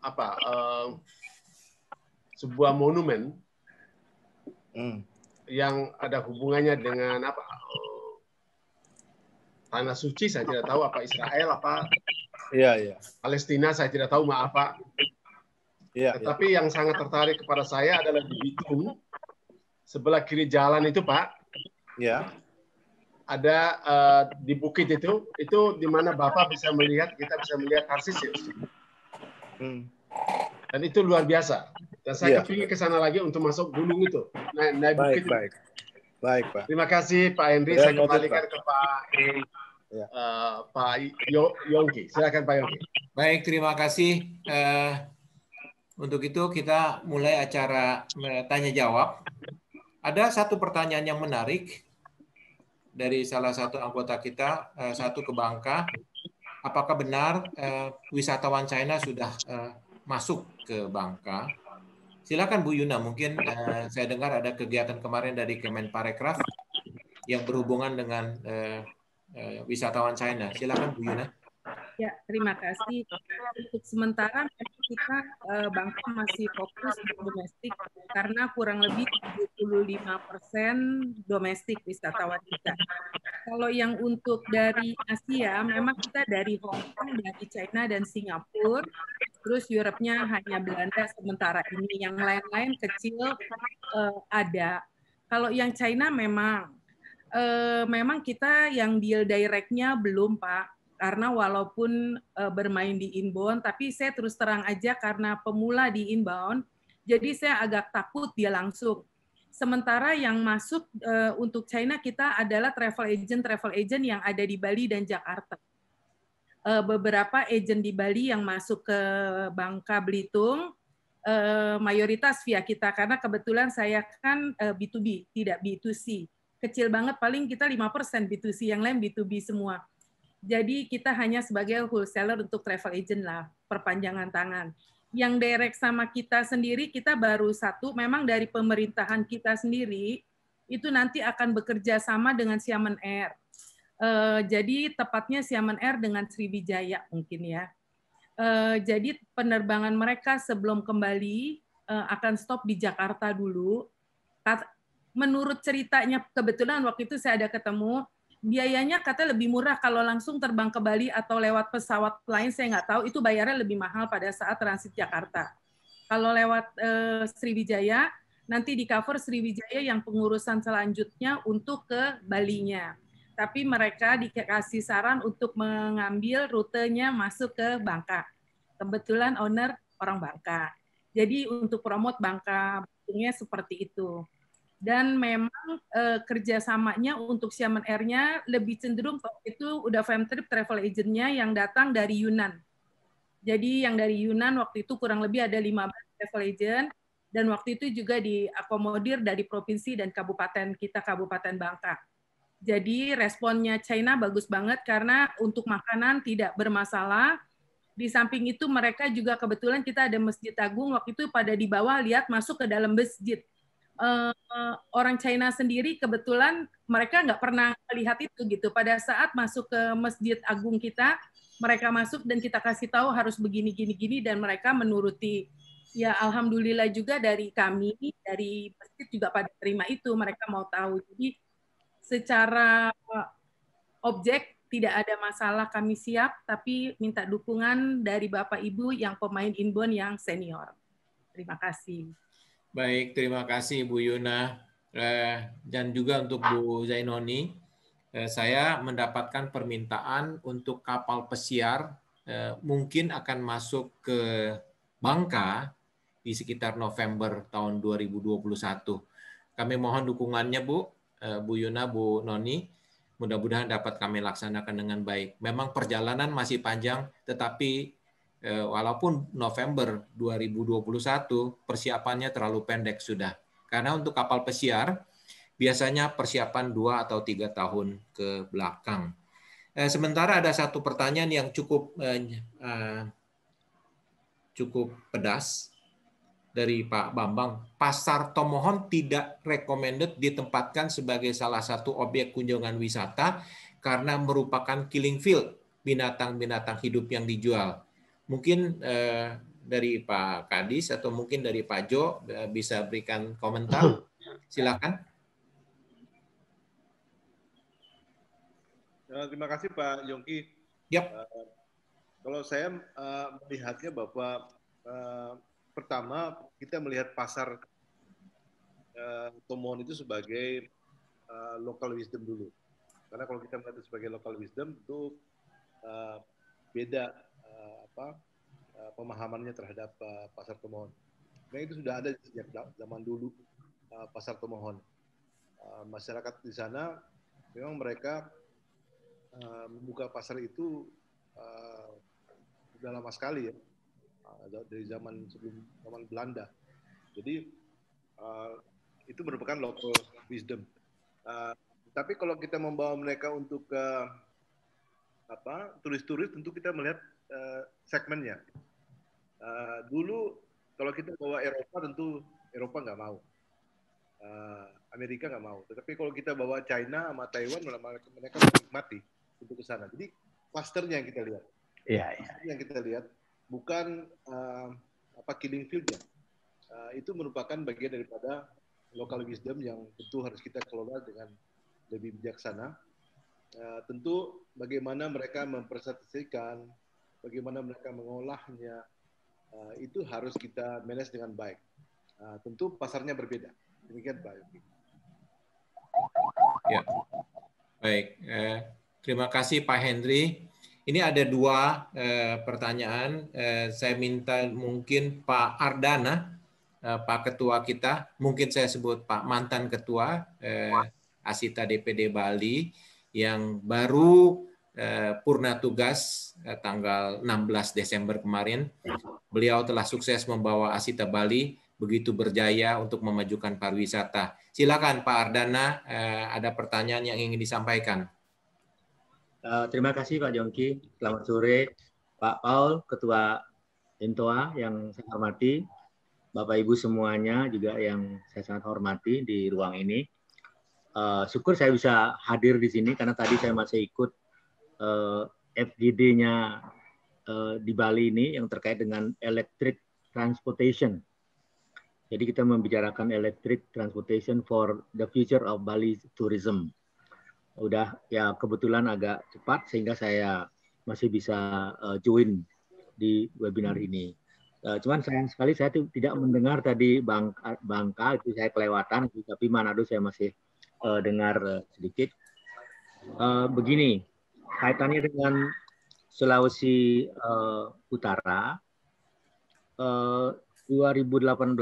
apa uh, sebuah monumen hmm. yang ada hubungannya dengan apa tanah suci saya tidak tahu apa Israel apa yeah, yeah. Palestina saya tidak tahu maaf pak yeah, iya. tetapi yang sangat tertarik kepada saya adalah di itu sebelah kiri jalan itu pak ya ada uh, di bukit itu, itu di mana Bapak bisa melihat, kita bisa melihat Tarsius. Ya. Hmm. Dan itu luar biasa. Dan saya yeah. kepingin ke sana lagi untuk masuk gunung itu, naik, naik baik, bukit. Baik. Itu.
baik, Pak.
Terima
kasih Pak Henry. Ya, saya kembalikan ke
Pak Yogi. uh,
ya. eh, Pak Yo Yongki. Silakan Pak Yongki.
Baik, terima kasih. Uh, untuk itu kita mulai acara tanya jawab. Ada satu pertanyaan yang menarik dari salah satu anggota kita eh, satu ke Bangka apakah benar eh, wisatawan China sudah eh, masuk ke Bangka silakan Bu Yuna mungkin saya dengar ada kegiatan kemarin dari Kemenparekraf yang berhubungan dengan wisatawan China silakan Bu Yuna
Ya, terima kasih. Untuk sementara kita eh, bank masih fokus di domestik karena kurang lebih 75 persen domestik wisatawan kita. Kalau yang untuk dari Asia, memang kita dari Hong Kong, dari China dan Singapura, terus Europe-nya hanya Belanda sementara ini. Yang lain-lain kecil eh, ada. Kalau yang China memang, eh, memang kita yang deal directnya belum Pak karena walaupun uh, bermain di inbound, tapi saya terus terang aja karena pemula di inbound, jadi saya agak takut dia langsung. Sementara yang masuk uh, untuk China kita adalah travel agent travel agent yang ada di Bali dan Jakarta. Uh, beberapa agent di Bali yang masuk ke Bangka Belitung uh, mayoritas via kita karena kebetulan saya kan uh, B2B tidak B2C. Kecil banget paling kita 5% B2C yang lain B2B semua. Jadi kita hanya sebagai wholesaler untuk travel agent lah, perpanjangan tangan. Yang direct sama kita sendiri, kita baru satu, memang dari pemerintahan kita sendiri, itu nanti akan bekerja sama dengan Siamen Air. Eh, jadi tepatnya Siamen Air dengan Sriwijaya mungkin ya. Eh, jadi penerbangan mereka sebelum kembali eh, akan stop di Jakarta dulu. Menurut ceritanya kebetulan waktu itu saya ada ketemu biayanya katanya lebih murah kalau langsung terbang ke Bali atau lewat pesawat lain saya nggak tahu itu bayarnya lebih mahal pada saat transit Jakarta. Kalau lewat eh, Sriwijaya nanti di cover Sriwijaya yang pengurusan selanjutnya untuk ke Balinya. Tapi mereka dikasih saran untuk mengambil rutenya masuk ke Bangka. Kebetulan owner orang Bangka. Jadi untuk promote Bangka, seperti itu dan memang eh, kerjasamanya untuk siamen Air-nya lebih cenderung waktu itu udah fam trip travel agent-nya yang datang dari Yunan. Jadi yang dari Yunan waktu itu kurang lebih ada 15 travel agent dan waktu itu juga diakomodir dari provinsi dan kabupaten kita Kabupaten Bangka. Jadi responnya China bagus banget karena untuk makanan tidak bermasalah. Di samping itu mereka juga kebetulan kita ada Masjid Agung waktu itu pada di bawah lihat masuk ke dalam masjid Eh, orang China sendiri kebetulan mereka nggak pernah melihat itu gitu. Pada saat masuk ke masjid agung kita, mereka masuk dan kita kasih tahu harus begini gini gini dan mereka menuruti. Ya alhamdulillah juga dari kami dari masjid juga pada terima itu mereka mau tahu. Jadi secara objek tidak ada masalah kami siap tapi minta dukungan dari Bapak Ibu yang pemain inbound yang senior. Terima kasih.
Baik, terima kasih Bu Yuna eh, dan juga untuk Bu Zainoni. Eh, saya mendapatkan permintaan untuk kapal pesiar eh, mungkin akan masuk ke Bangka di sekitar November tahun 2021. Kami mohon dukungannya Bu, Bu Yuna, Bu Noni. Mudah-mudahan dapat kami laksanakan dengan baik. Memang perjalanan masih panjang, tetapi Eh, walaupun November 2021 persiapannya terlalu pendek sudah. Karena untuk kapal pesiar biasanya persiapan dua atau tiga tahun ke belakang. Eh, sementara ada satu pertanyaan yang cukup eh, cukup pedas dari Pak Bambang. Pasar Tomohon tidak recommended ditempatkan sebagai salah satu objek kunjungan wisata karena merupakan killing field binatang-binatang hidup yang dijual Mungkin eh, dari Pak Kadis atau mungkin dari Pak Jo eh, bisa berikan komentar. Silakan.
Ya, terima kasih Pak Yongki. Yep. Ya. Uh, kalau saya uh, melihatnya bahwa uh, pertama kita melihat pasar uh, tomohon itu sebagai uh, local wisdom dulu. Karena kalau kita melihat itu sebagai local wisdom itu uh, beda apa eh, pemahamannya terhadap eh, pasar tomohon. Nah itu sudah ada sejak zaman dulu eh, pasar tomohon. masyarakat di sana memang mereka membuka pasar itu sudah lama sekali ya dari zaman sebelum zaman Belanda. Jadi itu merupakan local wisdom. tapi kalau kita membawa mereka untuk ke apa turis-turis tentu kita melihat uh, segmennya. Uh, dulu kalau kita bawa Eropa tentu Eropa nggak mau, uh, Amerika nggak mau. Tetapi kalau kita bawa China sama Taiwan mereka mereka menikmati untuk ke sana. Jadi clusternya yang kita lihat, yeah, iya, iya. yeah. yang kita lihat bukan uh, apa killing fieldnya. Uh, itu merupakan bagian daripada local wisdom yang tentu harus kita kelola dengan lebih bijaksana. Uh, tentu bagaimana mereka mempersatisikan bagaimana mereka mengolahnya, uh, itu harus kita manage dengan baik. Uh, tentu pasarnya berbeda. Demikian Pak Yogi.
Ya, baik. Eh, terima kasih Pak Henry. Ini ada dua eh, pertanyaan. Eh, saya minta mungkin Pak Ardana, eh, Pak Ketua kita, mungkin saya sebut Pak mantan Ketua eh, Asita DPD Bali yang baru Eh, purna tugas eh, tanggal 16 Desember kemarin. Beliau telah sukses membawa Asita Bali begitu berjaya untuk memajukan pariwisata. Silakan Pak
Ardana, eh,
ada pertanyaan yang ingin disampaikan.
Terima kasih Pak Jongki. Selamat sore Pak Paul, Ketua Intoa yang saya hormati, Bapak Ibu semuanya juga yang saya sangat hormati di ruang ini. Uh, syukur saya bisa hadir di sini karena tadi saya masih ikut uh, eh, FGD-nya uh, eh, di Bali ini yang terkait dengan electric transportation. Jadi kita membicarakan electric transportation for the future of Bali tourism. Udah ya kebetulan agak cepat sehingga saya masih bisa uh, join di webinar ini. Uh, cuman sayang sekali saya tidak mendengar tadi Bang Bangka itu saya kelewatan tapi Manado saya masih uh, dengar uh, sedikit. Uh, begini, kaitannya dengan Sulawesi uh, Utara uh, eh, 2018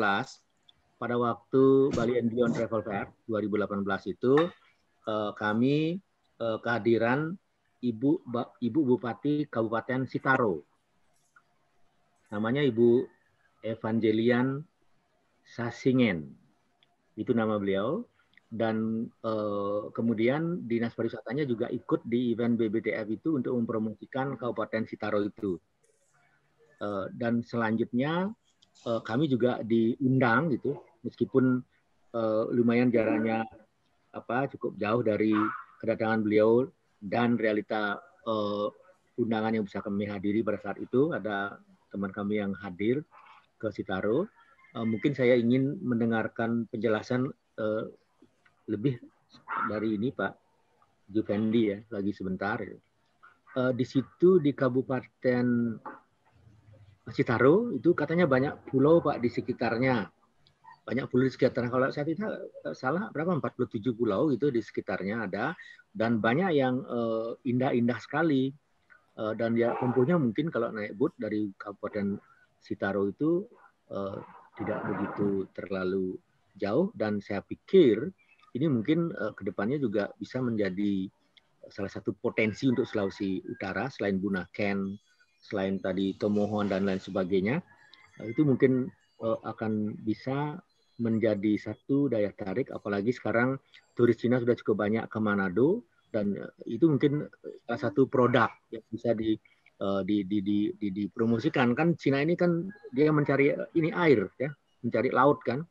pada waktu Bali and Beyond Travel Fair 2018 itu uh, kami uh, kehadiran Ibu Ibu Bupati Kabupaten Sitaro. Namanya Ibu Evangelian Sasingen. Itu nama beliau dan uh, kemudian dinas pariwisatanya juga ikut di event BBTF itu untuk mempromosikan Kabupaten Sitaro itu. Uh, dan selanjutnya uh, kami juga diundang gitu, meskipun uh, lumayan jaraknya apa cukup jauh dari kedatangan beliau dan realita uh, undangan yang bisa kami hadiri pada saat itu ada teman kami yang hadir ke Sitaro. Uh, mungkin saya ingin mendengarkan penjelasan Uh, lebih dari ini Pak Jupendi ya lagi sebentar. Uh, di situ di Kabupaten Citaro itu katanya banyak pulau Pak di sekitarnya. Banyak pulau di sekitarnya. Kalau saya tidak eh, salah berapa 47 pulau itu di sekitarnya ada dan banyak yang eh, indah-indah uh, sekali. Uh, dan ya tempuhnya mungkin kalau naik boat dari Kabupaten Sitaro itu uh, tidak begitu terlalu jauh dan saya pikir ini mungkin uh, eh, kedepannya juga bisa menjadi eh, salah satu potensi untuk Sulawesi Utara selain Bunaken, selain tadi Tomohon dan lain sebagainya, uh, itu mungkin uh, akan bisa menjadi satu daya tarik apalagi sekarang turis Cina sudah cukup banyak ke Manado dan uh, itu mungkin salah satu produk yang bisa di di, di, di, di dipromosikan kan Cina ini kan dia mencari ini air ya mencari laut kan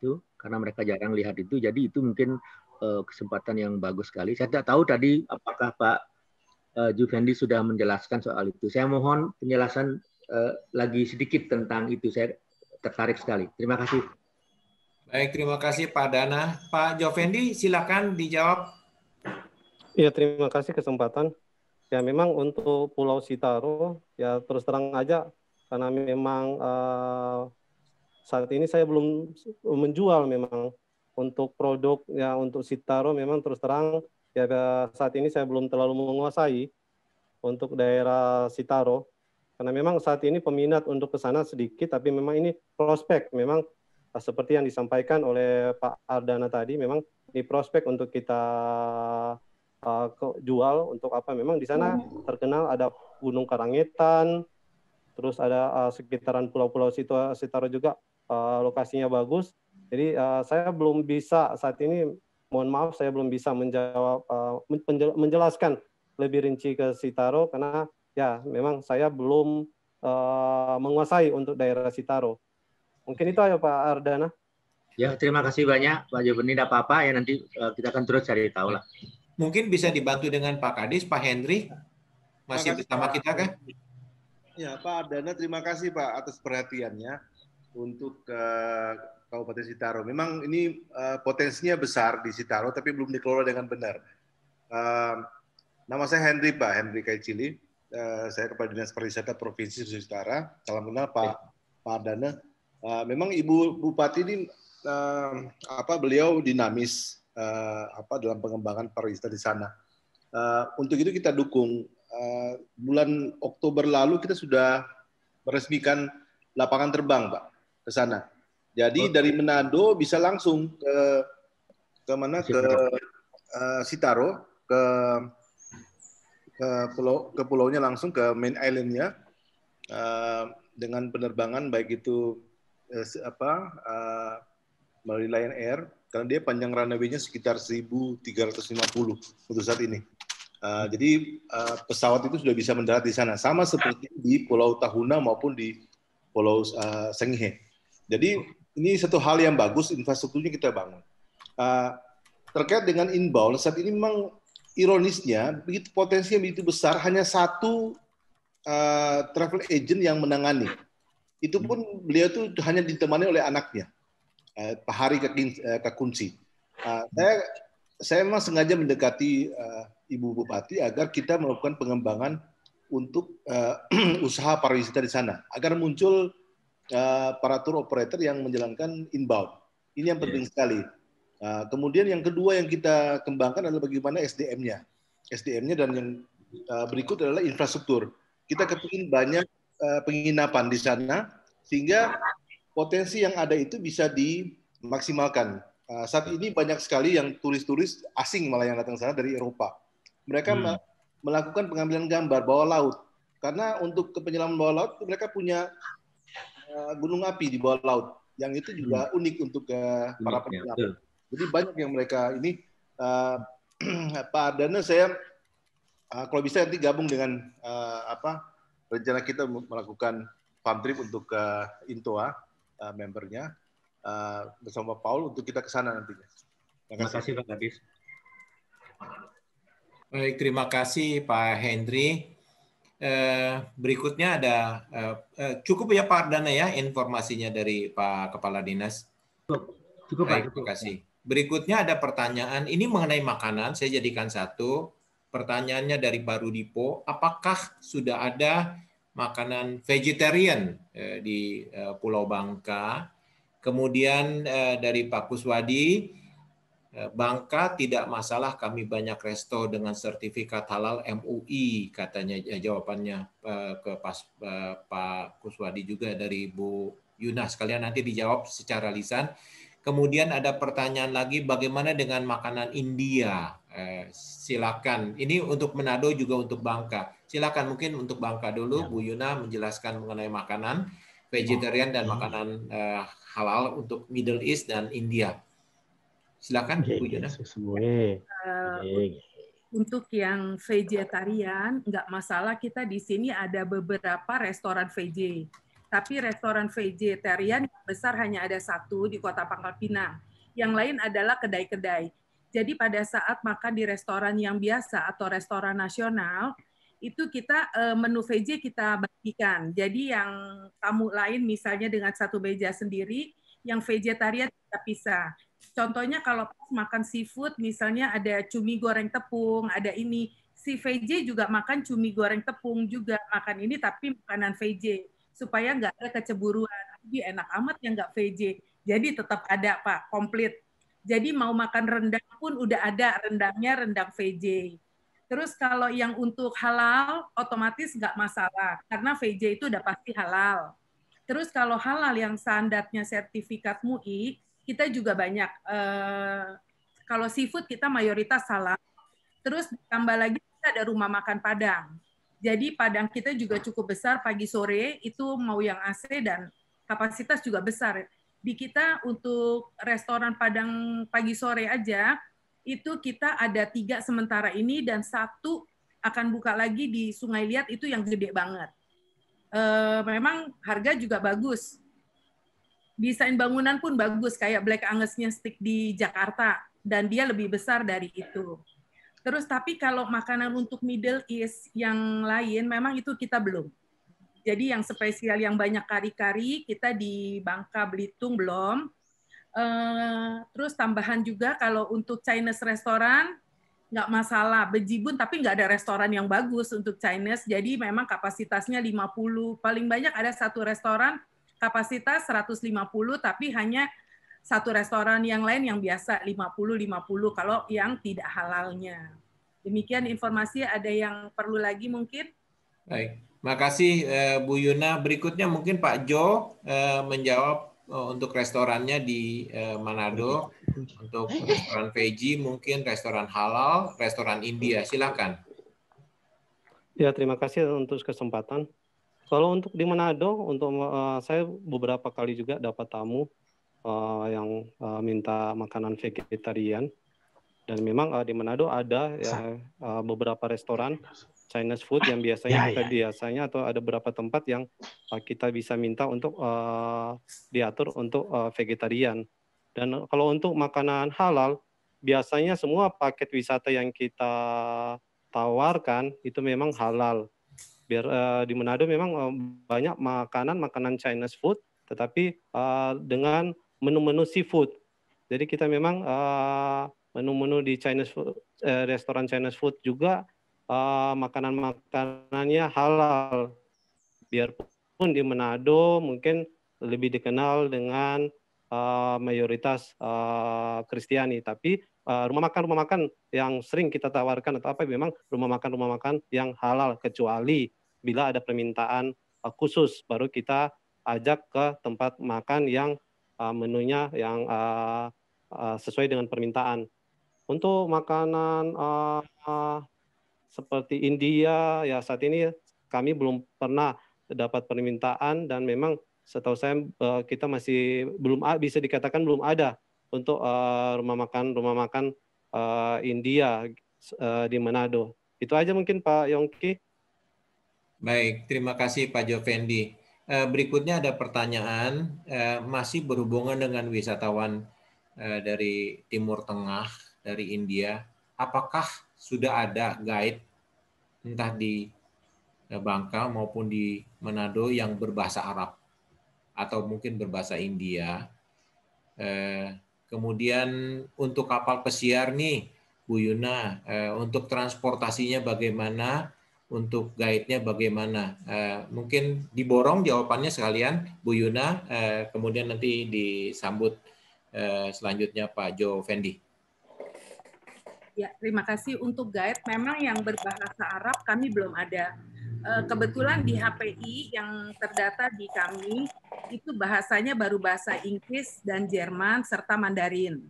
itu karena mereka jarang lihat itu. Jadi itu mungkin uh, kesempatan yang bagus sekali. Saya tidak tahu tadi apakah Pak uh, Juvendi sudah menjelaskan soal itu. Saya mohon penjelasan uh, lagi sedikit tentang itu.
Saya tertarik sekali. Terima kasih.
Baik, terima kasih Pak Dana. Pak
Juvendi silakan dijawab. Ya, terima kasih kesempatan. Ya, memang untuk Pulau Sitaro, ya terus terang aja, karena memang uh, saat ini saya belum menjual memang untuk produk ya untuk Sitaro memang terus terang ya saat ini saya belum terlalu menguasai untuk daerah Sitaro karena memang saat ini peminat untuk ke sana sedikit tapi memang ini prospek memang ah, seperti yang disampaikan oleh Pak Ardana tadi memang ini prospek untuk kita uh, jual untuk apa memang di sana terkenal ada Gunung Karangetan terus ada uh, sekitaran pulau-pulau Sitaro juga Eh, lokasinya bagus. Jadi uh, saya belum bisa saat ini, mohon maaf saya belum bisa menjawab uh, menjelaskan lebih rinci ke Sitaro karena ya memang saya belum uh, menguasai untuk daerah Sitaro. Mungkin itu ya Pak Ardana.
Ya terima kasih banyak Pak Jobeni. Tidak apa-apa ya nanti uh, kita akan terus cari tahu lah. Mungkin bisa dibantu dengan Pak Kadis, Pak Henry
masih kasih, bersama Pak. kita kan?
Ya Pak Ardana terima kasih Pak atas perhatiannya untuk uh, Kabupaten Sitaro. Memang ini uh, potensinya besar di Sitaro, tapi belum dikelola dengan benar. Uh, nama saya Henry Pak, Henry Kaicili. Uh, saya Kepala Dinas Pariwisata Provinsi Sulawesi Utara. Salam kenal Pak iya. Pak Dana. Uh, eh, memang Ibu Bupati ini uh, apa beliau dinamis uh, apa dalam pengembangan pariwisata di sana. Uh, untuk itu kita dukung. Uh, bulan Oktober lalu kita sudah meresmikan lapangan terbang, Pak ke sana. Jadi oh. dari Manado bisa langsung ke ke mana ke uh, Sitaro ke ke pulau ke pulaunya langsung ke main islandnya uh, dengan penerbangan baik itu uh, apa uh, melalui Lion Air karena dia panjang runway-nya sekitar 1.350 untuk saat ini. Uh, jadi uh, pesawat itu sudah bisa mendarat di sana, sama seperti di Pulau Tahuna maupun di Pulau uh, Sengihe. Jadi ini satu hal yang bagus infrastrukturnya kita bangun. Uh, terkait dengan inbound saat ini memang ironisnya begitu potensi yang begitu besar hanya satu uh, travel agent yang menangani. Itu pun beliau itu hanya ditemani oleh anaknya, uh, Pak Hari Kakunci. Eh, uh, ah, saya saya memang sengaja mendekati uh, Ibu Bupati agar kita melakukan pengembangan untuk uh, usaha pariwisata di sana agar muncul uh, para tour operator yang menjalankan inbound. Ini yang iya. penting yeah. sekali. Nah, kemudian yang kedua yang kita kembangkan adalah bagaimana SDM-nya. SDM-nya dan yang eh, berikut adalah infrastruktur. Kita kepingin banyak eh, penginapan di sana sehingga potensi yang ada itu bisa dimaksimalkan. saat ini banyak sekali yang turis-turis asing malah yang datang sana dari Eropa. Mereka hmm. melakukan pengambilan gambar bawah laut karena untuk kepenyelaman bawah laut mereka punya Eh, gunung api di bawah laut. Yang itu juga hmm. unik untuk uh, para penyelam. Ya, Jadi banyak yang mereka ini uh, Pak Ardana saya uh, kalau bisa nanti gabung dengan uh, apa rencana kita melakukan farm trip untuk ke uh, Intoa uh, membernya uh, bersama Paul untuk kita ke sana nantinya. Terima kasih Pak Gadis.
Baik, terima kasih Pak Hendri. Eh, berikutnya ada eh, eh, cukup ya Pak Ardana ya informasinya dari Pak Kepala Dinas. Cukup. cukup Baik, terima kasih. Berikutnya ada pertanyaan ini mengenai makanan. Saya jadikan satu. Pertanyaannya dari Baru Dipo, apakah sudah ada makanan vegetarian di Pulau Bangka? Kemudian dari Pak Kuswadi, Eh, bangka tidak masalah kami banyak resto dengan sertifikat halal MUI katanya eh, jawabannya eh, ke pas, Pak Kuswadi juga dari Bu Yuna sekalian nanti dijawab secara lisan. Kemudian ada pertanyaan lagi bagaimana dengan makanan India? silakan. Ini untuk Manado juga untuk Bangka. Silakan mungkin untuk Bangka dulu ya. Bu Yuna menjelaskan mengenai makanan ya. vegetarian dan hmm. makanan halal untuk Middle East dan India. Silakan Bu
Yuna.
Eh, untuk yang vegetarian nggak masalah kita di sini ada beberapa restoran VJ. Tapi restoran vegetarian besar hanya ada satu di Kota Pangkal Pinang. Yang lain adalah kedai-kedai. Jadi pada saat makan di restoran yang biasa atau restoran nasional, itu kita eh, menu VJ kita bagikan. Jadi yang tamu lain misalnya dengan satu meja sendiri, yang vegetarian kita pisah. Contohnya kalau makan seafood misalnya ada cumi goreng tepung, ada ini. Si VJ juga makan cumi goreng tepung juga, makan ini tapi makanan VJ. Supaya nggak ada keceburuan. Jadi enak amat yang nggak VJ. Jadi tetap ada Pak, komplit. Jadi mau makan rendang pun udah ada rendangnya rendang VJ. Terus kalau yang untuk halal otomatis nggak masalah karena VJ itu udah pasti halal. Terus kalau halal yang standarnya sertifikat MUI kita juga banyak. Eh, kalau seafood kita mayoritas salam. Terus tambah lagi kita ada rumah makan Padang. Jadi Padang kita juga cukup besar pagi sore itu mau yang AC dan kapasitas juga besar. Di kita untuk restoran Padang pagi sore aja itu kita ada tiga sementara ini dan satu akan buka lagi di Sungai Liat itu yang gede banget. Eh, memang harga juga bagus desain bangunan pun bagus kayak Black Angusnya stick di Jakarta dan dia lebih besar dari itu. Terus tapi kalau makanan untuk Middle East yang lain memang itu kita belum. Jadi yang spesial yang banyak kari-kari kita di Bangka Belitung belum. Eh, terus tambahan juga kalau untuk Chinese restoran nggak masalah bejibun tapi nggak ada restoran yang bagus untuk Chinese jadi memang kapasitasnya 50 paling banyak ada satu restoran kapasitas 150 tapi hanya satu restoran yang lain yang biasa 50-50 kalau yang tidak halalnya. Demikian informasi ada yang perlu lagi mungkin?
Baik, makasih eh, Bu Yuna. Berikutnya mungkin Pak Jo eh, menjawab eh, untuk restorannya di Manado, untuk restoran veggie mungkin restoran halal, restoran India. Silakan.
Ya, terima kasih untuk kesempatan. Kalau untuk di Manado, untuk uh, saya beberapa kali juga dapat tamu uh, yang uh, minta makanan vegetarian. Dan memang uh, di Manado ada ya, uh, beberapa restoran Chinese food yang biasanya ya, kita ya. biasanya atau ada beberapa tempat yang uh, kita bisa minta untuk uh, diatur untuk uh, vegetarian. Dan kalau untuk makanan halal, biasanya semua paket wisata yang kita tawarkan itu memang halal biar uh, di Manado memang uh, banyak makanan makanan Chinese food tetapi uh, dengan menu-menu seafood jadi kita memang menu menu-menu di Chinese food, uh, restoran Chinese food juga uh, makanan makanannya halal biarpun di Manado mungkin lebih dikenal dengan uh, mayoritas Kristiani uh, tapi rumah makan rumah makan yang sering kita tawarkan atau apa memang rumah makan rumah makan yang halal kecuali bila ada permintaan uh, khusus baru kita ajak ke tempat makan yang uh, menunya yang uh, uh, sesuai dengan permintaan. Untuk makanan uh, uh, seperti India ya saat ini kami belum pernah dapat permintaan dan memang setahu saya uh, kita masih belum bisa dikatakan belum ada untuk uh, rumah makan rumah makan uh, India uh, di Manado. Itu aja mungkin Pak Yongki. Baik, terima kasih Pak Jovendi. Eh, berikutnya ada pertanyaan
eh, masih berhubungan dengan wisatawan eh, dari Timur Tengah, dari India. Apakah sudah ada guide entah di Bangka maupun di Manado yang berbahasa Arab atau mungkin berbahasa India? Kemudian untuk kapal pesiar nih, Bu Yuna, untuk transportasinya bagaimana? untuk guide-nya bagaimana. Uh, mungkin diborong jawabannya sekalian Bu Yuna, uh, kemudian nanti disambut uh, selanjutnya Pak Jo Fendi.
Ya, terima kasih untuk guide. Memang yang berbahasa Arab kami belum ada. Kebetulan di HPI yang terdata di kami itu bahasanya baru bahasa Inggris dan Jerman serta Mandarin.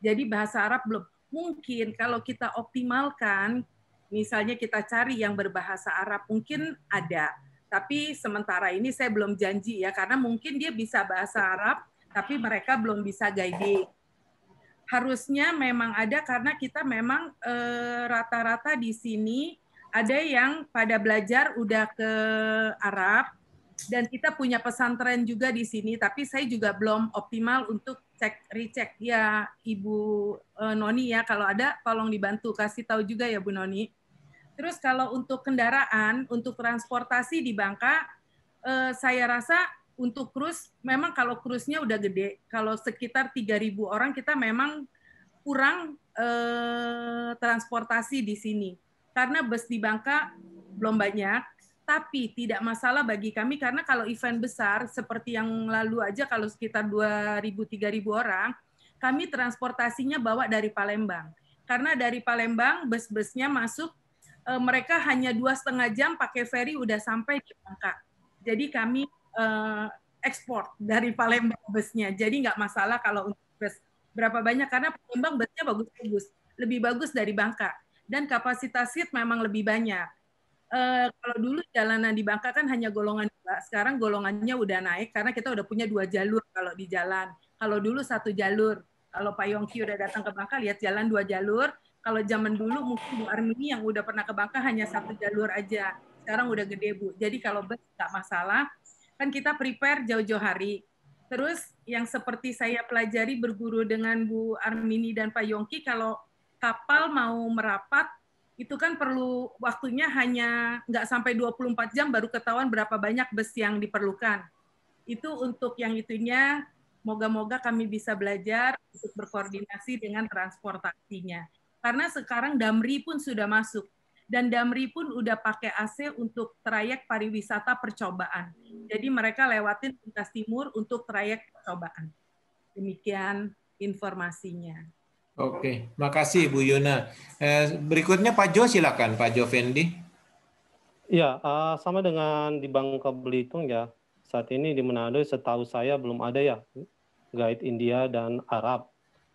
Jadi bahasa Arab belum mungkin kalau kita optimalkan misalnya kita cari yang berbahasa Arab mungkin ada, tapi sementara ini saya belum janji ya karena mungkin dia bisa bahasa Arab tapi mereka belum bisa guiding. Harusnya memang ada karena kita memang eh, rata-rata e, di sini ada yang pada belajar udah ke Arab dan kita punya pesantren juga di sini tapi saya juga belum optimal untuk cek recheck ya Ibu eh, Noni ya kalau ada tolong dibantu kasih tahu juga ya Bu Noni. Terus kalau untuk kendaraan, untuk transportasi di Bangka, eh, saya rasa untuk cruise, memang kalau cruise-nya udah gede, kalau sekitar 3.000 orang kita memang kurang eh, transportasi di sini. Karena bus di Bangka belum banyak, tapi tidak masalah bagi kami karena kalau event besar seperti yang lalu aja kalau sekitar 2.000 3.000 orang, kami transportasinya bawa dari Palembang. Karena dari Palembang bus-busnya masuk e, mereka hanya dua setengah jam pakai ferry udah sampai di Bangka. Jadi kami e, ekspor dari Palembang busnya. Jadi nggak masalah kalau untuk bus berapa banyak karena Palembang busnya bagus-bagus, lebih bagus dari Bangka dan kapasitas seat memang lebih banyak. E, kalau dulu jalanan di Bangka kan hanya golongan dua, sekarang golongannya udah naik karena kita udah punya dua jalur kalau di jalan. Kalau dulu satu jalur, kalau Pak Yongki udah datang ke Bangka lihat jalan dua jalur, kalau zaman dulu mungkin Bu Armini yang udah pernah ke Bangka hanya satu jalur aja. Sekarang udah gede Bu. Jadi kalau bus nggak masalah, kan kita prepare jauh-jauh hari. Terus yang seperti saya pelajari berguru dengan Bu Armini dan Pak Yongki, kalau kapal mau merapat, itu kan perlu waktunya hanya nggak sampai 24 jam baru ketahuan berapa banyak bus yang diperlukan. Itu untuk yang itunya, moga-moga kami bisa belajar untuk berkoordinasi dengan transportasinya. Karena sekarang Damri pun sudah masuk dan Damri pun udah pakai AC untuk trayek pariwisata percobaan. Jadi mereka lewatin lintas timur untuk trayek percobaan. Demikian informasinya.
Oke, makasih Bu Yuna. Eh, berikutnya Pak Jo silakan Pak Jo Fendi.
Ya, eh, sama dengan di Bangka Belitung ya. Saat ini di Manado setahu saya belum ada ya guide India dan Arab.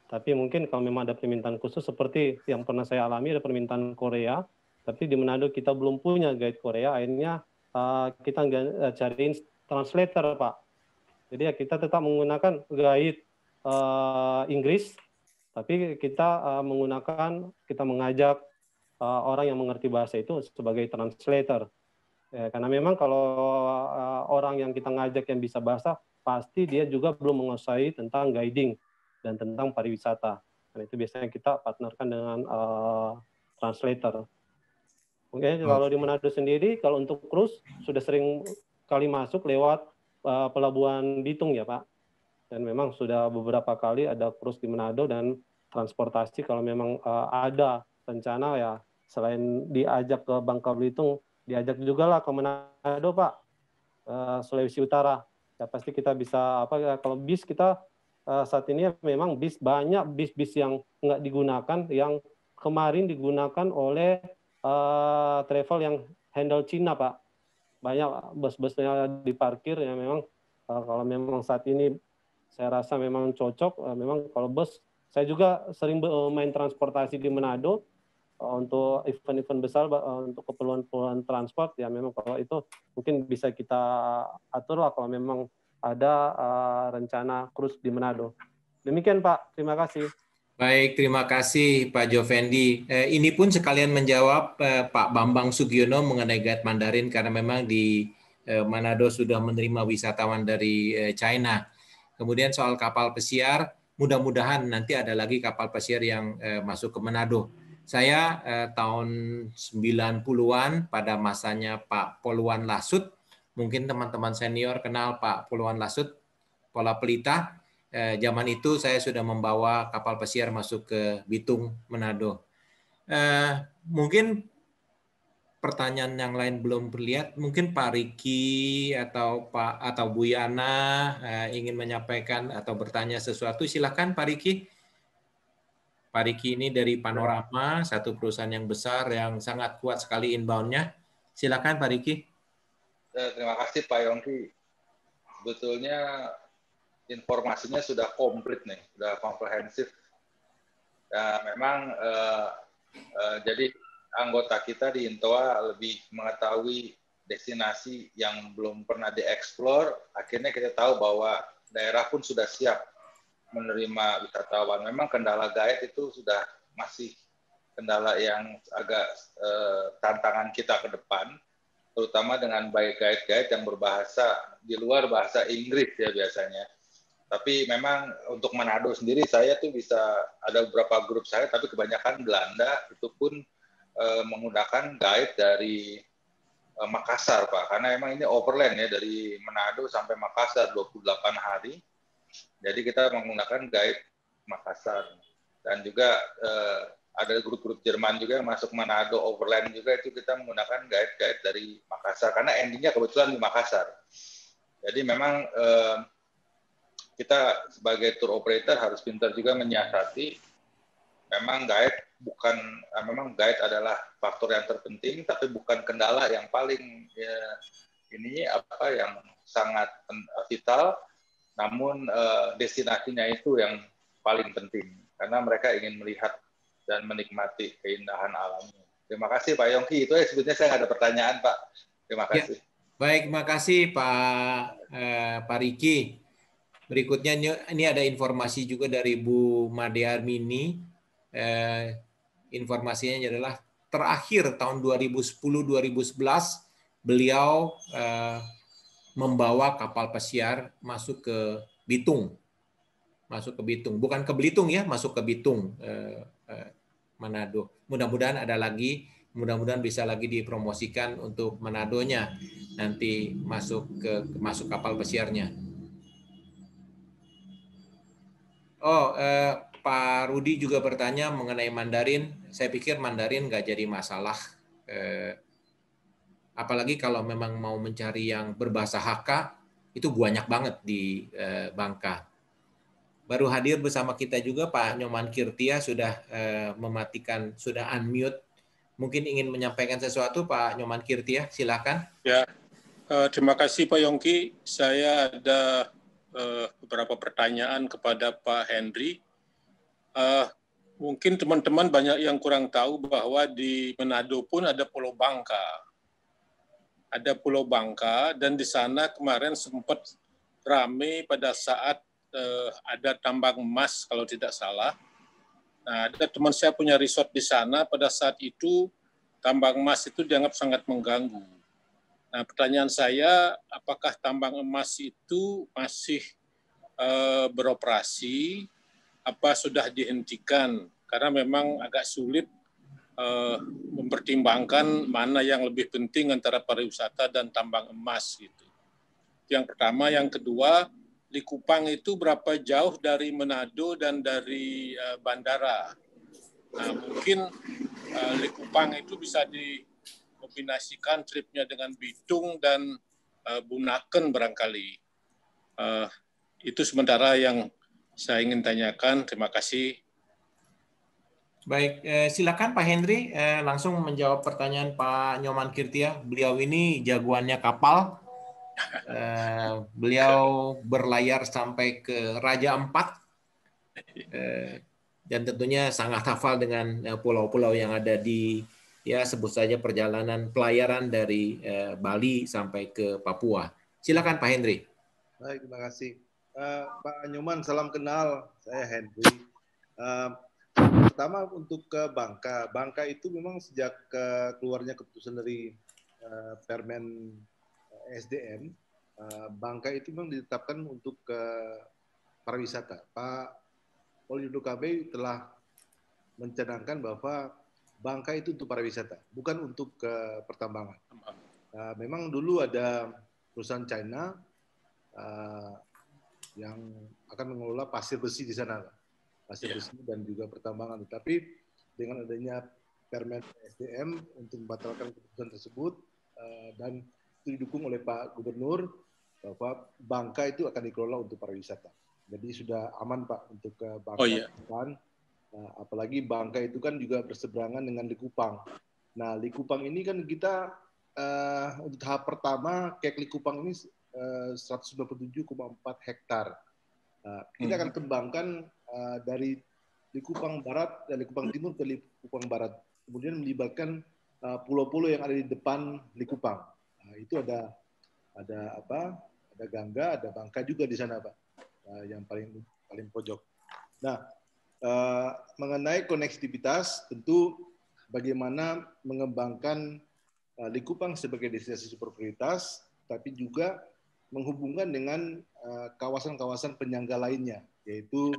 Tapi mungkin kalau memang ada permintaan khusus seperti yang pernah saya alami ada permintaan Korea, tapi di Manado kita belum punya guide Korea, akhirnya uh, kita eh, cariin translator Pak. Jadi ya kita tetap menggunakan guide uh, Inggris, tapi kita uh, menggunakan kita mengajak uh, orang yang mengerti bahasa itu sebagai translator. Ya, karena memang kalau uh, orang yang kita ngajak yang bisa bahasa, pasti dia juga belum menguasai tentang guiding dan tentang pariwisata. Dan itu biasanya kita partnerkan dengan uh, translator. Oke, okay, kalau di Manado sendiri, kalau untuk cruise sudah sering kali masuk lewat uh, pelabuhan Bitung ya Pak. Dan memang sudah beberapa kali ada cruise di Manado dan transportasi kalau memang uh, ada rencana ya selain diajak ke Bangka Belitung, diajak juga lah ke Manado Pak, uh, Sulawesi Utara. Ya pasti kita bisa apa ya, kalau bis kita Eh, saat ini ya memang bis banyak bis-bis yang nggak digunakan yang kemarin digunakan oleh uh, travel yang handle Cina pak banyak bus-busnya diparkir ya memang uh, kalau memang saat ini saya rasa memang cocok uh, memang kalau bus saya juga sering main transportasi di Manado uh, untuk event-event besar uh, untuk keperluan-keperluan transport ya memang kalau itu mungkin bisa kita atur lah kalau memang ada uh, rencana krus di Manado. Demikian Pak, terima kasih.
Baik, terima kasih Pak Jovendi. Eh, ini pun sekalian menjawab eh, Pak Bambang Sugiono mengenai Guide Mandarin karena memang di eh, Manado sudah menerima wisatawan dari eh, China. Kemudian soal kapal pesiar, mudah-mudahan nanti ada lagi kapal pesiar yang eh, masuk ke Manado. Saya eh, tahun 90-an pada masanya Pak Poluan Lasut mungkin teman-teman senior kenal Pak Puluhan Lasut, Pola Pelita. Eh, zaman itu saya sudah membawa kapal pesiar masuk ke Bitung, Manado. Eh, mungkin pertanyaan yang lain belum terlihat, mungkin Pak Riki atau Pak atau Bu Yana eh, ingin menyampaikan atau bertanya sesuatu, silakan Pak Riki. Pak Riki ini dari Panorama, satu perusahaan yang besar yang sangat kuat sekali inboundnya. Silakan Pak Riki.
Eh, terima kasih Pak Yongki. Betulnya informasinya sudah komplit nih, sudah komprehensif. Ya, memang eh, eh, jadi anggota kita di Intoa lebih mengetahui destinasi yang belum pernah dieksplor, akhirnya kita tahu bahwa daerah pun sudah siap menerima wisatawan. Memang kendala gaet itu sudah masih kendala yang agak eh, tantangan kita ke depan terutama dengan baik guide-guide yang berbahasa di luar bahasa Inggris ya biasanya. Tapi memang untuk Manado sendiri saya tuh bisa ada beberapa grup saya tapi kebanyakan Belanda itu pun e, menggunakan guide dari e, Makassar Pak karena emang ini overland ya dari Manado sampai Makassar 28 hari. Jadi kita menggunakan guide Makassar dan juga e, ada grup-grup Jerman juga yang masuk Manado overland juga itu kita menggunakan guide-guide dari Makassar karena endingnya kebetulan di Makassar. Jadi memang eh, kita sebagai tour operator harus pintar juga menyiasati memang guide bukan eh, memang guide adalah faktor yang terpenting tapi bukan kendala yang paling ya, ini apa yang sangat eh, vital namun eh, destinasinya itu yang paling penting karena mereka ingin melihat dan menikmati keindahan alamnya. Terima kasih Pak Yongki. Itu ya sebetulnya saya ada pertanyaan Pak. Terima ya, kasih. Ya.
Baik, terima kasih Pak eh, Pak Riki. Berikutnya ini ada informasi juga dari Bu Made Armini. Eh, informasinya adalah terakhir tahun 2010-2011 beliau eh, membawa kapal pesiar masuk ke Bitung. Masuk ke Bitung, bukan ke Belitung ya, masuk ke Bitung. Eh, eh, Manado. Mudah-mudahan ada lagi, mudah-mudahan bisa lagi dipromosikan untuk Manadonya nanti masuk ke masuk kapal pesiarnya. Oh, eh, Pak Rudi juga bertanya mengenai Mandarin. Saya pikir Mandarin nggak jadi masalah. Eh, apalagi kalau memang mau mencari yang berbahasa Hakka, itu banyak banget di eh, Bangka Baru hadir bersama kita juga Pak Nyoman Kirtia sudah eh, mematikan, sudah unmute. Mungkin ingin menyampaikan sesuatu Pak Nyoman Kirtia, silakan.
Ya, eh, terima kasih Pak Yongki. Saya ada eh, beberapa pertanyaan kepada Pak Henry. mungkin teman-teman banyak yang kurang tahu bahwa di Manado pun ada Pulau Bangka. Ada Pulau Bangka dan di sana kemarin sempat ramai pada saat eh, ada tambang emas kalau tidak salah. Nah, ada teman saya punya resort di sana pada saat itu tambang emas itu dianggap sangat mengganggu. Nah, pertanyaan saya apakah tambang emas itu masih eh, beroperasi apa sudah dihentikan karena memang agak sulit eh, mempertimbangkan mana yang lebih penting antara pariwisata dan tambang emas gitu. Yang pertama, yang kedua, Likupang itu berapa jauh dari Manado dan dari uh, bandara. Nah, mungkin uh, eh, Likupang itu bisa dikombinasikan tripnya dengan Bitung dan uh, Bunaken barangkali. Uh, itu sementara yang saya ingin tanyakan. Terima kasih.
Baik, eh, silakan Pak Henry eh, langsung menjawab pertanyaan Pak Nyoman Kirtia. Beliau ini jagoannya kapal, Eh, beliau berlayar sampai ke Raja Empat eh, dan tentunya sangat hafal dengan eh, pulau-pulau yang ada di ya sebut saja perjalanan pelayaran dari Bali sampai ke Papua. Silakan Pak Hendri.
Baik, terima kasih. Uh, Pak Nyoman, salam kenal. Saya Hendri. Uh, pertama untuk ke Bangka. Bangka itu memang sejak uh, keluarnya keputusan dari uh, Permen SDM uh, eh, Bangka itu memang ditetapkan untuk uh, pariwisata. Pak Poliudo KB telah mencanangkan bahwa Bangka itu untuk pariwisata, bukan untuk uh, pertambangan. Uh, memang dulu ada perusahaan China uh, yang akan mengelola pasir besi di sana, pasir yeah. besi dan juga pertambangan. Tetapi dengan adanya Permen SDM untuk membatalkan keputusan tersebut dan itu didukung oleh Pak Gubernur bahwa Bangka itu akan dikelola untuk pariwisata. Jadi sudah aman Pak untuk ke eh, Bangka. Oh, iya. Kan? Nah, apalagi Bangka itu kan juga berseberangan dengan Likupang. Nah, Likupang ini kan kita uh, untuk tahap pertama kayak Likupang ini eh, uh, 197,4 hektar. Uh, kita hmm. akan kembangkan uh, dari Likupang Barat dan Likupang Timur ke Likupang Barat. Kemudian melibatkan pulau-pulau uh, yang ada di depan Likupang. Nah, itu ada ada apa? Ada Gangga, ada Bangka juga di sana, Pak. Nah, yang paling paling pojok. Nah, eh, mengenai konektivitas tentu bagaimana mengembangkan eh, Likupang sebagai destinasi super prioritas tapi juga menghubungkan dengan eh, kawasan-kawasan uh, penyangga lainnya yaitu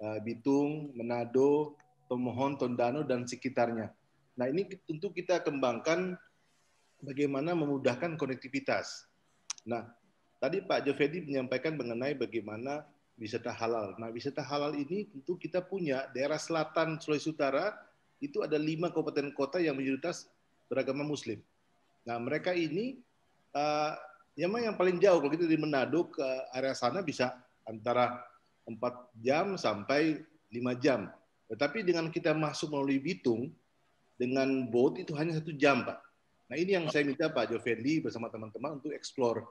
eh, Bitung, Manado, Tomohon, Tondano dan sekitarnya. Nah, ini tentu kita kembangkan bagaimana memudahkan konektivitas. Nah, tadi Pak Jovedi menyampaikan mengenai bagaimana wisata halal. Nah, wisata halal ini tentu kita punya daerah selatan Sulawesi Utara itu ada lima kabupaten kota yang mayoritas beragama Muslim. Nah, mereka ini uh, eh, yang yang paling jauh kalau kita di Manado ke area sana bisa antara 4 jam sampai 5 jam. Tetapi dengan kita masuk melalui Bitung dengan boat itu hanya satu jam, Pak. Nah ini yang saya minta Pak Jovendi bersama teman-teman untuk eksplor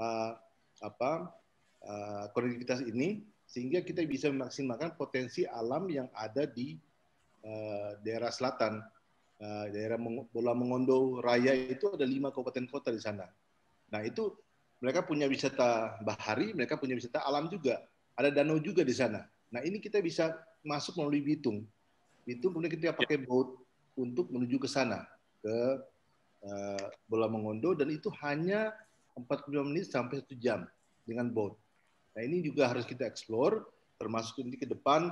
uh, apa uh, konektivitas ini sehingga kita bisa memaksimalkan potensi alam yang ada di uh, daerah selatan. Uh, daerah Meng Bola Mengondo Raya itu ada lima kabupaten kota di sana. Nah itu mereka punya wisata bahari, mereka punya wisata alam juga. Ada danau juga di sana. Nah ini kita bisa masuk melalui Bitung. Bitung kemudian kita pakai ya. boat untuk menuju ke sana, ke Eh, bola mengondo dan itu hanya 45 menit sampai satu jam dengan boat. Nah ini juga harus kita explore termasuk nanti ke depan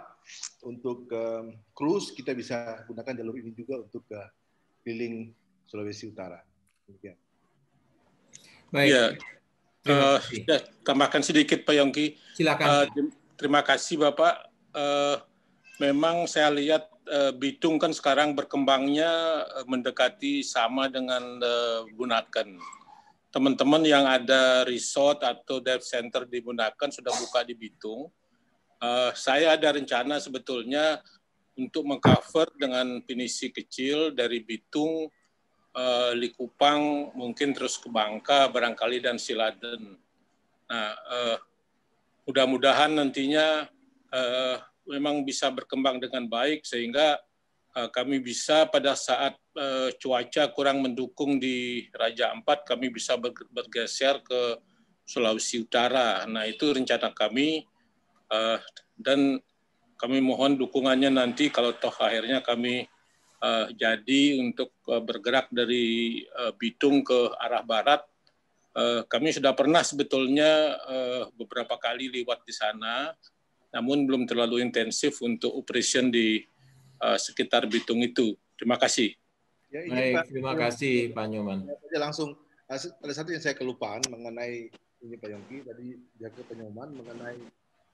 untuk uh, cruise kita bisa gunakan jalur ini juga untuk ke eh, keliling Sulawesi Utara.
Demikian.
Baik. Ya. Uh, ya, tambahkan sedikit Pak Yongki. Silakan. Uh, terima kasih Bapak. Uh, memang saya lihat Eh, Bitung kan sekarang berkembangnya eh, mendekati sama dengan eh, Bunaken. Teman-teman yang ada resort atau dive center di Bunaken sudah buka di Bitung. Saya ada rencana sebetulnya untuk mengcover dengan pinisi kecil dari Bitung, Likupang, mungkin terus ke Bangka, barangkali dan Siladen. Nah, mudah-mudahan nantinya memang bisa berkembang dengan baik sehingga eh, kami bisa pada saat eh, cuaca kurang mendukung di Raja Ampat kami bisa bergeser ke Sulawesi Utara. Nah itu rencana kami eh, dan kami mohon dukungannya nanti kalau toh akhirnya kami jadi untuk bergerak dari Bitung ke arah barat. kami sudah pernah sebetulnya beberapa kali lewat di sana namun belum terlalu intensif untuk operation di uh, sekitar Bitung itu. Terima kasih.
Ya, ini, Baik, Pak, terima kasih
Pak Nyoman. Ya,
saya langsung eh, ada satu yang saya kelupaan mengenai ini Pak Yongki tadi jaga Pak Nyoman mengenai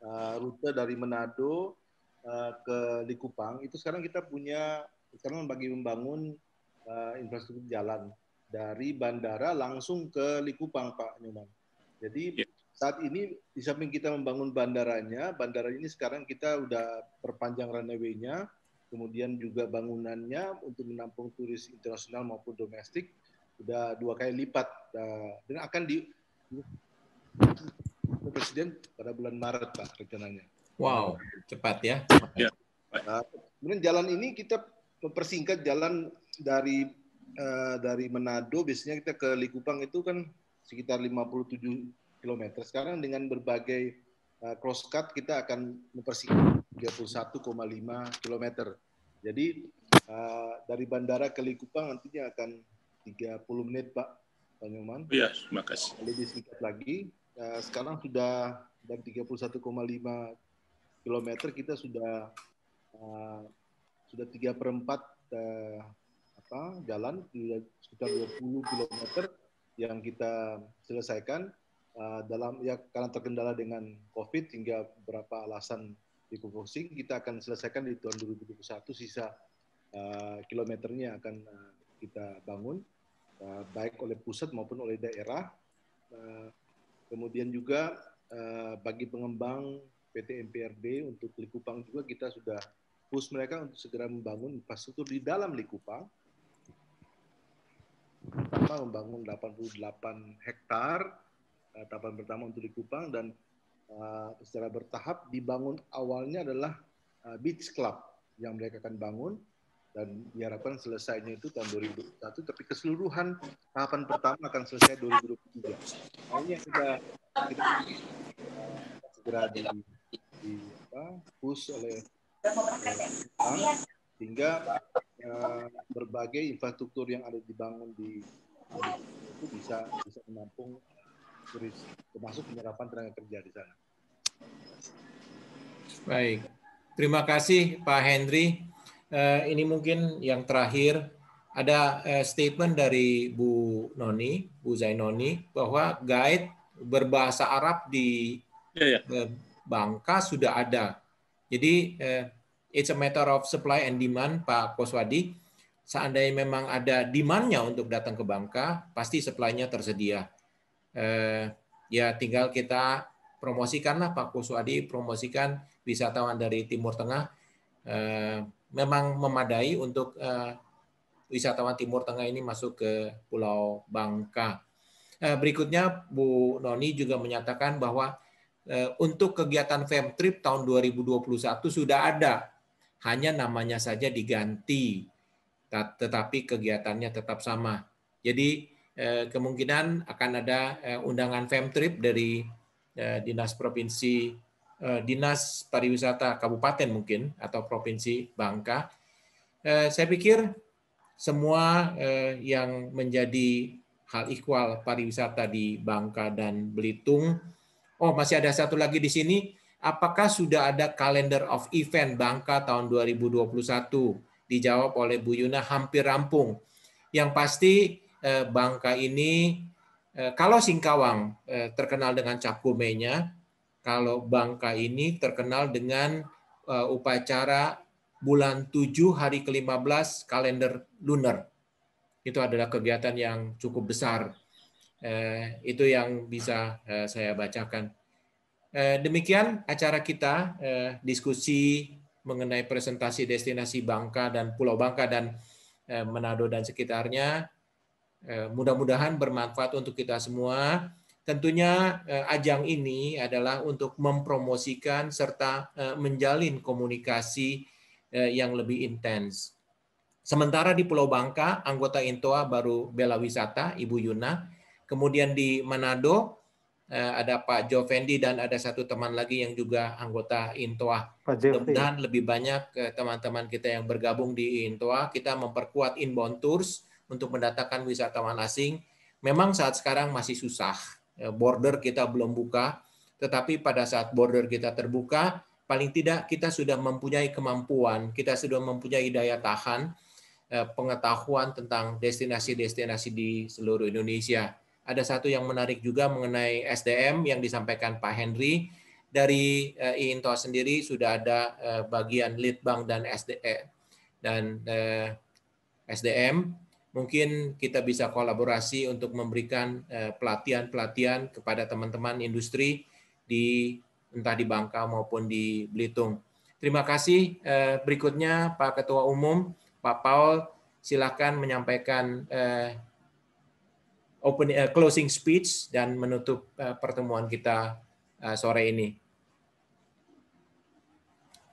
uh, rute dari Manado uh, ke Likupang itu sekarang kita punya sekarang bagi membangun uh, infrastruktur jalan dari bandara langsung ke Likupang Pak Nyoman. Jadi ya saat ini di samping kita membangun bandaranya, bandara ini sekarang kita udah perpanjang runway-nya, kemudian juga bangunannya untuk menampung turis internasional maupun domestik udah dua kali lipat nah, dan akan di presiden pada bulan Maret pak rencananya.
Wow, cepat ya. ya.
Nah, kemudian jalan ini kita mempersingkat jalan dari eh, dari Manado biasanya kita ke Likupang itu kan sekitar 57 km. Sekarang dengan berbagai uh, eh, crosscut kita akan mempersingkat 31,5 km. Jadi uh, dari bandara ke Likupang nantinya akan 30 menit Pak Tanyoman. Iya, terima kasih. Lebih singkat lagi. Uh, sekarang sudah dari 31,5 km kita sudah uh, sudah tiga perempat uh, apa jalan sudah sekitar 20 km yang kita selesaikan uh, dalam ya karena terkendala dengan COVID hingga beberapa alasan di kita akan selesaikan di tahun 2021 sisa uh, kilometernya akan uh, kita bangun uh, baik oleh pusat maupun oleh daerah. Uh, kemudian juga uh, bagi pengembang PT MPRB untuk Likupang juga kita sudah push mereka untuk segera membangun infrastruktur di dalam Likupang pertama membangun 88 hektar uh, tahapan pertama untuk di Kupang dan uh, secara bertahap dibangun awalnya adalah uh, beach club yang mereka akan bangun dan diharapkan selesainya itu tahun 2021 tapi keseluruhan tahapan pertama akan selesai 2023. Nah, yang kita kita uh, segera di, di apa, push oleh Kupang sehingga uh, berbagai infrastruktur yang ada dibangun di itu bisa bisa menampung turis, termasuk penyerapan tenaga kerja di sana.
Baik, terima kasih Pak Henry. Eh, ini mungkin yang terakhir ada eh, statement dari Bu Noni, Bu Zainoni bahwa guide berbahasa Arab di ya, ya. Bangka sudah ada. Jadi it's a matter of supply and demand, Pak Koswadi. Seandainya memang ada demand-nya untuk datang ke Bangka, pasti supply-nya tersedia. Eh, ya tinggal kita promosikanlah Pak Kuswadi promosikan wisatawan dari Timur Tengah eh, memang memadai untuk eh, wisatawan Timur Tengah ini masuk ke Pulau Bangka. berikutnya Bu Noni juga menyatakan bahwa untuk kegiatan Fem Trip tahun 2021 sudah ada, hanya namanya saja diganti, tetapi kegiatannya tetap sama. Jadi Eh, kemungkinan akan ada eh, undangan trip dari eh, dinas provinsi dinas pariwisata kabupaten mungkin atau provinsi Bangka. Saya pikir semua yang menjadi hal ikhwal pariwisata di Bangka dan Belitung. Oh, masih ada satu lagi di sini. Apakah sudah ada kalender of event Bangka tahun 2021? Dijawab oleh Bu Yuna hampir rampung. Yang pasti Eh, Bangka ini eh, kalau Singkawang eh, terkenal dengan cap kalau Bangka ini terkenal dengan upacara bulan 7 hari ke-15 kalender lunar. Itu adalah kegiatan yang cukup besar. itu yang bisa saya bacakan. demikian acara kita, diskusi mengenai presentasi destinasi Bangka dan Pulau Bangka dan Manado dan sekitarnya. Eh, mudah-mudahan bermanfaat untuk kita semua. Tentunya eh, ajang ini adalah untuk mempromosikan serta eh, menjalin komunikasi yang lebih intens. Sementara di Pulau Bangka, anggota Intoa baru Bela Wisata, Ibu Yuna. Kemudian di Manado, ada Pak Jovendi dan ada satu teman lagi yang juga anggota Intoa. mudah lebih banyak teman-teman kita yang bergabung di Intoa. Kita memperkuat inbound tours untuk mendatangkan wisatawan asing. Memang saat sekarang masih susah, ya, border kita belum buka, tetapi pada saat border kita terbuka, paling tidak kita sudah mempunyai kemampuan, kita sudah mempunyai daya tahan, ya, pengetahuan tentang destinasi-destinasi di seluruh Indonesia. Ada satu yang menarik juga mengenai SDM yang disampaikan Pak Henry. Dari ya, Iintos sendiri sudah ada bagian Litbang dan SDE dan SDM mungkin kita bisa kolaborasi untuk memberikan eh, pelatihan-pelatihan kepada teman-teman industri di entah di Bangka maupun di Belitung. Terima kasih. Eh, berikutnya Pak Ketua Umum Pak Paul silakan menyampaikan eh, opening closing speech dan menutup pertemuan kita sore ini.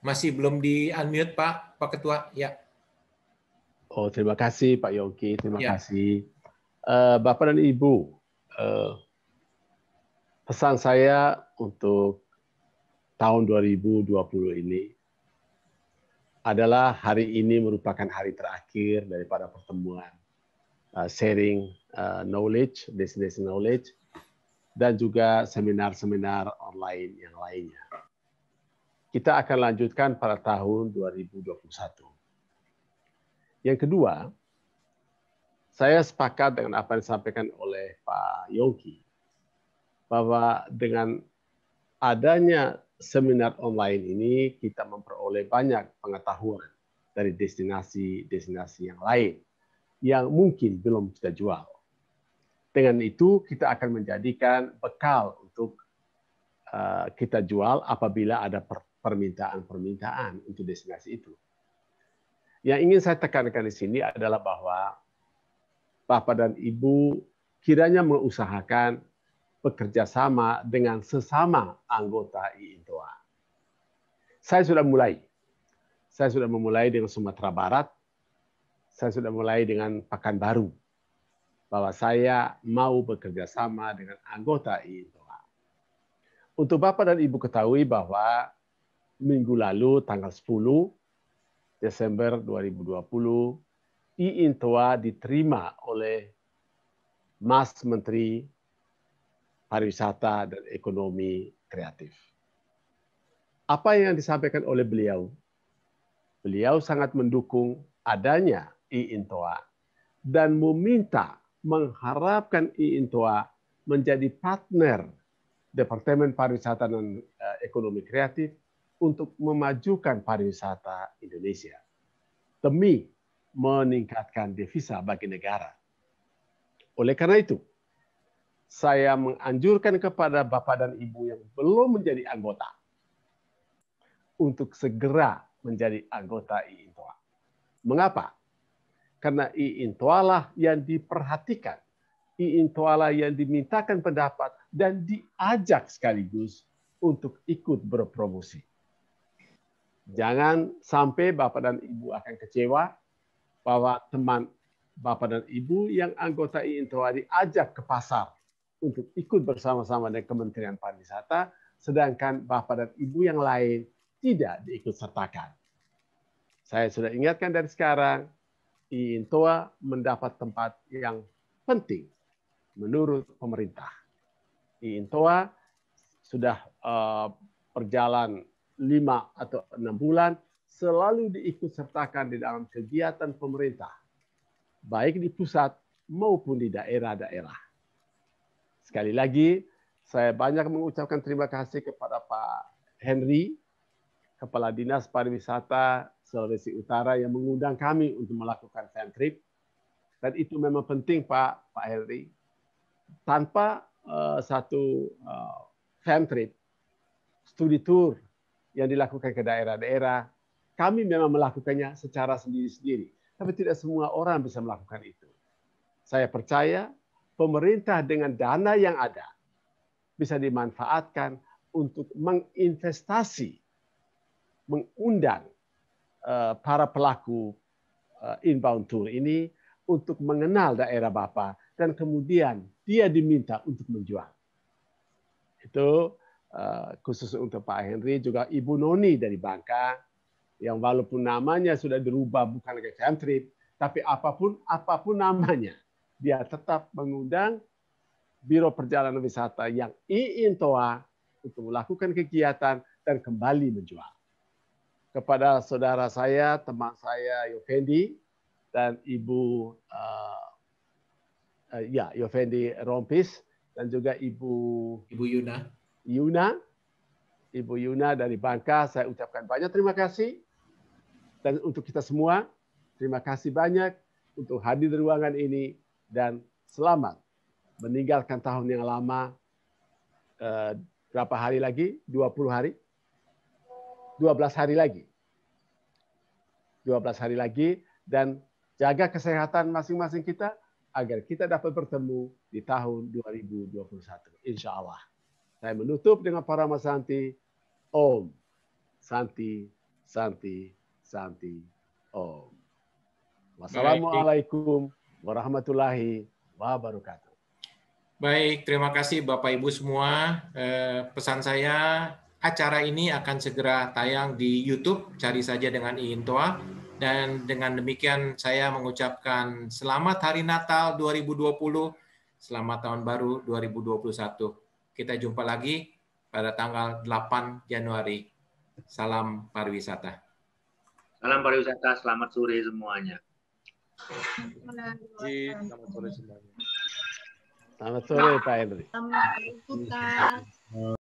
Masih belum di unmute Pak Pak Ketua ya.
Oh, terima kasih Pak Yogi, terima ya. kasih. Uh, Bapak dan Ibu, uh, pesan saya untuk tahun 2020 ini adalah hari ini merupakan hari terakhir daripada pertemuan uh, sharing uh, knowledge, destination knowledge, dan juga seminar-seminar online yang lainnya. Kita akan lanjutkan pada tahun 2021 yang kedua, saya sepakat dengan apa yang disampaikan oleh Pak Yogi bahwa dengan adanya seminar online ini kita memperoleh banyak pengetahuan dari destinasi-destinasi yang lain yang mungkin belum kita jual. Dengan itu kita akan menjadikan bekal untuk eh, kita jual apabila ada permintaan-permintaan untuk destinasi itu. Yang ingin saya tekankan di sini adalah bahwa Bapak dan Ibu kiranya mengusahakan bekerja sama dengan sesama anggota IINTOA. Saya sudah mulai. Saya sudah memulai dengan Sumatera Barat. Saya sudah mulai dengan Pekanbaru. Bahwa saya mau bekerja sama dengan anggota IINTOA. Untuk Bapak dan Ibu ketahui bahwa minggu lalu tanggal 10 Desember 2020, IINTOA diterima oleh Mas Menteri Pariwisata dan Ekonomi Kreatif. Apa yang disampaikan oleh beliau? Beliau sangat mendukung adanya IINTOA dan meminta mengharapkan IINTOA menjadi partner Departemen Pariwisata dan eh, Ekonomi Kreatif untuk memajukan pariwisata Indonesia demi meningkatkan devisa bagi negara. Oleh karena itu, saya menganjurkan kepada Bapak dan Ibu yang belum menjadi anggota untuk segera menjadi anggota IINTOA. Mengapa? Karena IINTOA lah yang diperhatikan, IINTOA lah yang dimintakan pendapat dan diajak sekaligus untuk ikut berpromosi. Jangan sampai Bapak dan Ibu akan kecewa bahwa teman Bapak dan Ibu yang anggota INTOA diajak ke pasar untuk ikut bersama-sama dengan Kementerian Pariwisata, sedangkan Bapak dan Ibu yang lain tidak diikut sertakan. Saya sudah ingatkan dari sekarang, INTOA mendapat tempat yang penting menurut pemerintah. INTOA sudah uh, berjalan lima atau enam bulan selalu diikut sertakan di dalam kegiatan pemerintah, baik di pusat maupun di daerah-daerah. Sekali lagi, saya banyak mengucapkan terima kasih kepada Pak Henry, Kepala Dinas Pariwisata Sulawesi Utara yang mengundang kami untuk melakukan fan trip. Dan itu memang penting Pak Pak Henry. Tanpa uh, satu uh, fan trip, studi tour yang dilakukan ke daerah-daerah. Kami memang melakukannya secara sendiri-sendiri, tapi tidak semua orang bisa melakukan itu. Saya percaya pemerintah dengan dana yang ada bisa dimanfaatkan untuk menginvestasi, mengundang eh, para pelaku eh, inbound tour ini untuk mengenal daerah Bapak dan kemudian dia diminta untuk menjual. Itu Eh, khusus untuk Pak Henry juga Ibu Noni dari Bangka yang walaupun namanya sudah dirubah bukan ke country tapi apapun apapun namanya dia tetap mengundang Biro Perjalanan Wisata yang IIN Toa untuk melakukan kegiatan dan kembali menjual. Kepada saudara saya, teman saya Yovendi dan Ibu uh, uh, ya Yovendi Rompis dan juga Ibu Ibu Yuna Yuna. Ibu Yuna dari Bangka, saya ucapkan banyak terima kasih. Dan untuk kita semua, terima kasih banyak untuk hadir di ruangan ini. Dan selamat meninggalkan tahun yang lama. Eh, berapa hari lagi? 20 hari? 12 hari lagi. 12 hari lagi. Dan jaga kesehatan masing-masing kita agar kita dapat bertemu di tahun 2021. Insya Allah. Saya menutup dengan para Masanti, Om. Santi, Santi, Santi, Om. Wassalamualaikum warahmatullahi wabarakatuh.
Baik, terima kasih Bapak Ibu semua. Eh, pesan saya, acara ini akan segera tayang di YouTube, cari saja dengan Iin Toa. Dan dengan demikian saya mengucapkan selamat hari Natal 2020, selamat tahun baru 2021. Kita jumpa lagi pada tanggal 8 Januari. Salam pariwisata.
Salam pariwisata, selamat sore semuanya.
Selamat sore semuanya.
Selamat sore Pak Henry.
Selamat
sore.